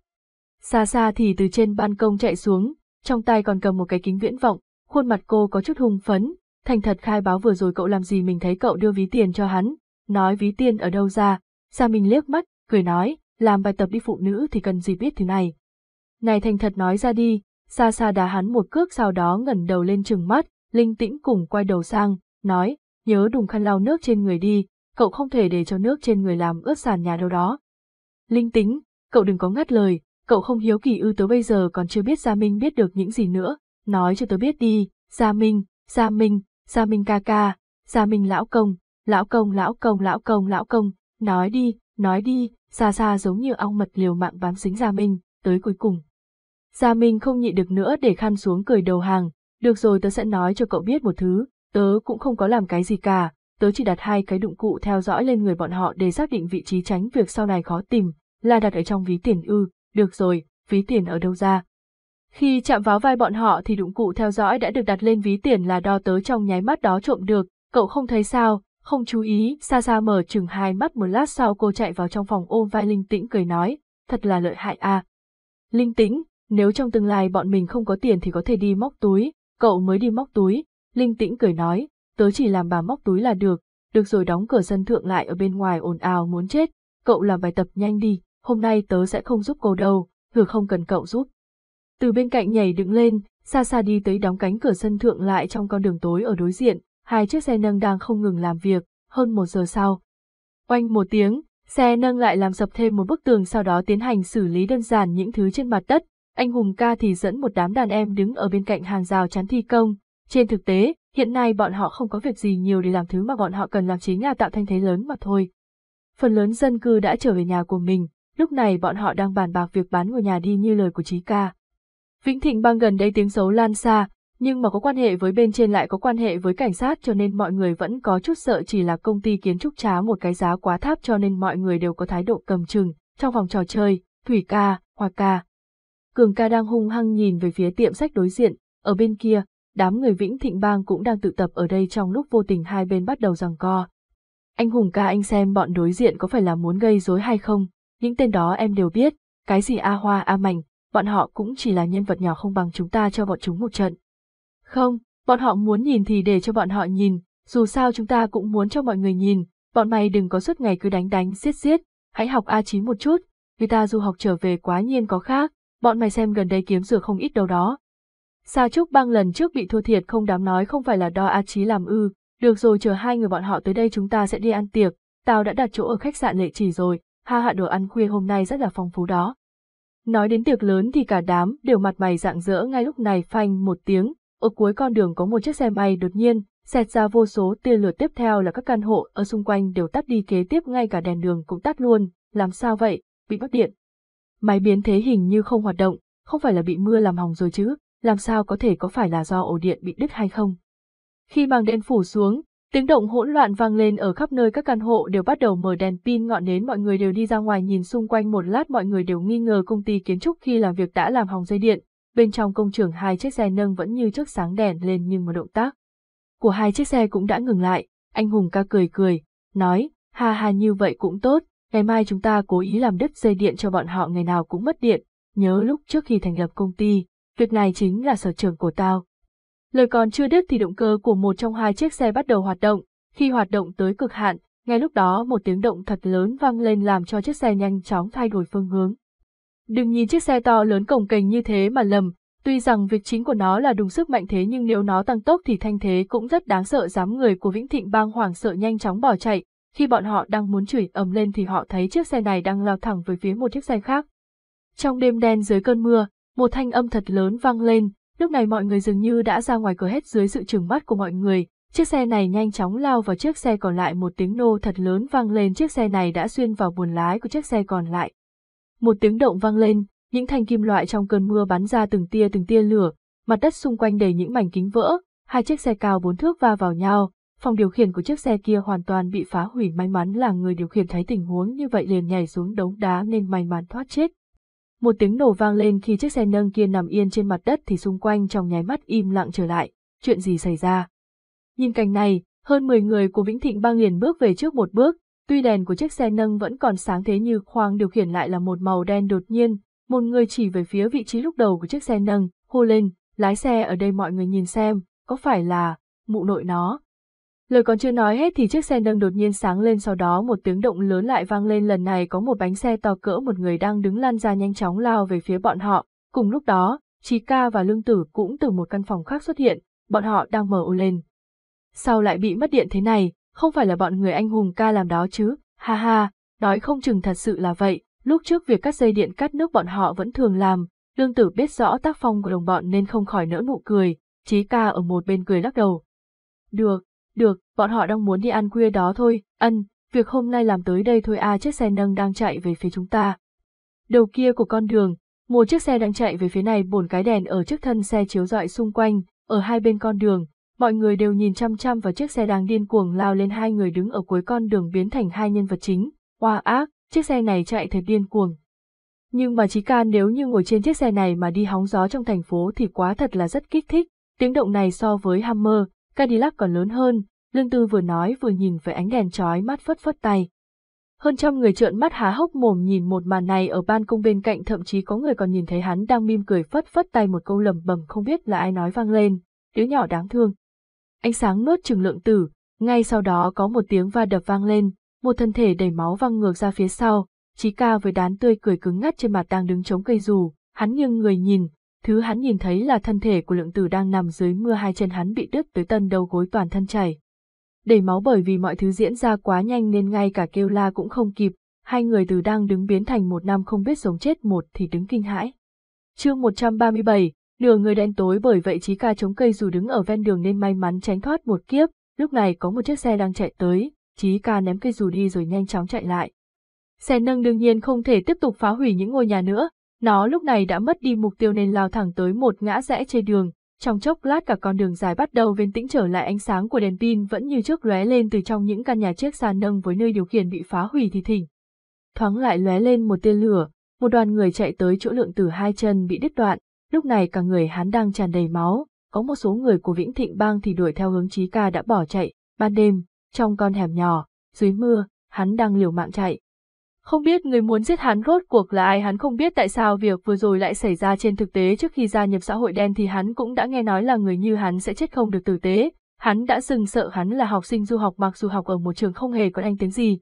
Xa xa thì từ trên ban công chạy xuống, trong tay còn cầm một cái kính viễn vọng, khuôn mặt cô có chút hung phấn, thành thật khai báo vừa rồi cậu làm gì mình thấy cậu đưa ví tiền cho hắn, nói ví tiền ở đâu ra, Gia Minh liếc mắt, cười nói, làm bài tập đi phụ nữ thì cần gì biết thứ này. Này thành thật nói ra đi, sa sa đá hắn một cước sau đó ngẩn đầu lên trừng mắt, linh tĩnh cùng quay đầu sang, nói, nhớ đùng khăn lau nước trên người đi, cậu không thể để cho nước trên người làm ướt sàn nhà đâu đó. Linh tĩnh, cậu đừng có ngắt lời, cậu không hiếu kỳ ư tới bây giờ còn chưa biết Gia Minh biết được những gì nữa, nói cho tớ biết đi, Gia Minh, Gia Minh, Gia Minh ca ca, Gia Minh lão công, lão công lão công lão công lão công, nói đi, nói đi, xa xa giống như ong mật liều mạng bám dính Gia Minh, tới cuối cùng. Gia Minh không nhịn được nữa để khăn xuống cười đầu hàng, được rồi tớ sẽ nói cho cậu biết một thứ, tớ cũng không có làm cái gì cả, tớ chỉ đặt hai cái dụng cụ theo dõi lên người bọn họ để xác định vị trí tránh việc sau này khó tìm, là đặt ở trong ví tiền ư, được rồi, ví tiền ở đâu ra. Khi chạm vào vai bọn họ thì dụng cụ theo dõi đã được đặt lên ví tiền là đo tớ trong nháy mắt đó trộm được, cậu không thấy sao, không chú ý, xa xa mở chừng hai mắt một lát sau cô chạy vào trong phòng ôm vai Linh Tĩnh cười nói, thật là lợi hại à. Linh Tĩnh, nếu trong tương lai bọn mình không có tiền thì có thể đi móc túi, cậu mới đi móc túi. Linh Tĩnh cười nói, tớ chỉ làm bà móc túi là được, được rồi đóng cửa sân thượng lại ở bên ngoài ồn ào muốn chết, cậu làm bài tập nhanh đi, hôm nay tớ sẽ không giúp cô đâu, hử không cần cậu giúp. Từ bên cạnh nhảy đứng lên, xa xa đi tới đóng cánh cửa sân thượng lại trong con đường tối ở đối diện, hai chiếc xe nâng đang không ngừng làm việc, hơn một giờ sau. Oanh một tiếng, xe nâng lại làm sập thêm một bức tường sau đó tiến hành xử lý đơn giản những thứ trên mặt đất, anh Hùng ca thì dẫn một đám đàn em đứng ở bên cạnh hàng rào chắn thi công. Trên thực tế, hiện nay bọn họ không có việc gì nhiều để làm thứ mà bọn họ cần làm chính là tạo thanh thế lớn mà thôi. Phần lớn dân cư đã trở về nhà của mình, lúc này bọn họ đang bàn bạc việc bán ngôi nhà đi như lời của Chí ca. Vĩnh Thịnh băng gần đây tiếng xấu lan xa, nhưng mà có quan hệ với bên trên lại có quan hệ với cảnh sát cho nên mọi người vẫn có chút sợ chỉ là công ty kiến trúc trá một cái giá quá tháp cho nên mọi người đều có thái độ cầm chừng. Trong vòng trò chơi, Thủy ca, Hoa ca. Cường ca đang hung hăng nhìn về phía tiệm sách đối diện, ở bên kia, đám người Vĩnh Thịnh Bang cũng đang tự tập ở đây trong lúc vô tình hai bên bắt đầu giằng co. Anh Hùng ca anh xem bọn đối diện có phải là muốn gây rối hay không, những tên đó em đều biết, cái gì A Hoa A Mảnh, bọn họ cũng chỉ là nhân vật nhỏ không bằng chúng ta cho bọn chúng một trận, không, bọn họ muốn nhìn thì để cho bọn họ nhìn, dù sao chúng ta cũng muốn cho mọi người nhìn, bọn mày đừng có suốt ngày cứ đánh đánh xiết xiết, hãy học A9 một chút, vì ta du học trở về quá nhiên có khác, bọn mày xem gần đây kiếm dược không ít đâu đó. Sa Trúc băng lần trước bị thua thiệt không đám nói không phải là do A Chí làm ư, được rồi chờ hai người bọn họ tới đây chúng ta sẽ đi ăn tiệc, tao đã đặt chỗ ở khách sạn lệ chỉ rồi, ha hạ đồ ăn khuya hôm nay rất là phong phú đó. Nói đến tiệc lớn thì cả đám đều mặt mày rạng rỡ ngay lúc này phanh một tiếng, ở cuối con đường có một chiếc xe bay đột nhiên, xẹt ra vô số tia lửa tiếp theo là các căn hộ ở xung quanh đều tắt đi kế tiếp ngay cả đèn đường cũng tắt luôn, làm sao vậy, bị mất điện. Máy biến thế hình như không hoạt động, không phải là bị mưa làm hỏng rồi chứ, làm sao có thể có phải là do ổ điện bị đứt hay không. Khi màng đèn phủ xuống, tiếng động hỗn loạn vang lên ở khắp nơi các căn hộ đều bắt đầu mở đèn pin ngọn nến mọi người đều đi ra ngoài nhìn xung quanh một lát mọi người đều nghi ngờ công ty kiến trúc khi làm việc đã làm hỏng dây điện, bên trong công trường hai chiếc xe nâng vẫn như trước sáng đèn lên nhưng một động tác của hai chiếc xe cũng đã ngừng lại, anh Hùng ca cười cười, nói, ha ha như vậy cũng tốt, ngày mai chúng ta cố ý làm đứt dây điện cho bọn họ ngày nào cũng mất điện, nhớ lúc trước khi thành lập công ty, việc này chính là sở trường của tao. Lời còn chưa đứt thì động cơ của một trong hai chiếc xe bắt đầu hoạt động, khi hoạt động tới cực hạn, ngay lúc đó một tiếng động thật lớn vang lên làm cho chiếc xe nhanh chóng thay đổi phương hướng. Đừng nhìn chiếc xe to lớn cổng kềnh như thế mà lầm, tuy rằng việc chính của nó là đúng sức mạnh thế nhưng nếu nó tăng tốc thì thanh thế cũng rất đáng sợ dám người của Vĩnh Thịnh bang hoảng sợ nhanh chóng bỏ chạy, khi bọn họ đang muốn chửi ầm lên thì họ thấy chiếc xe này đang lao thẳng về phía một chiếc xe khác. Trong đêm đen dưới cơn mưa, một thanh âm thật lớn vang lên, lúc này mọi người dường như đã ra ngoài cửa hết dưới sự trừng mắt của mọi người, chiếc xe này nhanh chóng lao vào chiếc xe còn lại một tiếng nô thật lớn vang lên chiếc xe này đã xuyên vào buồn lái của chiếc xe còn lại, một tiếng động vang lên, những thanh kim loại trong cơn mưa bắn ra từng tia từng tia lửa, mặt đất xung quanh đầy những mảnh kính vỡ, hai chiếc xe cao bốn thước va vào nhau, phòng điều khiển của chiếc xe kia hoàn toàn bị phá hủy may mắn là người điều khiển thấy tình huống như vậy liền nhảy xuống đống đá nên may mắn thoát chết. Một tiếng nổ vang lên khi chiếc xe nâng kia nằm yên trên mặt đất thì xung quanh trong nháy mắt im lặng trở lại, chuyện gì xảy ra? Nhìn cảnh này, hơn 10 người của Vĩnh Thịnh Bang liền bước về trước một bước, Tuy đèn của chiếc xe nâng vẫn còn sáng thế như khoang điều khiển lại là một màu đen đột nhiên, một người chỉ về phía vị trí lúc đầu của chiếc xe nâng, hô lên, lái xe ở đây mọi người nhìn xem, có phải là, mụ nội nó. Lời còn chưa nói hết thì chiếc xe nâng đột nhiên sáng lên sau đó một tiếng động lớn lại vang lên lần này có một bánh xe to cỡ một người đang đứng lăn ra nhanh chóng lao về phía bọn họ. Cùng lúc đó, Chí Ca và Lương Tử cũng từ một căn phòng khác xuất hiện, bọn họ đang mở ô lên. Sao lại bị mất điện thế này, không phải là bọn người anh hùng ca làm đó chứ, ha ha, nói không chừng thật sự là vậy, lúc trước việc cắt dây điện cắt nước bọn họ vẫn thường làm, lương tử biết rõ tác phong của đồng bọn nên không khỏi nỡ nụ cười, Chí ca ở một bên cười lắc đầu. Được, được, bọn họ đang muốn đi ăn khuya đó thôi, ân, việc hôm nay làm tới đây thôi à, chiếc xe nâng đang chạy về phía chúng ta. Đầu kia của con đường, một chiếc xe đang chạy về phía này bồn cái đèn ở trước thân xe chiếu rọi xung quanh, ở hai bên con đường, Mọi người đều nhìn chăm chăm vào chiếc xe đang điên cuồng lao lên hai người đứng ở cuối con đường biến thành hai nhân vật chính. Hoa ác, chiếc xe này chạy thật điên cuồng. Nhưng mà Chí Ca nếu như ngồi trên chiếc xe này mà đi hóng gió trong thành phố thì quá thật là rất kích thích. Tiếng động này so với Hammer, Cadillac còn lớn hơn. Lương Tư vừa nói vừa nhìn về ánh đèn chói mắt phất phất tay. Hơn trăm người trợn mắt há hốc mồm nhìn một màn này ở ban công bên cạnh thậm chí có người còn nhìn thấy hắn đang mỉm cười phất phất tay một câu lầm bầm không biết là ai nói vang lên. Đứa nhỏ đáng thương ánh sáng nuốt chừng lượng tử, ngay sau đó có một tiếng va đập vang lên, một thân thể đầy máu văng ngược ra phía sau, Chí ca với đán tươi cười cứng ngắt trên mặt đang đứng chống cây dù, hắn nghiêng người nhìn, thứ hắn nhìn thấy là thân thể của lượng tử đang nằm dưới mưa hai chân hắn bị đứt tới tận đầu gối toàn thân chảy. Đầy máu bởi vì mọi thứ diễn ra quá nhanh nên ngay cả kêu la cũng không kịp, hai người từ đang đứng biến thành một năm không biết sống chết một thì đứng kinh hãi. Chương 137, Đường người đen tối bởi vậy trí Ca chống cây dù đứng ở ven đường nên may mắn tránh thoát một kiếp, lúc này có một chiếc xe đang chạy tới, trí Ca ném cây dù đi rồi nhanh chóng chạy lại. Xe nâng đương nhiên không thể tiếp tục phá hủy những ngôi nhà nữa, nó lúc này đã mất đi mục tiêu nên lao thẳng tới một ngã rẽ trên đường, trong chốc lát cả con đường dài bắt đầu viên tĩnh trở lại ánh sáng của đèn pin vẫn như trước lóe lên từ trong những căn nhà chiếc sàn nâng với nơi điều khiển bị phá hủy thì thỉnh. Thoáng lại lóe lên một tia lửa, một đoàn người chạy tới chỗ lượng từ hai chân bị đứt đoạn, Lúc này cả người hắn đang tràn đầy máu, có một số người của Vĩnh Thịnh Bang thì đuổi theo hướng Chí Ca đã bỏ chạy, ban đêm, trong con hẻm nhỏ, dưới mưa, hắn đang liều mạng chạy. Không biết người muốn giết hắn rốt cuộc là ai hắn không biết tại sao việc vừa rồi lại xảy ra trên thực tế trước khi gia nhập xã hội đen thì hắn cũng đã nghe nói là người như hắn sẽ chết không được tử tế, hắn đã dừng sợ hắn là học sinh du học mặc dù học ở một trường không hề có anh tiếng gì.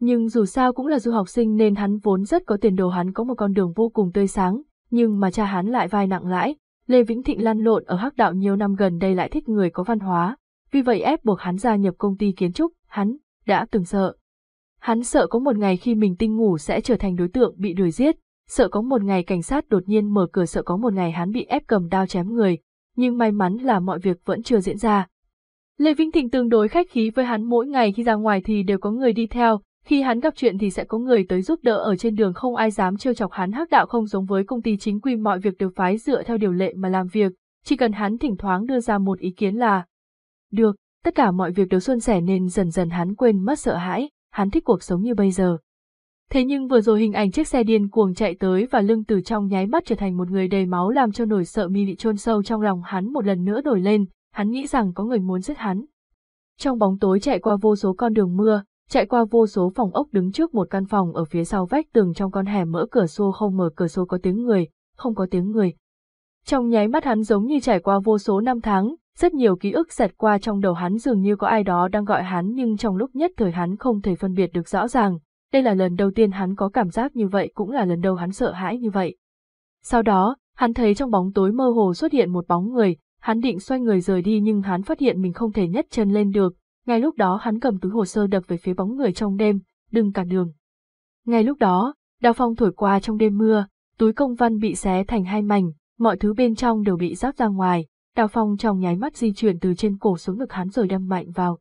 Nhưng dù sao cũng là du học sinh nên hắn vốn rất có tiền đồ hắn có một con đường vô cùng tươi sáng, nhưng mà cha hắn lại vai nặng lãi, Lê Vĩnh Thịnh lăn lộn ở hắc đạo nhiều năm gần đây lại thích người có văn hóa, vì vậy ép buộc hắn gia nhập công ty kiến trúc, hắn đã từng sợ. Hắn sợ có một ngày khi mình tinh ngủ sẽ trở thành đối tượng bị đuổi giết, sợ có một ngày cảnh sát đột nhiên mở cửa sợ có một ngày hắn bị ép cầm đao chém người, nhưng may mắn là mọi việc vẫn chưa diễn ra. Lê Vĩnh Thịnh tương đối khách khí với hắn mỗi ngày khi ra ngoài thì đều có người đi theo, khi hắn gặp chuyện thì sẽ có người tới giúp đỡ ở trên đường không ai dám trêu chọc hắn hắc đạo không giống với công ty chính quy mọi việc đều phái dựa theo điều lệ mà làm việc, chỉ cần hắn thỉnh thoảng đưa ra một ý kiến là Được, tất cả mọi việc đều xuân sẻ nên dần dần hắn quên mất sợ hãi, hắn thích cuộc sống như bây giờ. Thế nhưng vừa rồi hình ảnh chiếc xe điên cuồng chạy tới và lưng từ trong nháy mắt trở thành một người đầy máu làm cho nổi sợ mi bị chôn sâu trong lòng hắn một lần nữa nổi lên, hắn nghĩ rằng có người muốn giết hắn. Trong bóng tối chạy qua vô số con đường mưa, chạy qua vô số phòng ốc đứng trước một căn phòng ở phía sau vách tường trong con hẻm mở cửa sổ không mở cửa sổ có tiếng người, không có tiếng người. Trong nháy mắt hắn giống như trải qua vô số năm tháng, rất nhiều ký ức xẹt qua trong đầu hắn dường như có ai đó đang gọi hắn nhưng trong lúc nhất thời hắn không thể phân biệt được rõ ràng, đây là lần đầu tiên hắn có cảm giác như vậy cũng là lần đầu hắn sợ hãi như vậy. Sau đó, hắn thấy trong bóng tối mơ hồ xuất hiện một bóng người, hắn định xoay người rời đi nhưng hắn phát hiện mình không thể nhất chân lên được, ngay lúc đó hắn cầm túi hồ sơ đập về phía bóng người trong đêm, đừng cản đường. Ngay lúc đó, đào phong thổi qua trong đêm mưa, túi công văn bị xé thành hai mảnh, mọi thứ bên trong đều bị ráp ra ngoài, đào phong trong nháy mắt di chuyển từ trên cổ xuống ngực hắn rồi đâm mạnh vào.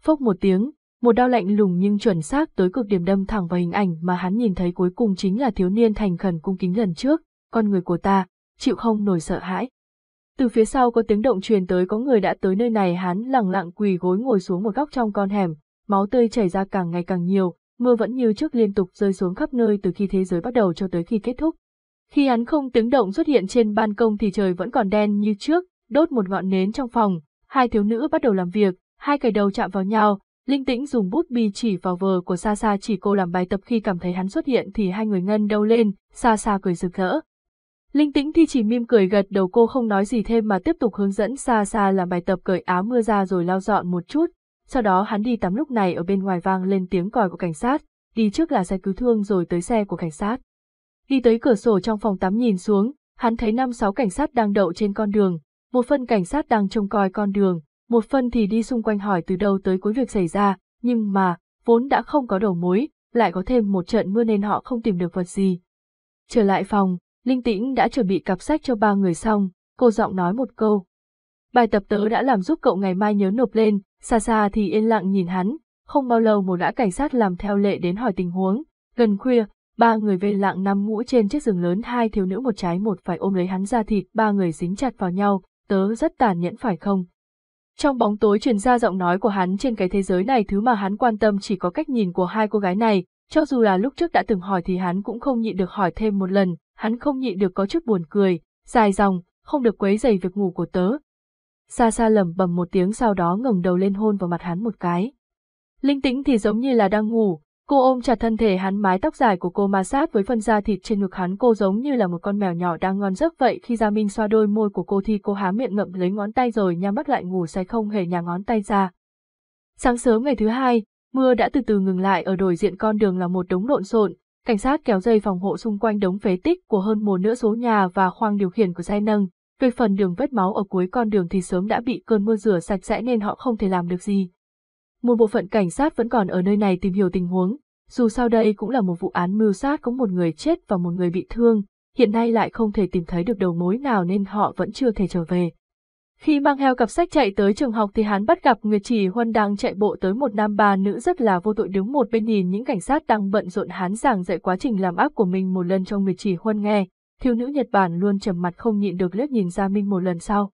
Phốc một tiếng, một đau lạnh lùng nhưng chuẩn xác tới cực điểm đâm thẳng vào hình ảnh mà hắn nhìn thấy cuối cùng chính là thiếu niên thành khẩn cung kính lần trước, con người của ta, chịu không nổi sợ hãi. Từ phía sau có tiếng động truyền tới có người đã tới nơi này hắn lẳng lặng quỳ gối ngồi xuống một góc trong con hẻm, máu tươi chảy ra càng ngày càng nhiều, mưa vẫn như trước liên tục rơi xuống khắp nơi từ khi thế giới bắt đầu cho tới khi kết thúc. Khi hắn không tiếng động xuất hiện trên ban công thì trời vẫn còn đen như trước, đốt một ngọn nến trong phòng, hai thiếu nữ bắt đầu làm việc, hai cái đầu chạm vào nhau, Linh Tĩnh dùng bút bi chỉ vào vờ của Sa Sa chỉ cô làm bài tập khi cảm thấy hắn xuất hiện thì hai người ngân đâu lên, Sa Sa cười rực rỡ. Linh tĩnh thì chỉ mỉm cười gật đầu cô không nói gì thêm mà tiếp tục hướng dẫn xa xa làm bài tập cởi áo mưa ra rồi lau dọn một chút. Sau đó hắn đi tắm lúc này ở bên ngoài vang lên tiếng còi của cảnh sát, đi trước là xe cứu thương rồi tới xe của cảnh sát. Đi tới cửa sổ trong phòng tắm nhìn xuống, hắn thấy năm sáu cảnh sát đang đậu trên con đường, một phần cảnh sát đang trông coi con đường, một phần thì đi xung quanh hỏi từ đâu tới cuối việc xảy ra, nhưng mà, vốn đã không có đầu mối, lại có thêm một trận mưa nên họ không tìm được vật gì. Trở lại phòng, Linh Tĩnh đã chuẩn bị cặp sách cho ba người xong, cô giọng nói một câu. Bài tập tớ đã làm giúp cậu ngày mai nhớ nộp lên, xa xa thì yên lặng nhìn hắn, không bao lâu một đã cảnh sát làm theo lệ đến hỏi tình huống. Gần khuya, ba người về lặng nằm ngủ trên chiếc giường lớn hai thiếu nữ một trái một phải ôm lấy hắn ra thịt, ba người dính chặt vào nhau, tớ rất tàn nhẫn phải không? Trong bóng tối truyền ra giọng nói của hắn trên cái thế giới này thứ mà hắn quan tâm chỉ có cách nhìn của hai cô gái này, cho dù là lúc trước đã từng hỏi thì hắn cũng không nhịn được hỏi thêm một lần, hắn không nhịn được có chút buồn cười, dài dòng, không được quấy dày việc ngủ của tớ. Xa xa lầm bầm một tiếng sau đó ngẩng đầu lên hôn vào mặt hắn một cái. Linh tĩnh thì giống như là đang ngủ, cô ôm chặt thân thể hắn mái tóc dài của cô ma sát với phần da thịt trên ngực hắn cô giống như là một con mèo nhỏ đang ngon giấc vậy khi Gia Minh xoa đôi môi của cô thì cô há miệng ngậm lấy ngón tay rồi nhắm mắt lại ngủ say không hề nhà ngón tay ra. Sáng sớm ngày thứ hai, mưa đã từ từ ngừng lại ở đổi diện con đường là một đống lộn xộn, cảnh sát kéo dây phòng hộ xung quanh đống phế tích của hơn một nửa số nhà và khoang điều khiển của xe nâng. Về phần đường vết máu ở cuối con đường thì sớm đã bị cơn mưa rửa sạch sẽ nên họ không thể làm được gì. Một bộ phận cảnh sát vẫn còn ở nơi này tìm hiểu tình huống, dù sau đây cũng là một vụ án mưu sát có một người chết và một người bị thương, hiện nay lại không thể tìm thấy được đầu mối nào nên họ vẫn chưa thể trở về. Khi mang theo cặp sách chạy tới trường học thì hắn bắt gặp Nguyệt Chỉ Huân đang chạy bộ tới một nam bà nữ rất là vô tội đứng một bên nhìn những cảnh sát đang bận rộn hắn giảng dạy quá trình làm áp của mình một lần cho Nguyệt Chỉ Huân nghe, thiếu nữ Nhật Bản luôn trầm mặt không nhịn được liếc nhìn Gia Minh một lần sau.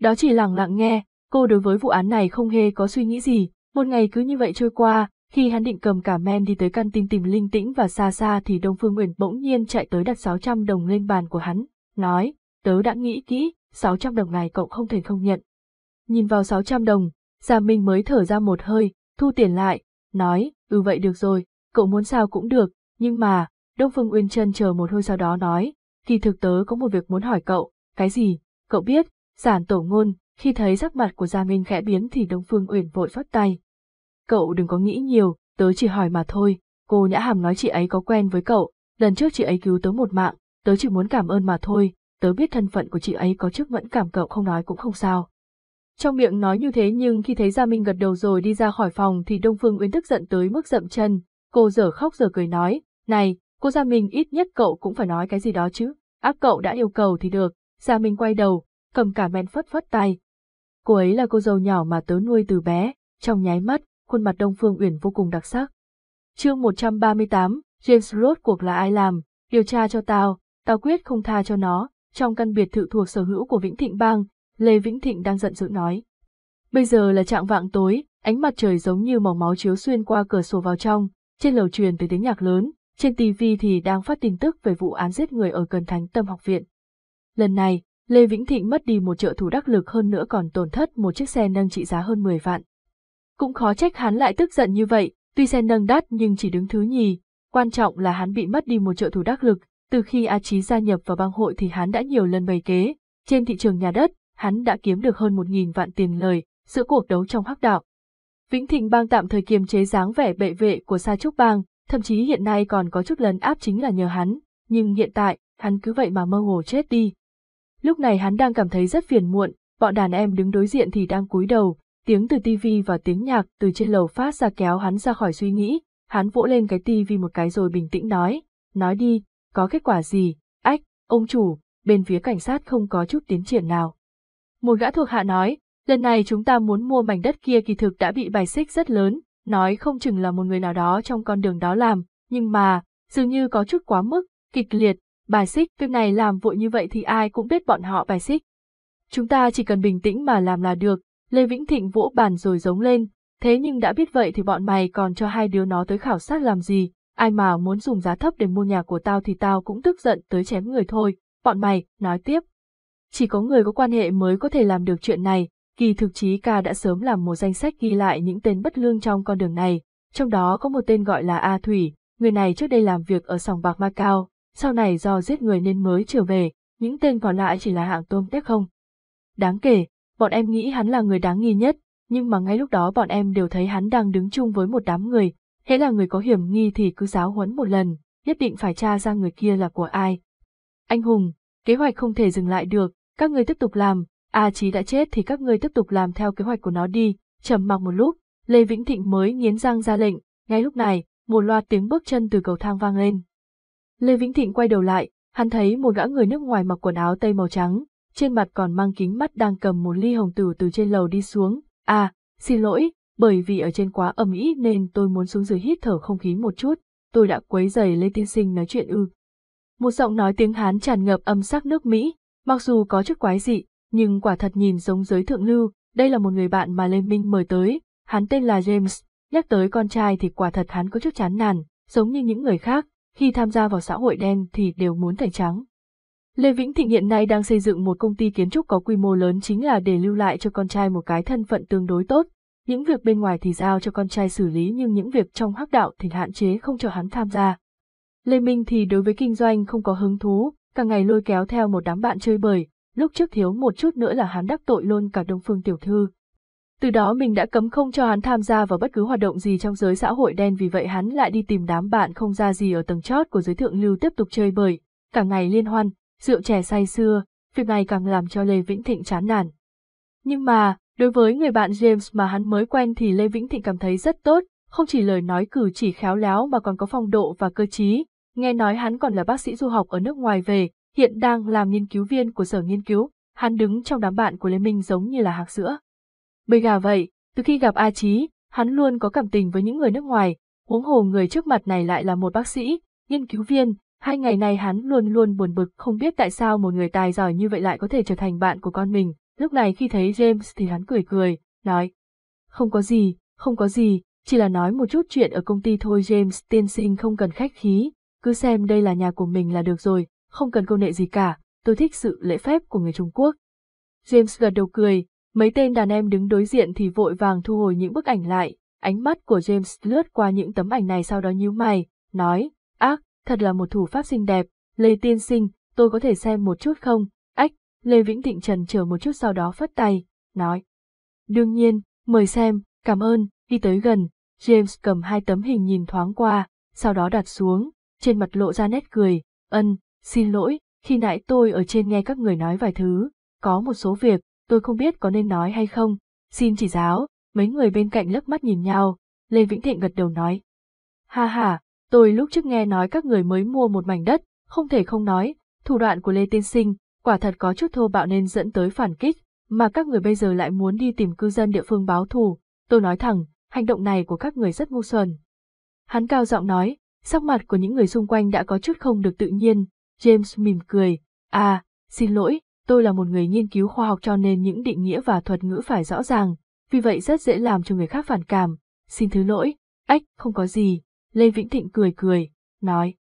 Đó chỉ lặng lặng nghe, cô đối với vụ án này không hề có suy nghĩ gì, một ngày cứ như vậy trôi qua, khi hắn định cầm cả men đi tới căn tin tìm linh tĩnh và xa xa thì Đông Phương Nguyễn bỗng nhiên chạy tới đặt 600 đồng lên bàn của hắn, nói, tớ đã nghĩ kỹ, 600 đồng này cậu không thể không nhận. Nhìn vào 600 đồng, Gia Minh mới thở ra một hơi, thu tiền lại, nói, ừ vậy được rồi, cậu muốn sao cũng được, nhưng mà, Đông Phương Uyên Trân chờ một hơi sau đó nói, kỳ thực tớ có một việc muốn hỏi cậu, cái gì, cậu biết, giản tổ ngôn, khi thấy sắc mặt của Gia Minh khẽ biến thì Đông Phương Uyển vội phất tay. Cậu đừng có nghĩ nhiều, tớ chỉ hỏi mà thôi, cô Nhã Hàm nói chị ấy có quen với cậu, lần trước chị ấy cứu tớ một mạng, tớ chỉ muốn cảm ơn mà thôi, tớ biết thân phận của chị ấy có chức vẫn cảm cậu không nói cũng không sao. Trong miệng nói như thế nhưng khi thấy Gia Minh gật đầu rồi đi ra khỏi phòng thì Đông Phương Uyên tức giận tới mức dậm chân, cô dở khóc dở cười nói, này, cô Gia Minh ít nhất cậu cũng phải nói cái gì đó chứ, áp cậu đã yêu cầu thì được, Gia Minh quay đầu, cầm cả men phất phất tay. Cô ấy là cô dâu nhỏ mà tớ nuôi từ bé, trong nháy mắt, khuôn mặt Đông Phương Uyển vô cùng đặc sắc. Chương 138, James rốt cuộc là ai làm, điều tra cho tao, tao quyết không tha cho nó, trong căn biệt thự thuộc sở hữu của Vĩnh Thịnh Bang, Lê Vĩnh Thịnh đang giận dữ nói. Bây giờ là trạng vạng tối, ánh mặt trời giống như màu máu chiếu xuyên qua cửa sổ vào trong, trên lầu truyền tới tiếng nhạc lớn, trên TV thì đang phát tin tức về vụ án giết người ở Cần Thánh Tâm Học Viện. Lần này, Lê Vĩnh Thịnh mất đi một trợ thủ đắc lực hơn nữa còn tổn thất một chiếc xe nâng trị giá hơn 10 vạn. Cũng khó trách hắn lại tức giận như vậy, tuy xe nâng đắt nhưng chỉ đứng thứ nhì, quan trọng là hắn bị mất đi một trợ thủ đắc lực, từ khi A Chí gia nhập vào bang hội thì hắn đã nhiều lần bày kế, trên thị trường nhà đất, hắn đã kiếm được hơn một nghìn vạn tiền lời, giữa cuộc đấu trong hắc đạo. Vĩnh Thịnh bang tạm thời kiềm chế dáng vẻ bệ vệ của Sa Trúc bang, thậm chí hiện nay còn có chút lần áp chính là nhờ hắn, nhưng hiện tại, hắn cứ vậy mà mơ hồ chết đi. Lúc này hắn đang cảm thấy rất phiền muộn, bọn đàn em đứng đối diện thì đang cúi đầu, tiếng từ tivi và tiếng nhạc từ trên lầu phát ra kéo hắn ra khỏi suy nghĩ, hắn vỗ lên cái tivi một cái rồi bình tĩnh nói, nói đi, có kết quả gì, ách, ông chủ, bên phía cảnh sát không có chút tiến triển nào. Một gã thuộc hạ nói, lần này chúng ta muốn mua mảnh đất kia kỳ thực đã bị bài xích rất lớn, nói không chừng là một người nào đó trong con đường đó làm, nhưng mà, dường như có chút quá mức, kịch liệt, bài xích, việc này làm vội như vậy thì ai cũng biết bọn họ bài xích. Chúng ta chỉ cần bình tĩnh mà làm là được, Lê Vĩnh Thịnh vỗ bàn rồi giống lên, thế nhưng đã biết vậy thì bọn mày còn cho hai đứa nó tới khảo sát làm gì, ai mà muốn dùng giá thấp để mua nhà của tao thì tao cũng tức giận tới chém người thôi, bọn mày, nói tiếp. Chỉ có người có quan hệ mới có thể làm được chuyện này, kỳ thực chí ca đã sớm làm một danh sách ghi lại những tên bất lương trong con đường này, trong đó có một tên gọi là A Thủy, người này trước đây làm việc ở sòng bạc Macau, sau này do giết người nên mới trở về, những tên còn lại chỉ là hạng tôm tép không. Đáng kể, bọn em nghĩ hắn là người đáng nghi nhất, nhưng mà ngay lúc đó bọn em đều thấy hắn đang đứng chung với một đám người, hễ là người có hiểm nghi thì cứ giáo huấn một lần, nhất định phải tra ra người kia là của ai. Anh Hùng, kế hoạch không thể dừng lại được, các người tiếp tục làm, A Chí đã chết thì các người tiếp tục làm theo kế hoạch của nó đi, trầm mặc một lúc, Lê Vĩnh Thịnh mới nghiến răng ra lệnh, ngay lúc này, một loạt tiếng bước chân từ cầu thang vang lên. Lê Vĩnh Thịnh quay đầu lại, hắn thấy một gã người nước ngoài mặc quần áo tây màu trắng, trên mặt còn mang kính mắt đang cầm một ly hồng tử từ trên lầu đi xuống. A, à, xin lỗi, bởi vì ở trên quá ầm ĩ nên tôi muốn xuống dưới hít thở không khí một chút, tôi đã quấy giày Lê Tiên Sinh nói chuyện ư. Một giọng nói tiếng Hán tràn ngập âm sắc nước Mỹ, mặc dù có chút quái dị, nhưng quả thật nhìn giống giới thượng lưu, đây là một người bạn mà Lê Minh mời tới, hắn tên là James, nhắc tới con trai thì quả thật hắn có chút chán nản, giống như những người khác, khi tham gia vào xã hội đen thì đều muốn thành trắng. Lê Vĩnh Thịnh hiện nay đang xây dựng một công ty kiến trúc có quy mô lớn chính là để lưu lại cho con trai một cái thân phận tương đối tốt, những việc bên ngoài thì giao cho con trai xử lý nhưng những việc trong hắc đạo thì hạn chế không cho hắn tham gia. Lê Minh thì đối với kinh doanh không có hứng thú, cả ngày lôi kéo theo một đám bạn chơi bời, lúc trước thiếu một chút nữa là hắn đắc tội luôn cả Đông Phương Tiểu Thư. Từ đó mình đã cấm không cho hắn tham gia vào bất cứ hoạt động gì trong giới xã hội đen vì vậy hắn lại đi tìm đám bạn không ra gì ở tầng chót của giới thượng lưu tiếp tục chơi bời, cả ngày liên hoan, rượu trẻ say xưa, việc này càng làm cho Lê Vĩnh Thịnh chán nản. Nhưng mà, Đối với người bạn James mà hắn mới quen thì Lê Vĩnh Thịnh cảm thấy rất tốt, không chỉ lời nói cử chỉ khéo léo mà còn có phong độ và cơ trí. Nghe nói hắn còn là bác sĩ du học ở nước ngoài về, hiện đang làm nghiên cứu viên của sở nghiên cứu, hắn đứng trong đám bạn của Lê Minh giống như là hạc sữa. Bây gà vậy, từ khi gặp A Chí, hắn luôn có cảm tình với những người nước ngoài, huống hồ người trước mặt này lại là một bác sĩ, nghiên cứu viên, hai ngày này hắn luôn luôn buồn bực không biết tại sao một người tài giỏi như vậy lại có thể trở thành bạn của con mình, Lúc này khi thấy James thì hắn cười cười, nói, không có gì, không có gì, chỉ là nói một chút chuyện ở công ty thôi James tiên sinh không cần khách khí, cứ xem đây là nhà của mình là được rồi, không cần câu nệ gì cả, tôi thích sự lễ phép của người Trung Quốc. James gật đầu cười, mấy tên đàn em đứng đối diện thì vội vàng thu hồi những bức ảnh lại, ánh mắt của James lướt qua những tấm ảnh này sau đó nhíu mày, nói, ác, thật là một thủ pháp xinh đẹp, Lê tiên sinh, tôi có thể xem một chút không, Lê Vĩnh Thịnh trần chờ một chút sau đó phất tay, nói. Đương nhiên, mời xem, cảm ơn, đi tới gần, James cầm hai tấm hình nhìn thoáng qua, sau đó đặt xuống, trên mặt lộ ra nét cười, ân, xin lỗi, khi nãy tôi ở trên nghe các người nói vài thứ, có một số việc, tôi không biết có nên nói hay không, xin chỉ giáo, mấy người bên cạnh lấp mắt nhìn nhau, Lê Vĩnh Thịnh gật đầu nói. Ha ha, tôi lúc trước nghe nói các người mới mua một mảnh đất, không thể không nói, thủ đoạn của Lê Tiên Sinh, quả thật có chút thô bạo nên dẫn tới phản kích, mà các người bây giờ lại muốn đi tìm cư dân địa phương báo thù, tôi nói thẳng, hành động này của các người rất ngu xuẩn. Hắn cao giọng nói, sắc mặt của những người xung quanh đã có chút không được tự nhiên, James mỉm cười, à, xin lỗi, tôi là một người nghiên cứu khoa học cho nên những định nghĩa và thuật ngữ phải rõ ràng, vì vậy rất dễ làm cho người khác phản cảm, xin thứ lỗi, ách, không có gì, Lê Vĩnh Thịnh cười cười, nói.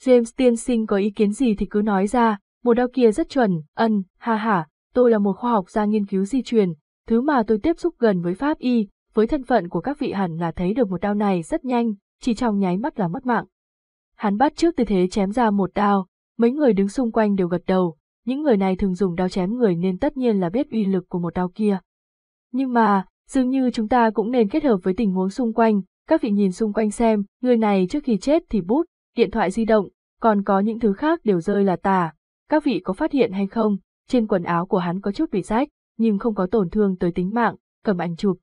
James tiên sinh có ý kiến gì thì cứ nói ra, một đao kia rất chuẩn, ân, ha ha, tôi là một khoa học gia nghiên cứu di truyền, thứ mà tôi tiếp xúc gần với pháp y, với thân phận của các vị hẳn là thấy được một đao này rất nhanh, chỉ trong nháy mắt là mất mạng. Hắn bắt trước tư thế chém ra một đao, mấy người đứng xung quanh đều gật đầu, những người này thường dùng đao chém người nên tất nhiên là biết uy lực của một đao kia. Nhưng mà, dường như chúng ta cũng nên kết hợp với tình huống xung quanh, các vị nhìn xung quanh xem, người này trước khi chết thì bút, điện thoại di động, còn có những thứ khác đều rơi là tà, các vị có phát hiện hay không, trên quần áo của hắn có chút bị rách, nhưng không có tổn thương tới tính mạng, cầm ảnh chụp.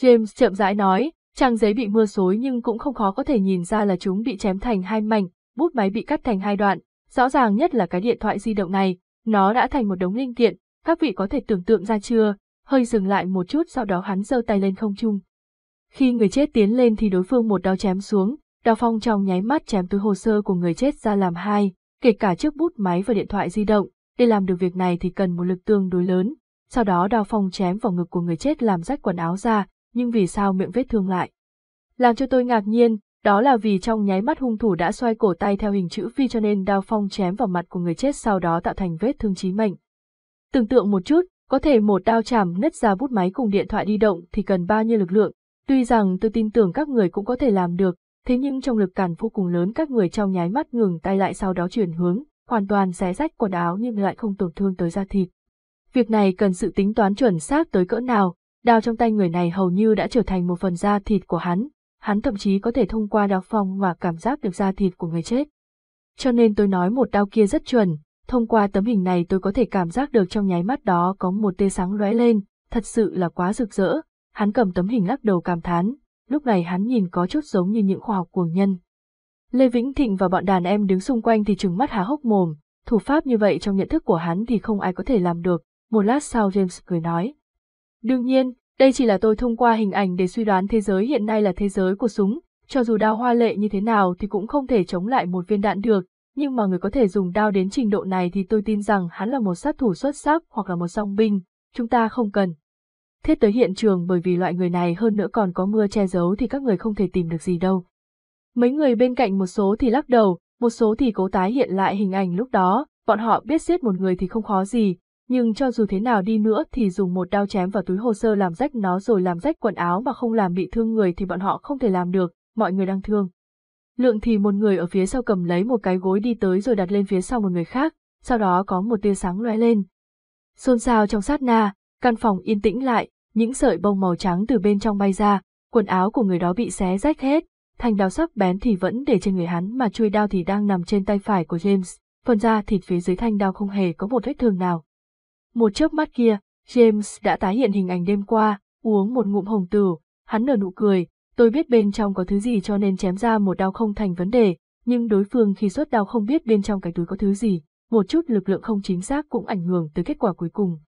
James chậm rãi nói, trang giấy bị mưa xối nhưng cũng không khó có thể nhìn ra là chúng bị chém thành hai mảnh, bút máy bị cắt thành hai đoạn, rõ ràng nhất là cái điện thoại di động này, nó đã thành một đống linh kiện, các vị có thể tưởng tượng ra chưa, hơi dừng lại một chút sau đó hắn giơ tay lên không trung. Khi người chết tiến lên thì đối phương một đao chém xuống, đao phong trong nháy mắt chém túi hồ sơ của người chết ra làm hai, kể cả chiếc bút máy và điện thoại di động, để làm được việc này thì cần một lực tương đối lớn. Sau đó đao phong chém vào ngực của người chết làm rách quần áo ra, nhưng vì sao miệng vết thương lại? Làm cho tôi ngạc nhiên, đó là vì trong nháy mắt hung thủ đã xoay cổ tay theo hình chữ vi cho nên đao phong chém vào mặt của người chết sau đó tạo thành vết thương chí mệnh. Tưởng tượng một chút, có thể một đao chạm nứt ra bút máy cùng điện thoại đi động thì cần bao nhiêu lực lượng, tuy rằng tôi tin tưởng các người cũng có thể làm được, thế nhưng trong lực cản vô cùng lớn các người trong nháy mắt ngừng tay lại sau đó chuyển hướng, hoàn toàn xé rách quần áo nhưng lại không tổn thương tới da thịt. Việc này cần sự tính toán chuẩn xác tới cỡ nào, đao trong tay người này hầu như đã trở thành một phần da thịt của hắn, hắn thậm chí có thể thông qua đao phong mà cảm giác được da thịt của người chết. Cho nên tôi nói một đao kia rất chuẩn, thông qua tấm hình này tôi có thể cảm giác được trong nháy mắt đó có một tia sáng lóe lên, thật sự là quá rực rỡ, hắn cầm tấm hình lắc đầu cảm thán, lúc này hắn nhìn có chút giống như những khoa học cuồng nhân. Lê Vĩnh Thịnh và bọn đàn em đứng xung quanh thì trừng mắt há hốc mồm, thủ pháp như vậy trong nhận thức của hắn thì không ai có thể làm được, một lát sau James cười nói. Đương nhiên, đây chỉ là tôi thông qua hình ảnh để suy đoán thế giới hiện nay là thế giới của súng, cho dù đao hoa lệ như thế nào thì cũng không thể chống lại một viên đạn được, nhưng mà người có thể dùng đao đến trình độ này thì tôi tin rằng hắn là một sát thủ xuất sắc hoặc là một song binh, chúng ta không cần, Thiết tới hiện trường bởi vì loại người này hơn nữa còn có mưa che giấu thì các người không thể tìm được gì đâu. Mấy người bên cạnh một số thì lắc đầu, một số thì cố tái hiện lại hình ảnh lúc đó, bọn họ biết giết một người thì không khó gì, nhưng cho dù thế nào đi nữa thì dùng một đao chém vào túi hồ sơ làm rách nó rồi làm rách quần áo mà không làm bị thương người thì bọn họ không thể làm được, mọi người đang thương. Lượng thì một người ở phía sau cầm lấy một cái gối đi tới rồi đặt lên phía sau một người khác, sau đó có một tia sáng lóe lên. Xôn xao trong sát na, căn phòng yên tĩnh lại, những sợi bông màu trắng từ bên trong bay ra, quần áo của người đó bị xé rách hết, thanh đao sắc bén thì vẫn để trên người hắn mà chui đao thì đang nằm trên tay phải của James, phần da thịt phía dưới thanh đao không hề có một vết thương nào. Một chớp mắt kia, James đã tái hiện hình ảnh đêm qua, uống một ngụm hồng tử, hắn nở nụ cười, tôi biết bên trong có thứ gì cho nên chém ra một đao không thành vấn đề, nhưng đối phương khi xuất đao không biết bên trong cái túi có thứ gì, một chút lực lượng không chính xác cũng ảnh hưởng tới kết quả cuối cùng.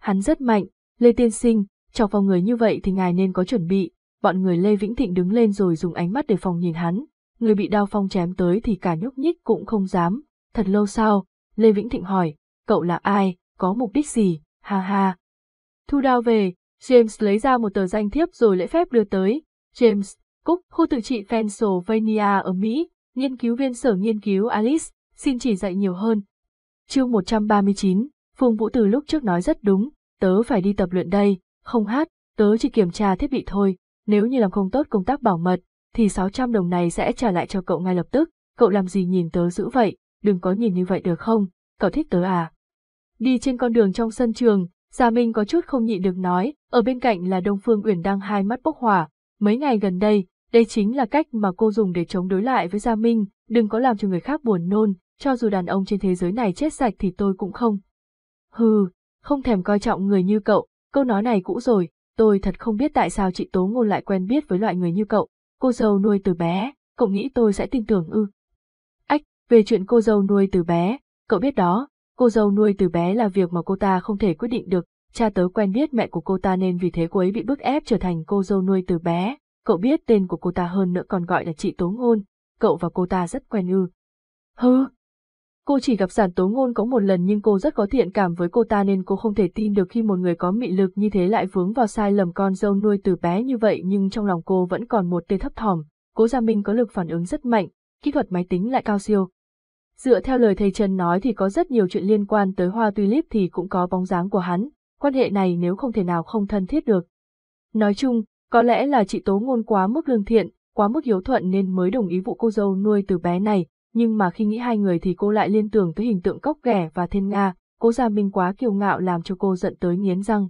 Hắn rất mạnh, Lê Tiên Sinh, Chọc vào người như vậy thì ngài nên có chuẩn bị, bọn người Lê Vĩnh Thịnh đứng lên rồi dùng ánh mắt để phòng nhìn hắn, người bị đao phong chém tới thì cả nhúc nhích cũng không dám. Thật lâu sau, Lê Vĩnh Thịnh hỏi, cậu là ai, có mục đích gì, ha ha. Thu đao về, James lấy ra một tờ danh thiếp rồi lễ phép đưa tới. James, Cúc, khu tự trị Pennsylvania ở Mỹ, nghiên cứu viên sở nghiên cứu Alice, xin chỉ dạy nhiều hơn. Chương 139, phương Vũ Từ lúc trước nói rất đúng, tớ phải đi tập luyện đây, không hát, tớ chỉ kiểm tra thiết bị thôi, nếu như làm không tốt công tác bảo mật, thì 600 đồng này sẽ trả lại cho cậu ngay lập tức, cậu làm gì nhìn tớ dữ vậy, đừng có nhìn như vậy được không, cậu thích tớ à. Đi trên con đường trong sân trường, Gia Minh có chút không nhịn được nói, ở bên cạnh là Đông Phương Uyển đang hai mắt bốc hỏa, mấy ngày gần đây, đây chính là cách mà cô dùng để chống đối lại với Gia Minh, đừng có làm cho người khác buồn nôn, cho dù đàn ông trên thế giới này chết sạch thì tôi cũng không. Hừ, không thèm coi trọng người như cậu, Câu nói này cũ rồi, tôi thật không biết tại sao chị Tố Ngôn lại quen biết với loại người như cậu, cô dâu nuôi từ bé, cậu nghĩ tôi sẽ tin tưởng ư. Ách, về chuyện cô dâu nuôi từ bé, cậu biết đó, cô dâu nuôi từ bé là việc mà cô ta không thể quyết định được, cha tớ quen biết mẹ của cô ta nên vì thế cô ấy bị bức ép trở thành cô dâu nuôi từ bé, cậu biết tên của cô ta hơn nữa còn gọi là chị Tố Ngôn, cậu và cô ta rất quen ư. Hừ, Cô chỉ gặp giản tố ngôn có một lần nhưng cô rất có thiện cảm với cô ta nên cô không thể tin được khi một người có mị lực như thế lại vướng vào sai lầm con dâu nuôi từ bé như vậy nhưng trong lòng cô vẫn còn một tia thấp thỏm. Cố Gia Minh có lực phản ứng rất mạnh, kỹ thuật máy tính lại cao siêu. Dựa theo lời thầy Trần nói thì có rất nhiều chuyện liên quan tới hoa tulip thì cũng có bóng dáng của hắn, quan hệ này nếu không thể nào không thân thiết được. Nói chung, có lẽ là chị Tố Ngôn quá mức lương thiện, quá mức hiếu thuận nên mới đồng ý vụ cô dâu nuôi từ bé này, nhưng mà khi nghĩ hai người thì cô lại liên tưởng tới hình tượng cốc ghẻ và thiên nga, cố gia minh quá kiêu ngạo làm cho cô giận tới nghiến răng.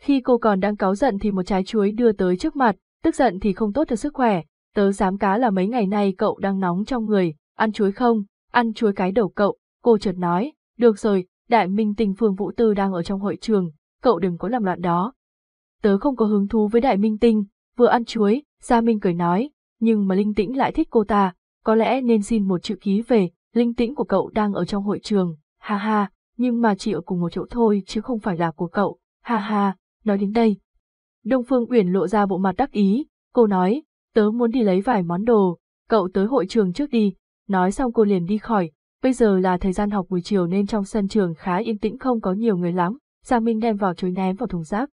Khi cô còn đang cáu giận thì một trái chuối đưa tới trước mặt, tức giận thì không tốt cho sức khỏe, tớ dám cá là mấy ngày nay cậu đang nóng trong người, ăn chuối không, ăn chuối cái đầu cậu, cô chợt nói, được rồi, đại minh tình Phương vũ tư đang ở trong hội trường, cậu đừng có làm loạn đó. Tớ không có hứng thú với đại minh tinh, vừa ăn chuối, Gia Minh cười nói, nhưng mà Linh Tĩnh lại thích cô ta, có lẽ nên xin một chữ ký về, linh tĩnh của cậu đang ở trong hội trường, ha ha, nhưng mà chỉ ở cùng một chỗ thôi chứ không phải là của cậu, ha ha, nói đến đây. Đông Phương Uyển lộ ra bộ mặt đắc ý, cô nói, tớ muốn đi lấy vài món đồ, cậu tới hội trường trước đi, nói xong cô liền đi khỏi, bây giờ là thời gian học buổi chiều nên trong sân trường khá yên tĩnh không có nhiều người lắm, Giang Minh đem vào chối ném vào thùng rác.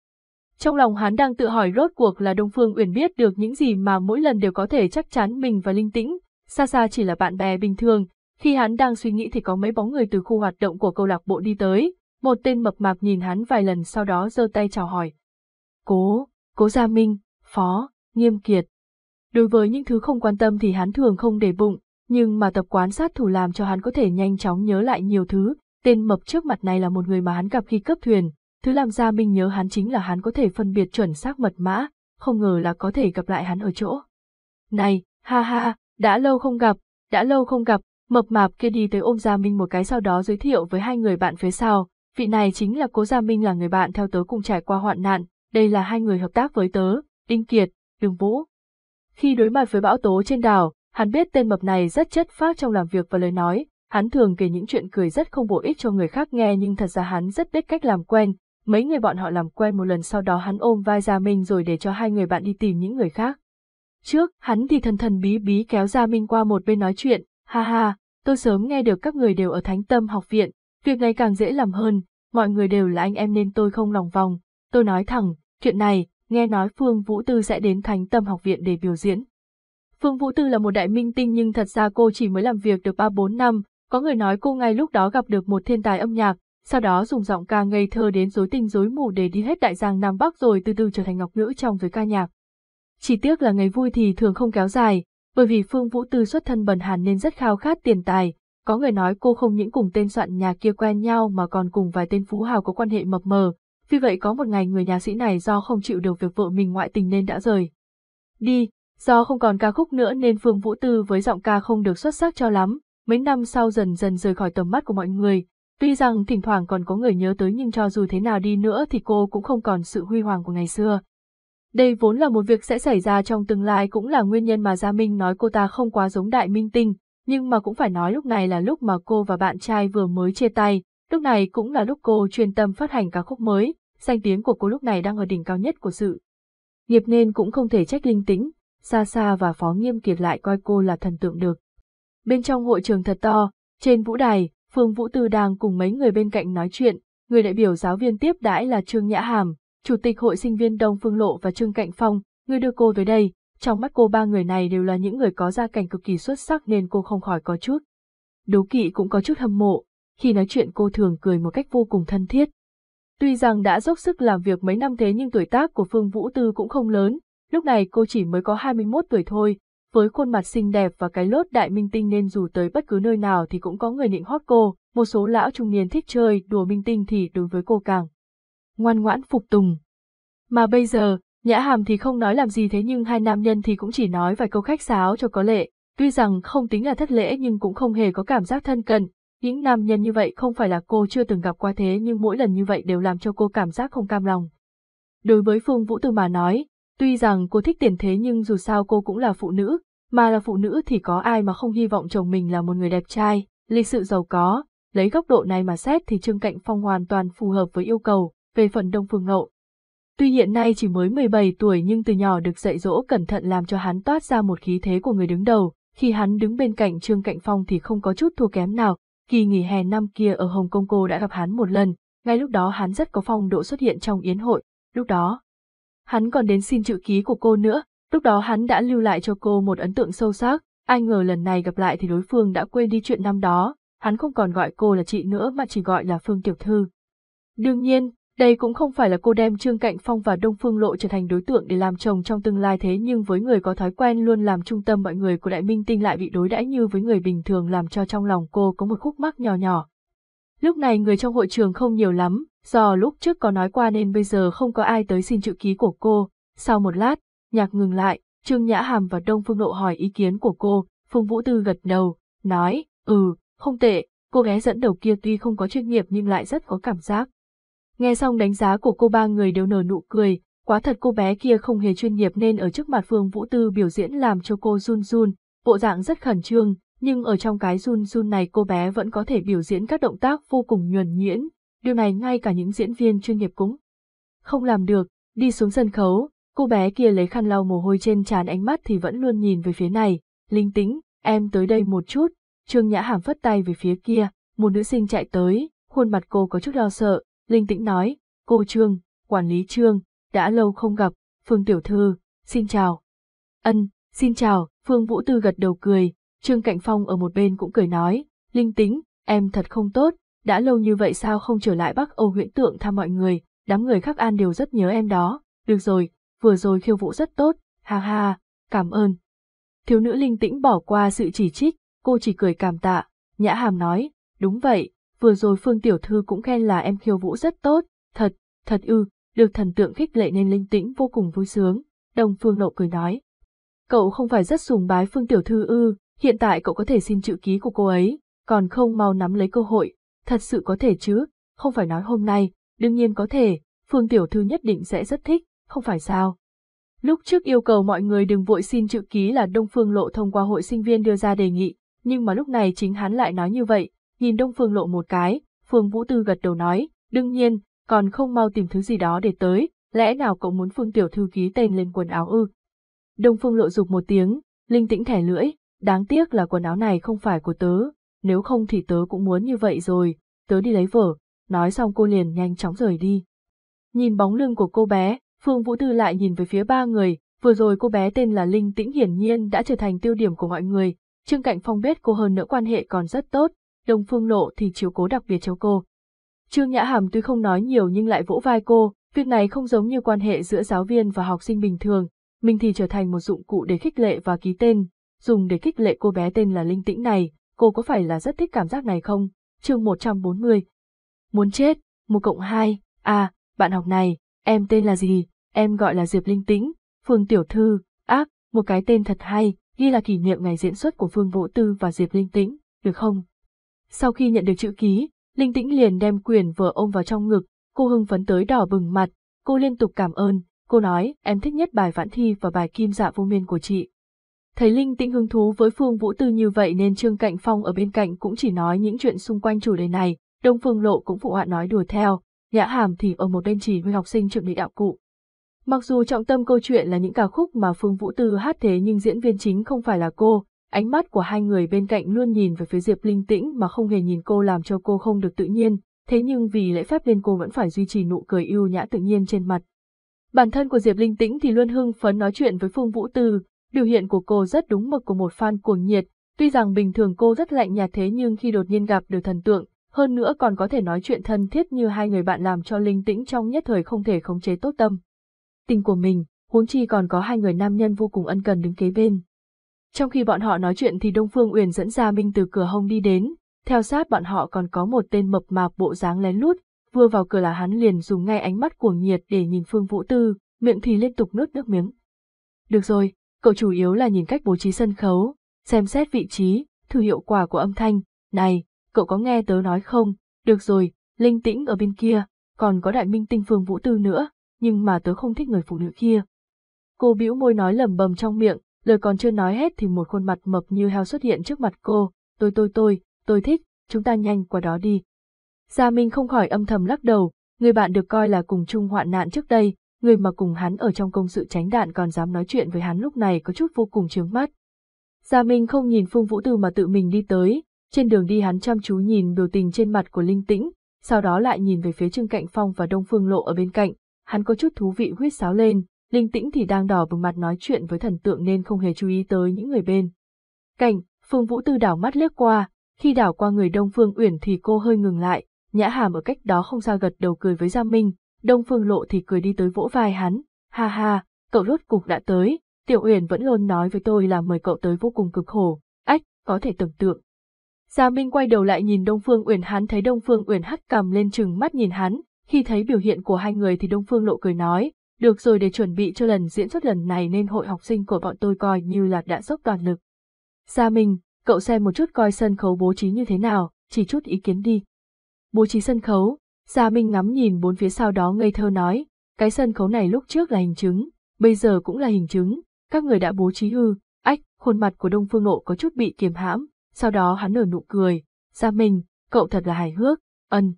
Trong lòng hắn đang tự hỏi rốt cuộc là Đông Phương Uyển biết được những gì mà mỗi lần đều có thể chắc chắn mình và Linh Tĩnh xa xa chỉ là bạn bè bình thường, khi hắn đang suy nghĩ thì có mấy bóng người từ khu hoạt động của câu lạc bộ đi tới, một tên mập mạp nhìn hắn vài lần sau đó giơ tay chào hỏi. Cố, cố Gia Minh, Phó, Nghiêm Kiệt. Đối với những thứ không quan tâm thì hắn thường không để bụng, nhưng mà tập quán sát thủ làm cho hắn có thể nhanh chóng nhớ lại nhiều thứ, tên mập trước mặt này là một người mà hắn gặp khi cấp thuyền, thứ làm Gia Minh nhớ hắn chính là hắn có thể phân biệt chuẩn xác mật mã, không ngờ là có thể gặp lại hắn ở chỗ. Này, ha ha, đã lâu không gặp, đã lâu không gặp, mập mạp kia đi tới ôm Gia Minh một cái sau đó giới thiệu với hai người bạn phía sau, vị này chính là cố Gia Minh là người bạn theo tớ cùng trải qua hoạn nạn, đây là hai người hợp tác với tớ, Đinh Kiệt, Đường Vũ. Khi đối mặt với bão tố trên đảo, hắn biết tên mập này rất chất phác trong làm việc và lời nói, hắn thường kể những chuyện cười rất không bổ ích cho người khác nghe nhưng thật ra hắn rất biết cách làm quen, mấy người bọn họ làm quen một lần sau đó hắn ôm vai Gia Minh rồi để cho hai người bạn đi tìm những người khác. Trước, hắn thì thần thần bí bí kéo Gia Minh qua một bên nói chuyện, ha ha, tôi sớm nghe được các người đều ở Thánh Tâm học viện, việc này càng dễ làm hơn, mọi người đều là anh em nên tôi không lòng vòng. Tôi nói thẳng, chuyện này, nghe nói Phương Vũ Tư sẽ đến Thánh Tâm học viện để biểu diễn. Phương Vũ Tư là một đại minh tinh nhưng thật ra cô chỉ mới làm việc được ba bốn năm, có người nói cô ngay lúc đó gặp được một thiên tài âm nhạc, sau đó dùng giọng ca ngây thơ đến rối tinh rối mù để đi hết đại giang Nam Bắc rồi từ từ trở thành ngọc nữ trong giới ca nhạc. Chỉ tiếc là ngày vui thì thường không kéo dài, bởi vì Phương Vũ Tư xuất thân bần hàn nên rất khao khát tiền tài, có người nói cô không những cùng tên soạn nhà kia quen nhau mà còn cùng vài tên phú hào có quan hệ mập mờ, vì vậy có một ngày người nhà sĩ này do không chịu được việc vợ mình ngoại tình nên đã rời. Đi, do không còn ca khúc nữa nên Phương Vũ Tư với giọng ca không được xuất sắc cho lắm, mấy năm sau dần dần rời khỏi tầm mắt của mọi người. Tuy rằng thỉnh thoảng còn có người nhớ tới nhưng cho dù thế nào đi nữa thì cô cũng không còn sự huy hoàng của ngày xưa. Đây vốn là một việc sẽ xảy ra trong tương lai cũng là nguyên nhân mà Gia Minh nói cô ta không quá giống đại minh tinh, nhưng mà cũng phải nói lúc này là lúc mà cô và bạn trai vừa mới chia tay, lúc này cũng là lúc cô chuyên tâm phát hành ca khúc mới, danh tiếng của cô lúc này đang ở đỉnh cao nhất của sự. Nghiệp nên cũng không thể trách linh tĩnh, xa xa và phó nghiêm kiệt lại coi cô là thần tượng được. Bên trong hội trường thật to, trên vũ đài, Phương Vũ Tư đang cùng mấy người bên cạnh nói chuyện, người đại biểu giáo viên tiếp đãi là Trương Nhã Hàm, Chủ tịch hội sinh viên Đông Phương Lộ và Trương Cạnh Phong, người đưa cô tới đây, trong mắt cô ba người này đều là những người có gia cảnh cực kỳ xuất sắc nên cô không khỏi có chút. Đố kỵ cũng có chút hâm mộ, khi nói chuyện cô thường cười một cách vô cùng thân thiết. Tuy rằng đã dốc sức làm việc mấy năm thế nhưng tuổi tác của Phương Vũ Tư cũng không lớn, lúc này cô chỉ mới có 21 tuổi thôi, với khuôn mặt xinh đẹp và cái lốt đại minh tinh nên dù tới bất cứ nơi nào thì cũng có người nịnh hót cô, một số lão trung niên thích chơi đùa minh tinh thì đối với cô càng ngoan ngoãn phục tùng. Mà bây giờ, Nhã Hàm thì không nói làm gì thế nhưng hai nam nhân thì cũng chỉ nói vài câu khách sáo cho có lệ, tuy rằng không tính là thất lễ nhưng cũng không hề có cảm giác thân cận. Những nam nhân như vậy không phải là cô chưa từng gặp qua thế nhưng mỗi lần như vậy đều làm cho cô cảm giác không cam lòng. Đối với Phương Vũ từ mà nói, tuy rằng cô thích tiền thế nhưng dù sao cô cũng là phụ nữ, mà là phụ nữ thì có ai mà không hy vọng chồng mình là một người đẹp trai, lịch sự giàu có, lấy góc độ này mà xét thì Trương Cạnh Phong hoàn toàn phù hợp với yêu cầu về phần Đông Phương Ngậu. Tuy hiện nay chỉ mới 17 tuổi nhưng từ nhỏ được dạy dỗ cẩn thận làm cho hắn toát ra một khí thế của người đứng đầu, khi hắn đứng bên cạnh Trương Cạnh Phong thì không có chút thua kém nào, kỳ nghỉ hè năm kia ở Hồng Kông cô đã gặp hắn một lần, ngay lúc đó hắn rất có phong độ xuất hiện trong yến hội, lúc đó. Hắn còn đến xin chữ ký của cô nữa, lúc đó hắn đã lưu lại cho cô một ấn tượng sâu sắc, ai ngờ lần này gặp lại thì đối phương đã quên đi chuyện năm đó, hắn không còn gọi cô là chị nữa mà chỉ gọi là Phương Tiểu Thư. Đương nhiên, đây cũng không phải là cô đem Trương Cạnh Phong và Đông Phương Lộ trở thành đối tượng để làm chồng trong tương lai thế nhưng với người có thói quen luôn làm trung tâm mọi người của Đại Minh Tinh lại bị đối đãi như với người bình thường làm cho trong lòng cô có một khúc mắc nhỏ nhỏ. Lúc này người trong hội trường không nhiều lắm, do lúc trước có nói qua nên bây giờ không có ai tới xin chữ ký của cô. Sau một lát, nhạc ngừng lại, Trương Nhã Hàm và Đông Phương Lộ hỏi ý kiến của cô, Phương Vũ Tư gật đầu, nói, ừ, không tệ, cô gái dẫn đầu kia tuy không có chuyên nghiệp nhưng lại rất có cảm giác. Nghe xong đánh giá của cô ba người đều nở nụ cười, quá thật cô bé kia không hề chuyên nghiệp nên ở trước mặt Phương Vũ Tư biểu diễn làm cho cô run run, bộ dạng rất khẩn trương, nhưng ở trong cái run run này cô bé vẫn có thể biểu diễn các động tác vô cùng nhuần nhuyễn, điều này ngay cả những diễn viên chuyên nghiệp cũng không làm được, đi xuống sân khấu, cô bé kia lấy khăn lau mồ hôi trên trán ánh mắt thì vẫn luôn nhìn về phía này, linh tính, em tới đây một chút, Trương Nhã Hàm phất tay về phía kia, một nữ sinh chạy tới, khuôn mặt cô có chút lo sợ, linh tĩnh nói, cô Trương, quản lý Trương, đã lâu không gặp, Phương Tiểu Thư, xin chào. Ân, xin chào, Phương Vũ Tư gật đầu cười, Trương Cạnh Phong ở một bên cũng cười nói, linh tĩnh, em thật không tốt, đã lâu như vậy sao không trở lại Bắc Âu huyện tượng thăm mọi người, đám người khác an đều rất nhớ em đó, được rồi, vừa rồi khiêu vũ rất tốt, ha ha, cảm ơn. Thiếu nữ linh tĩnh bỏ qua sự chỉ trích, cô chỉ cười cảm tạ, nhã hàm nói, đúng vậy, vừa rồi Phương Tiểu Thư cũng khen là em khiêu vũ rất tốt, thật, thật ư, được thần tượng khích lệ nên linh tĩnh vô cùng vui sướng, Đông Phương lộ cười nói. Cậu không phải rất sùng bái Phương Tiểu Thư ư, hiện tại cậu có thể xin chữ ký của cô ấy, còn không mau nắm lấy cơ hội, thật sự có thể chứ, không phải nói hôm nay, đương nhiên có thể, Phương Tiểu Thư nhất định sẽ rất thích, không phải sao. Lúc trước yêu cầu mọi người đừng vội xin chữ ký là Đông Phương Lộ thông qua hội sinh viên đưa ra đề nghị, nhưng mà lúc này chính hắn lại nói như vậy, nhìn Đông Phương Lộ một cái, Phương Vũ Tư gật đầu nói, đương nhiên, còn không mau tìm thứ gì đó để tới, lẽ nào cậu muốn Phương Tiểu Thư ký tên lên quần áo ư? Đông Phương Lộ dục một tiếng, linh tĩnh thẻ lưỡi, đáng tiếc là quần áo này không phải của tớ, nếu không thì tớ cũng muốn như vậy rồi, tớ đi lấy vở, nói xong cô liền nhanh chóng rời đi. Nhìn bóng lưng của cô bé, Phương Vũ Tư lại nhìn về phía ba người, vừa rồi cô bé tên là Linh Tĩnh hiển nhiên đã trở thành tiêu điểm của mọi người, Trương Cạnh Phong biết cô hơn nữa quan hệ còn rất tốt, Đông Phương Nộ thì chiếu cố đặc biệt cho cô. Trương Nhã Hàm tuy không nói nhiều nhưng lại vỗ vai cô, việc này không giống như quan hệ giữa giáo viên và học sinh bình thường, mình thì trở thành một dụng cụ để khích lệ và ký tên, dùng để khích lệ cô bé tên là Linh Tĩnh này, cô có phải là rất thích cảm giác này không? Chương 140 Muốn chết, một cộng hai. a à, bạn học này, em tên là gì? Em gọi là Diệp Linh Tĩnh, Phương Tiểu Thư, ác, một cái tên thật hay, ghi là kỷ niệm ngày diễn xuất của Phương Vũ Tư và Diệp Linh Tĩnh, được không? Sau khi nhận được chữ ký, Linh Tĩnh liền đem quyền vừa ôm vào trong ngực, cô hưng phấn tới đỏ bừng mặt, cô liên tục cảm ơn, cô nói em thích nhất bài vãn thi và bài kim dạ vô miên của chị. Thấy Linh Tĩnh hứng thú với Phương Vũ Tư như vậy nên Trương Cạnh Phong ở bên cạnh cũng chỉ nói những chuyện xung quanh chủ đề này, Đông Phương Lộ cũng phụ họa nói đùa theo, Nhã Hàm thì ở một bên chỉ huy học sinh chuẩn bị đạo cụ. Mặc dù trọng tâm câu chuyện là những ca khúc mà Phương Vũ Tư hát thế nhưng diễn viên chính không phải là cô, Ánh mắt của hai người bên cạnh luôn nhìn về phía Diệp Linh Tĩnh mà không hề nhìn cô làm cho cô không được tự nhiên, thế nhưng vì lễ phép nên cô vẫn phải duy trì nụ cười yêu nhã tự nhiên trên mặt. Bản thân của Diệp Linh Tĩnh thì luôn hưng phấn nói chuyện với Phương Vũ Tư, biểu hiện của cô rất đúng mực của một fan cuồng nhiệt, tuy rằng bình thường cô rất lạnh nhạt thế nhưng khi đột nhiên gặp được thần tượng, hơn nữa còn có thể nói chuyện thân thiết như hai người bạn làm cho Linh Tĩnh trong nhất thời không thể khống chế tốt tâm. Tình của mình, huống chi còn có hai người nam nhân vô cùng ân cần đứng kế bên, trong khi bọn họ nói chuyện thì Đông Phương Uyển dẫn Ra Minh từ cửa hông đi đến, theo sát bọn họ còn có một tên mập mạp bộ dáng lén lút, vừa vào cửa là hắn liền dùng ngay ánh mắt cuồng nhiệt để nhìn Phương Vũ Tư, miệng thì liên tục nuốt nước miếng. Được rồi, cậu chủ yếu là nhìn cách bố trí sân khấu, xem xét vị trí, thử hiệu quả của âm thanh, này, cậu có nghe tớ nói không, được rồi, linh tĩnh ở bên kia, còn có đại minh tinh Phương Vũ Tư nữa, nhưng mà tớ không thích người phụ nữ kia. Cô bĩu môi nói lầm bầm trong miệng, Lời còn chưa nói hết thì một khuôn mặt mập như heo xuất hiện trước mặt cô, tôi tôi tôi, tôi thích, chúng ta nhanh qua đó đi. Gia Minh không khỏi âm thầm lắc đầu, người bạn được coi là cùng chung hoạn nạn trước đây, người mà cùng hắn ở trong công sự tránh đạn còn dám nói chuyện với hắn lúc này có chút vô cùng chướng mắt. Gia Minh không nhìn Phương Vũ Tư mà tự mình đi tới, trên đường đi hắn chăm chú nhìn biểu tình trên mặt của Linh Tĩnh, sau đó lại nhìn về phía Trương Cạnh Phong và Đông Phương Lộ ở bên cạnh, hắn có chút thú vị huyết sáo lên, linh Tĩnh thì đang đỏ bừng mặt nói chuyện với thần tượng nên không hề chú ý tới những người bên. Cảnh, Phương Vũ Tư đảo mắt lướt qua, khi đảo qua người Đông Phương Uyển thì cô hơi ngừng lại, Nhã Hàm ở cách đó không xa gật đầu cười với Gia Minh, Đông Phương Lộ thì cười đi tới vỗ vai hắn, ha ha, cậu rốt cục đã tới, Tiểu Uyển vẫn luôn nói với tôi là mời cậu tới vô cùng cực khổ, ách, có thể tưởng tượng. Gia Minh quay đầu lại nhìn Đông Phương Uyển hắn thấy Đông Phương Uyển hắt cầm lên chừng mắt nhìn hắn, khi thấy biểu hiện của hai người thì Đông Phương Lộ cười nói, được rồi để chuẩn bị cho lần diễn xuất lần này nên hội học sinh của bọn tôi coi như là đã dốc toàn lực. Gia Minh, cậu xem một chút coi sân khấu bố trí như thế nào, chỉ chút ý kiến đi. Bố trí sân khấu, Gia Minh ngắm nhìn bốn phía sau đó ngây thơ nói, cái sân khấu này lúc trước là hình chứng, bây giờ cũng là hình chứng, các người đã bố trí hư, ách, khuôn mặt của Đông Phương Nộ có chút bị kiềm hãm, sau đó hắn nở nụ cười, Gia Minh, cậu thật là hài hước, ân.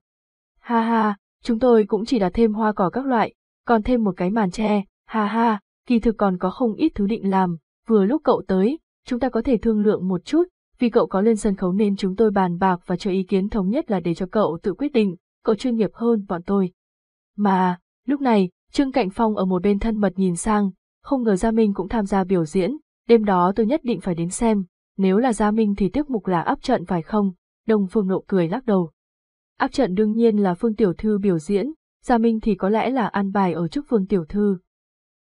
Ha ha, chúng tôi cũng chỉ là thêm hoa cỏ các loại, còn thêm một cái màn tre, ha ha, kỳ thực còn có không ít thứ định làm, vừa lúc cậu tới, chúng ta có thể thương lượng một chút, vì cậu có lên sân khấu nên chúng tôi bàn bạc và cho ý kiến thống nhất là để cho cậu tự quyết định, cậu chuyên nghiệp hơn bọn tôi. Mà, lúc này, Trương Cạnh Phong ở một bên thân mật nhìn sang, không ngờ Gia Minh cũng tham gia biểu diễn, đêm đó tôi nhất định phải đến xem, nếu là Gia Minh thì tiếp mục là áp trận phải không? Đồng Phương Nộ cười lắc đầu. Áp trận đương nhiên là Phương Tiểu Thư biểu diễn, Gia Minh thì có lẽ là an bài ở trước Phương Tiểu Thư.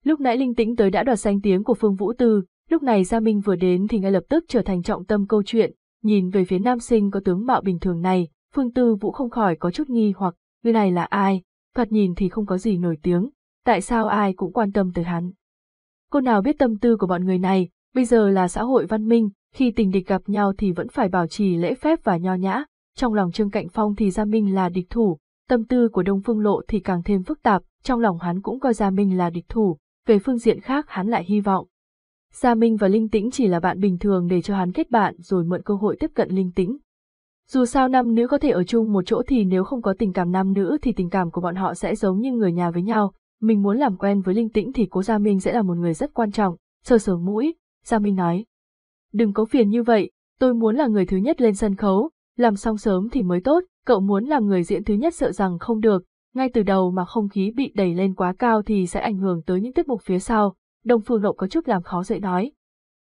Lúc nãy Linh Tĩnh tới đã đoạt danh tiếng của Phương Vũ Tư, lúc này Gia Minh vừa đến thì ngay lập tức trở thành trọng tâm câu chuyện, nhìn về phía nam sinh có tướng mạo bình thường này, Phương Tư Vũ không khỏi có chút nghi hoặc, người này là ai, thoạt nhìn thì không có gì nổi tiếng, tại sao ai cũng quan tâm tới hắn. Cô nào biết tâm tư của bọn người này, bây giờ là xã hội văn minh, khi tình địch gặp nhau thì vẫn phải bảo trì lễ phép và nho nhã, trong lòng Trương Cạnh Phong thì Gia Minh là địch thủ, tâm tư của Đông Phương Lộ thì càng thêm phức tạp, trong lòng hắn cũng coi Gia Minh là địch thủ, về phương diện khác hắn lại hy vọng. Gia Minh và Linh Tĩnh chỉ là bạn bình thường để cho hắn kết bạn rồi mượn cơ hội tiếp cận Linh Tĩnh. Dù sao nam nữ có thể ở chung một chỗ thì nếu không có tình cảm nam nữ thì tình cảm của bọn họ sẽ giống như người nhà với nhau, mình muốn làm quen với Linh Tĩnh thì cố Gia Minh sẽ là một người rất quan trọng, sờ sờ mũi, Gia Minh nói. Đừng có phiền như vậy, tôi muốn là người thứ nhất lên sân khấu, làm xong sớm thì mới tốt, Cậu muốn làm người diễn thứ nhất sợ rằng không được, ngay từ đầu mà không khí bị đẩy lên quá cao thì sẽ ảnh hưởng tới những tiết mục phía sau, Đông Phương Lộ có chút làm khó dễ nói.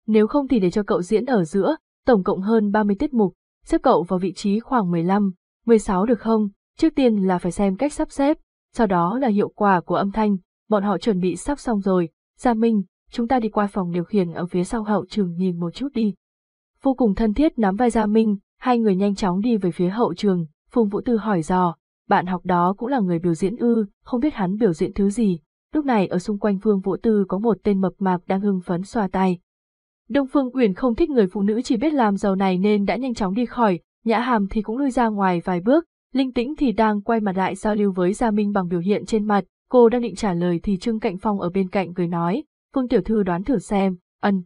Nếu không thì để cho cậu diễn ở giữa, tổng cộng hơn 30 tiết mục, xếp cậu vào vị trí khoảng 15, 16 được không? Trước tiên là phải xem cách sắp xếp, sau đó là hiệu quả của âm thanh, bọn họ chuẩn bị sắp xong rồi, Gia Minh, chúng ta đi qua phòng điều khiển ở phía sau hậu trường nhìn một chút đi. Vô cùng thân thiết nắm vai Gia Minh, hai người nhanh chóng đi về phía hậu trường, Phùng Vũ Tư hỏi dò, bạn học đó cũng là người biểu diễn ư, không biết hắn biểu diễn thứ gì. Lúc này ở xung quanh Phương Vũ Tư có một tên mập mạp đang hưng phấn xoa tay. Đông Phương Uyển không thích người phụ nữ chỉ biết làm giàu này nên đã nhanh chóng đi khỏi, Nhã Hàm thì cũng lui ra ngoài vài bước, Linh Tĩnh thì đang quay mặt lại giao lưu với Gia Minh bằng biểu hiện trên mặt, cô đang định trả lời thì Trương Cạnh Phong ở bên cạnh cười nói, Phương Tiểu Thư đoán thử xem, ân.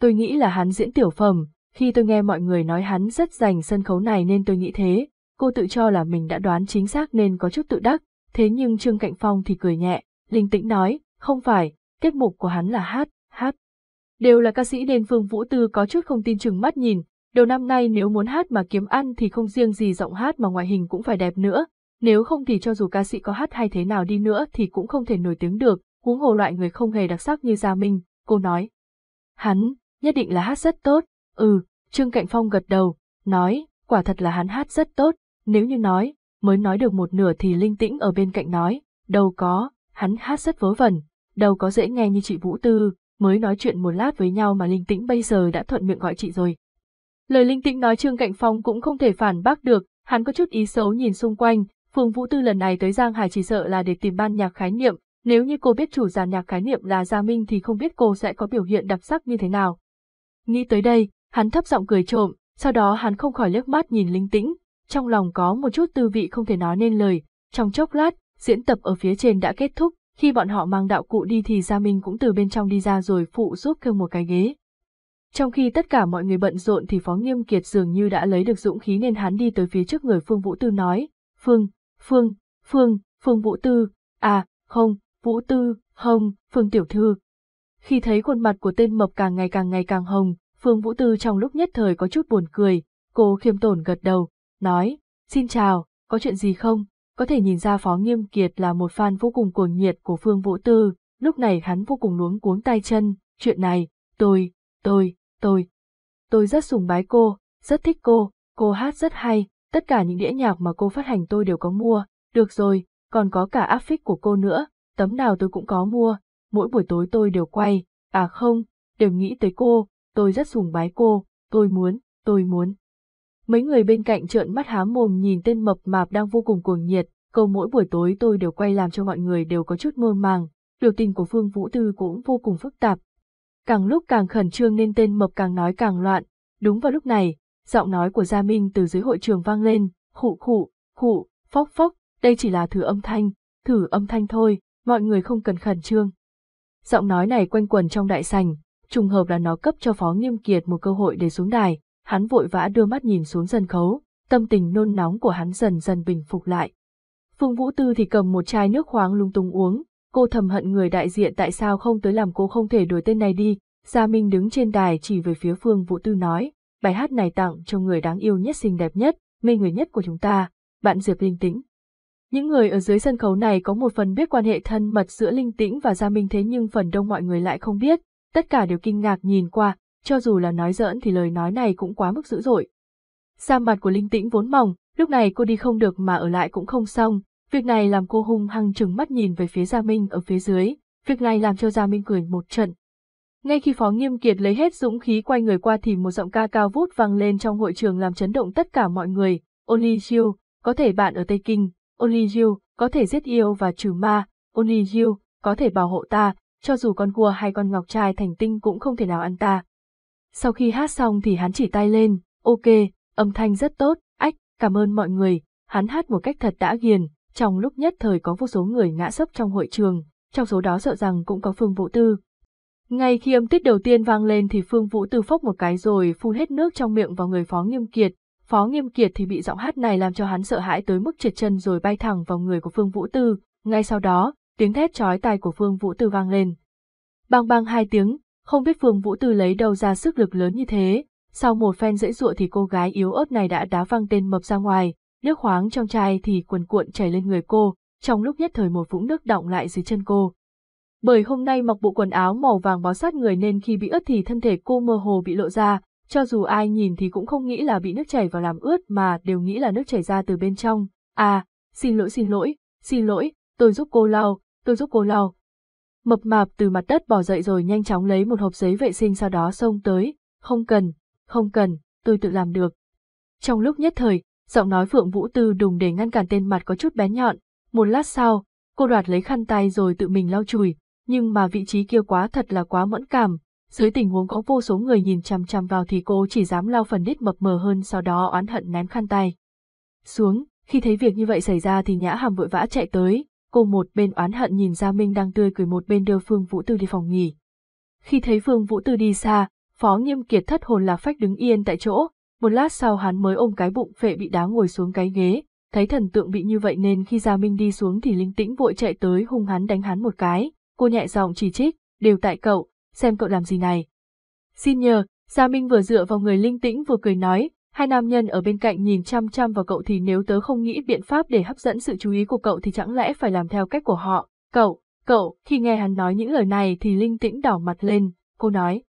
Tôi nghĩ là hắn diễn tiểu phẩm, khi tôi nghe mọi người nói hắn rất dành sân khấu này nên tôi nghĩ thế, cô tự cho là mình đã đoán chính xác nên có chút tự đắc, thế nhưng Trương Cạnh Phong thì cười nhẹ, linh tĩnh nói, không phải, tiết mục của hắn là hát, hát. Đều là ca sĩ nên Phương Vũ Tư có chút không tin chừng mắt nhìn, đầu năm nay nếu muốn hát mà kiếm ăn thì không riêng gì giọng hát mà ngoại hình cũng phải đẹp nữa, nếu không thì cho dù ca sĩ có hát hay thế nào đi nữa thì cũng không thể nổi tiếng được, huống hồ loại người không hề đặc sắc như Gia Minh, cô nói. Hắn, nhất định là hát rất tốt, ừ, Trương Cạnh Phong gật đầu, nói, quả thật là hắn hát rất tốt, nếu như nói, mới nói được một nửa thì linh tĩnh ở bên cạnh nói, đâu có, hắn hát rất vớ vẩn, đâu có dễ nghe như chị Vũ Tư, mới nói chuyện một lát với nhau mà linh tĩnh bây giờ đã thuận miệng gọi chị rồi. Lời linh tĩnh nói Trương Cạnh Phong cũng không thể phản bác được, hắn có chút ý xấu nhìn xung quanh, Phương Vũ Tư lần này tới Giang Hải chỉ sợ là để tìm ban nhạc khái niệm, nếu như cô biết chủ giàn nhạc khái niệm là Gia Minh thì không biết cô sẽ có biểu hiện đặc sắc như thế nào. Nghĩ tới đây, hắn thấp giọng cười trộm, sau đó hắn không khỏi liếc mắt nhìn linh tĩnh, trong lòng có một chút tư vị không thể nói nên lời. Trong chốc lát, diễn tập ở phía trên đã kết thúc, khi bọn họ mang đạo cụ đi thì Gia Minh cũng từ bên trong đi ra rồi phụ giúp kêu một cái ghế. Trong khi tất cả mọi người bận rộn thì Phó Nghiêm Kiệt dường như đã lấy được dũng khí nên hắn đi tới phía trước người Phương Vũ Tư nói, Phương, Phương, Phương, Phương Vũ Tư, à, không, Vũ Tư, không, Phương Tiểu Thư. Khi thấy khuôn mặt của tên mập càng ngày càng ngày càng hồng, Phương Vũ Tư trong lúc nhất thời có chút buồn cười, cô khiêm tổn gật đầu, nói, xin chào, có chuyện gì không? Có thể nhìn ra Phó Nghiêm Kiệt là một fan vô cùng cuồng nhiệt của Phương Vũ Tư, lúc này hắn vô cùng luống cuống tay chân, chuyện này, tôi, tôi, tôi. Tôi rất sùng bái cô, rất thích cô, cô hát rất hay, tất cả những đĩa nhạc mà cô phát hành tôi đều có mua, được rồi, còn có cả áp phích của cô nữa, tấm nào tôi cũng có mua, mỗi buổi tối tôi đều quay, à không, đều nghĩ tới cô, tôi rất sùng bái cô, tôi muốn, tôi muốn. Mấy người bên cạnh trợn mắt há mồm nhìn tên mập mạp đang vô cùng cuồng nhiệt, câu mỗi buổi tối tôi đều quay làm cho mọi người đều có chút mơ màng, biểu tình của Phương Vũ Tư cũng vô cùng phức tạp. Càng lúc càng khẩn trương nên tên mập càng nói càng loạn, đúng vào lúc này, giọng nói của Gia Minh từ dưới hội trường vang lên, khụ khụ, khụ, phốc phốc. đây chỉ là thử âm thanh, thử âm thanh thôi, mọi người không cần khẩn trương. Giọng nói này quanh quẩn trong đại sành, trùng hợp là nó cấp cho Phó Nghiêm Kiệt một cơ hội để xuống đài, hắn vội vã đưa mắt nhìn xuống sân khấu, tâm tình nôn nóng của hắn dần dần bình phục lại. Phương Vũ Tư thì cầm một chai nước khoáng lung tung uống, cô thầm hận người đại diện tại sao không tới làm cô không thể đuổi tên này đi. Gia Minh đứng trên đài chỉ về phía Phương Vũ Tư nói, bài hát này tặng cho người đáng yêu nhất xinh đẹp nhất, mê người nhất của chúng ta, bạn Diệp Linh Tĩnh. Những người ở dưới sân khấu này có một phần biết quan hệ thân mật giữa Linh Tĩnh và Gia Minh thế nhưng phần đông mọi người lại không biết, tất cả đều kinh ngạc nhìn qua, cho dù là nói giỡn thì lời nói này cũng quá mức dữ dội. Sam mặt của Linh Tĩnh vốn mỏng, lúc này cô đi không được mà ở lại cũng không xong, việc này làm cô hung hăng trừng mắt nhìn về phía Gia Minh ở phía dưới, việc này làm cho Gia Minh cười một trận. Ngay khi Phó Nghiêm Kiệt lấy hết dũng khí quay người qua thì một giọng ca cao vút vang lên trong hội trường làm chấn động tất cả mọi người, Only you, có thể bạn ở Tây Kinh, Only you, có thể giết yêu và trừ ma, Only you, có thể bảo hộ ta, cho dù con cua hay con ngọc trai thành tinh cũng không thể nào ăn ta, sau khi hát xong thì hắn chỉ tay lên, ok, âm thanh rất tốt, ách, cảm ơn mọi người, hắn hát một cách thật đã ghiền, trong lúc nhất thời có vô số người ngã sấp trong hội trường, trong số đó sợ rằng cũng có Phương Vũ Tư. Ngay khi âm tiết đầu tiên vang lên thì Phương Vũ Tư phốc một cái rồi phun hết nước trong miệng vào người Phó Nghiêm Kiệt, Phó Nghiêm Kiệt thì bị giọng hát này làm cho hắn sợ hãi tới mức trượt chân rồi bay thẳng vào người của Phương Vũ Tư, ngay sau đó, tiếng thét chói tai của Phương Vũ Tư vang lên. Bang bang hai tiếng, không biết Phương Vũ Tư lấy đâu ra sức lực lớn như thế, sau một phen dễ dụa thì cô gái yếu ớt này đã đá văng tên mập ra ngoài, nước khoáng trong chai thì cuồn cuộn chảy lên người cô, trong lúc nhất thời một vũng nước đọng lại dưới chân cô. Bởi hôm nay mặc bộ quần áo màu vàng bó sát người nên khi bị ướt thì thân thể cô mơ hồ bị lộ ra, cho dù ai nhìn thì cũng không nghĩ là bị nước chảy vào làm ướt mà đều nghĩ là nước chảy ra từ bên trong. À, xin lỗi xin lỗi, xin lỗi, tôi giúp cô lau, tôi giúp cô lau. Mập mạp từ mặt đất bỏ dậy rồi nhanh chóng lấy một hộp giấy vệ sinh sau đó xông tới, không cần, không cần, tôi tự làm được. Trong lúc nhất thời, giọng nói Phượng Vũ Tư đùng để ngăn cản tên mặt có chút bén nhọn, một lát sau, cô đoạt lấy khăn tay rồi tự mình lau chùi, nhưng mà vị trí kia quá thật là quá mẫn cảm, dưới tình huống có vô số người nhìn chằm chằm vào thì cô chỉ dám lau phần đít mập mờ hơn sau đó oán hận ném khăn tay. Xuống, khi thấy việc như vậy xảy ra thì Nhã Hàm vội vã chạy tới, cô một bên oán hận nhìn Gia Minh đang tươi cười một bên đưa Phương Vũ Tư đi phòng nghỉ. Khi thấy Phương Vũ Tư đi xa, Phó Nghiêm Kiệt thất hồn là phách đứng yên tại chỗ, một lát sau hắn mới ôm cái bụng phệ bị đá ngồi xuống cái ghế, thấy thần tượng bị như vậy nên khi Gia Minh đi xuống thì linh tĩnh vội chạy tới hung hắn đánh hắn một cái, cô nhẹ giọng chỉ trích, đều tại cậu, xem cậu làm gì này. Xin nhờ, Gia Minh vừa dựa vào người linh tĩnh vừa cười nói, Hai nam nhân ở bên cạnh nhìn chăm chăm vào cậu thì nếu tớ không nghĩ biện pháp để hấp dẫn sự chú ý của cậu thì chẳng lẽ phải làm theo cách của họ. Cậu, cậu, khi nghe hắn nói những lời này thì linh tĩnh đỏ mặt lên, cô nói.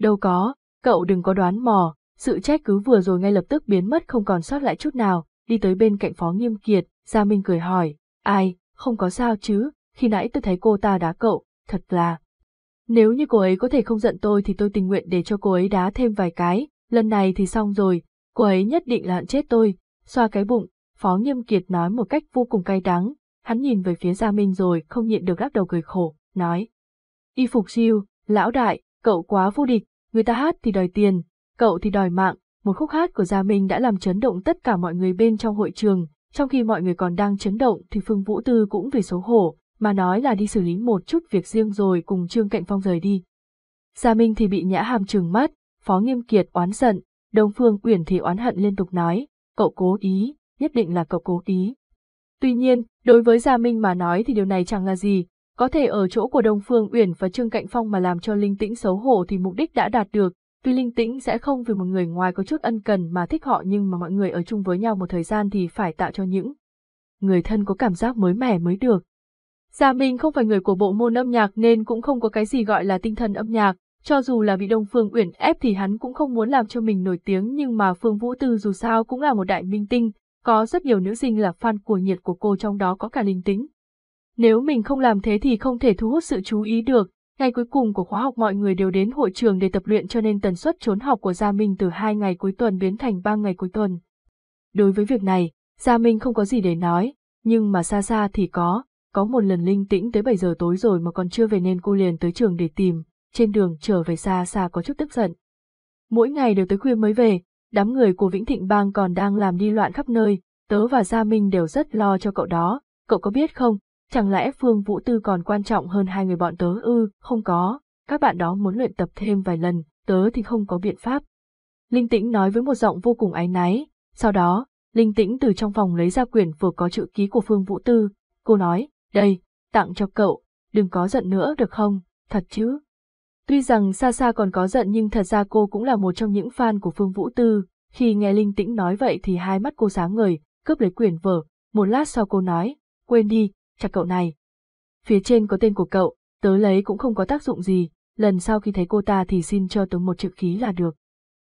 Đâu có, cậu đừng có đoán mò, sự trách cứ vừa rồi ngay lập tức biến mất không còn sót lại chút nào, đi tới bên cạnh phó nghiêm kiệt, Gia Minh cười hỏi, ai, không có sao chứ, khi nãy tôi thấy cô ta đá cậu, thật là. Nếu như cô ấy có thể không giận tôi thì tôi tình nguyện để cho cô ấy đá thêm vài cái, lần này thì xong rồi, Cô ấy nhất định là hận chết tôi, xoa cái bụng, Phó Nghiêm Kiệt nói một cách vô cùng cay đắng, hắn nhìn về phía Gia Minh rồi không nhịn được gác đầu cười khổ, nói. Y phục siêu, lão đại, cậu quá vô địch, người ta hát thì đòi tiền, cậu thì đòi mạng, một khúc hát của Gia Minh đã làm chấn động tất cả mọi người bên trong hội trường, trong khi mọi người còn đang chấn động thì Phương Vũ Tư cũng vì xấu hổ, mà nói là đi xử lý một chút việc riêng rồi cùng Trương Cạnh Phong rời đi. Gia Minh thì bị nhã hàm trừng mắt, Phó Nghiêm Kiệt oán giận, Đông Phương Uyển thì oán hận liên tục nói, cậu cố ý, nhất định là cậu cố ý. Tuy nhiên, đối với Gia Minh mà nói thì điều này chẳng là gì, có thể ở chỗ của Đông Phương Uyển và Trương Cạnh Phong mà làm cho Linh Tĩnh xấu hổ thì mục đích đã đạt được, tuy Linh Tĩnh sẽ không vì một người ngoài có chút ân cần mà thích họ nhưng mà mọi người ở chung với nhau một thời gian thì phải tạo cho những người thân có cảm giác mới mẻ mới được. Gia Minh không phải người của bộ môn âm nhạc nên cũng không có cái gì gọi là tinh thần âm nhạc, cho dù là bị Đông Phương Uyển ép thì hắn cũng không muốn làm cho mình nổi tiếng nhưng mà Phương Vũ Tư dù sao cũng là một đại minh tinh, có rất nhiều nữ sinh là fan của nhiệt của cô trong đó có cả linh tính. Nếu mình không làm thế thì không thể thu hút sự chú ý được, ngày cuối cùng của khóa học mọi người đều đến hội trường để tập luyện cho nên tần suất trốn học của Gia Minh từ 2 ngày cuối tuần biến thành 3 ngày cuối tuần. Đối với việc này, Gia Minh không có gì để nói, nhưng mà xa xa thì có, có một lần linh tĩnh tới 7 giờ tối rồi mà còn chưa về nên cô liền tới trường để tìm, trên đường trở về xa xa có chút tức giận. Mỗi ngày đều tới khuya mới về, đám người của Vĩnh Thịnh Bang còn đang làm đi loạn khắp nơi, tớ và Gia Minh đều rất lo cho cậu đó, cậu có biết không, chẳng lẽ Phương Vũ Tư còn quan trọng hơn hai người bọn tớ ư, không có, các bạn đó muốn luyện tập thêm vài lần, tớ thì không có biện pháp. Linh Tĩnh nói với một giọng vô cùng áy náy, sau đó, Linh Tĩnh từ trong phòng lấy ra quyển vừa có chữ ký của Phương Vũ Tư, cô nói, đây, tặng cho cậu, đừng có giận nữa được không, thật chứ. Tuy rằng xa xa còn có giận nhưng thật ra cô cũng là một trong những fan của Phương Vũ Tư, khi nghe Linh Tĩnh nói vậy thì hai mắt cô sáng ngời, cướp lấy quyển vở, một lát sau cô nói, quên đi, chặt cậu này. Phía trên có tên của cậu, tớ lấy cũng không có tác dụng gì, lần sau khi thấy cô ta thì xin cho tớ một chữ ký là được.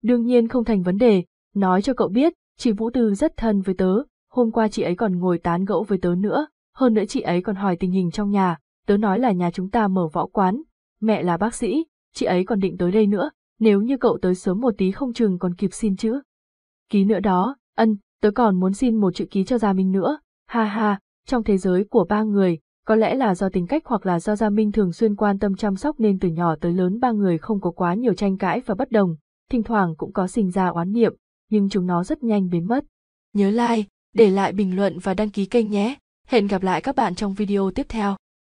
Đương nhiên không thành vấn đề, nói cho cậu biết, chị Vũ Tư rất thân với tớ, hôm qua chị ấy còn ngồi tán gẫu với tớ nữa, hơn nữa chị ấy còn hỏi tình hình trong nhà, tớ nói là nhà chúng ta mở võ quán, mẹ là bác sĩ, chị ấy còn định tới đây nữa, nếu như cậu tới sớm một tí không chừng còn kịp xin chữ. Ký nữa đó, ân, tớ còn muốn xin một chữ ký cho Gia Minh nữa, ha ha, trong thế giới của ba người, có lẽ là do tính cách hoặc là do Gia Minh thường xuyên quan tâm chăm sóc nên từ nhỏ tới lớn ba người không có quá nhiều tranh cãi và bất đồng, thỉnh thoảng cũng có sinh ra oán niệm, nhưng chúng nó rất nhanh biến mất. Nhớ like, để lại bình luận và đăng ký kênh nhé. Hẹn gặp lại các bạn trong video tiếp theo.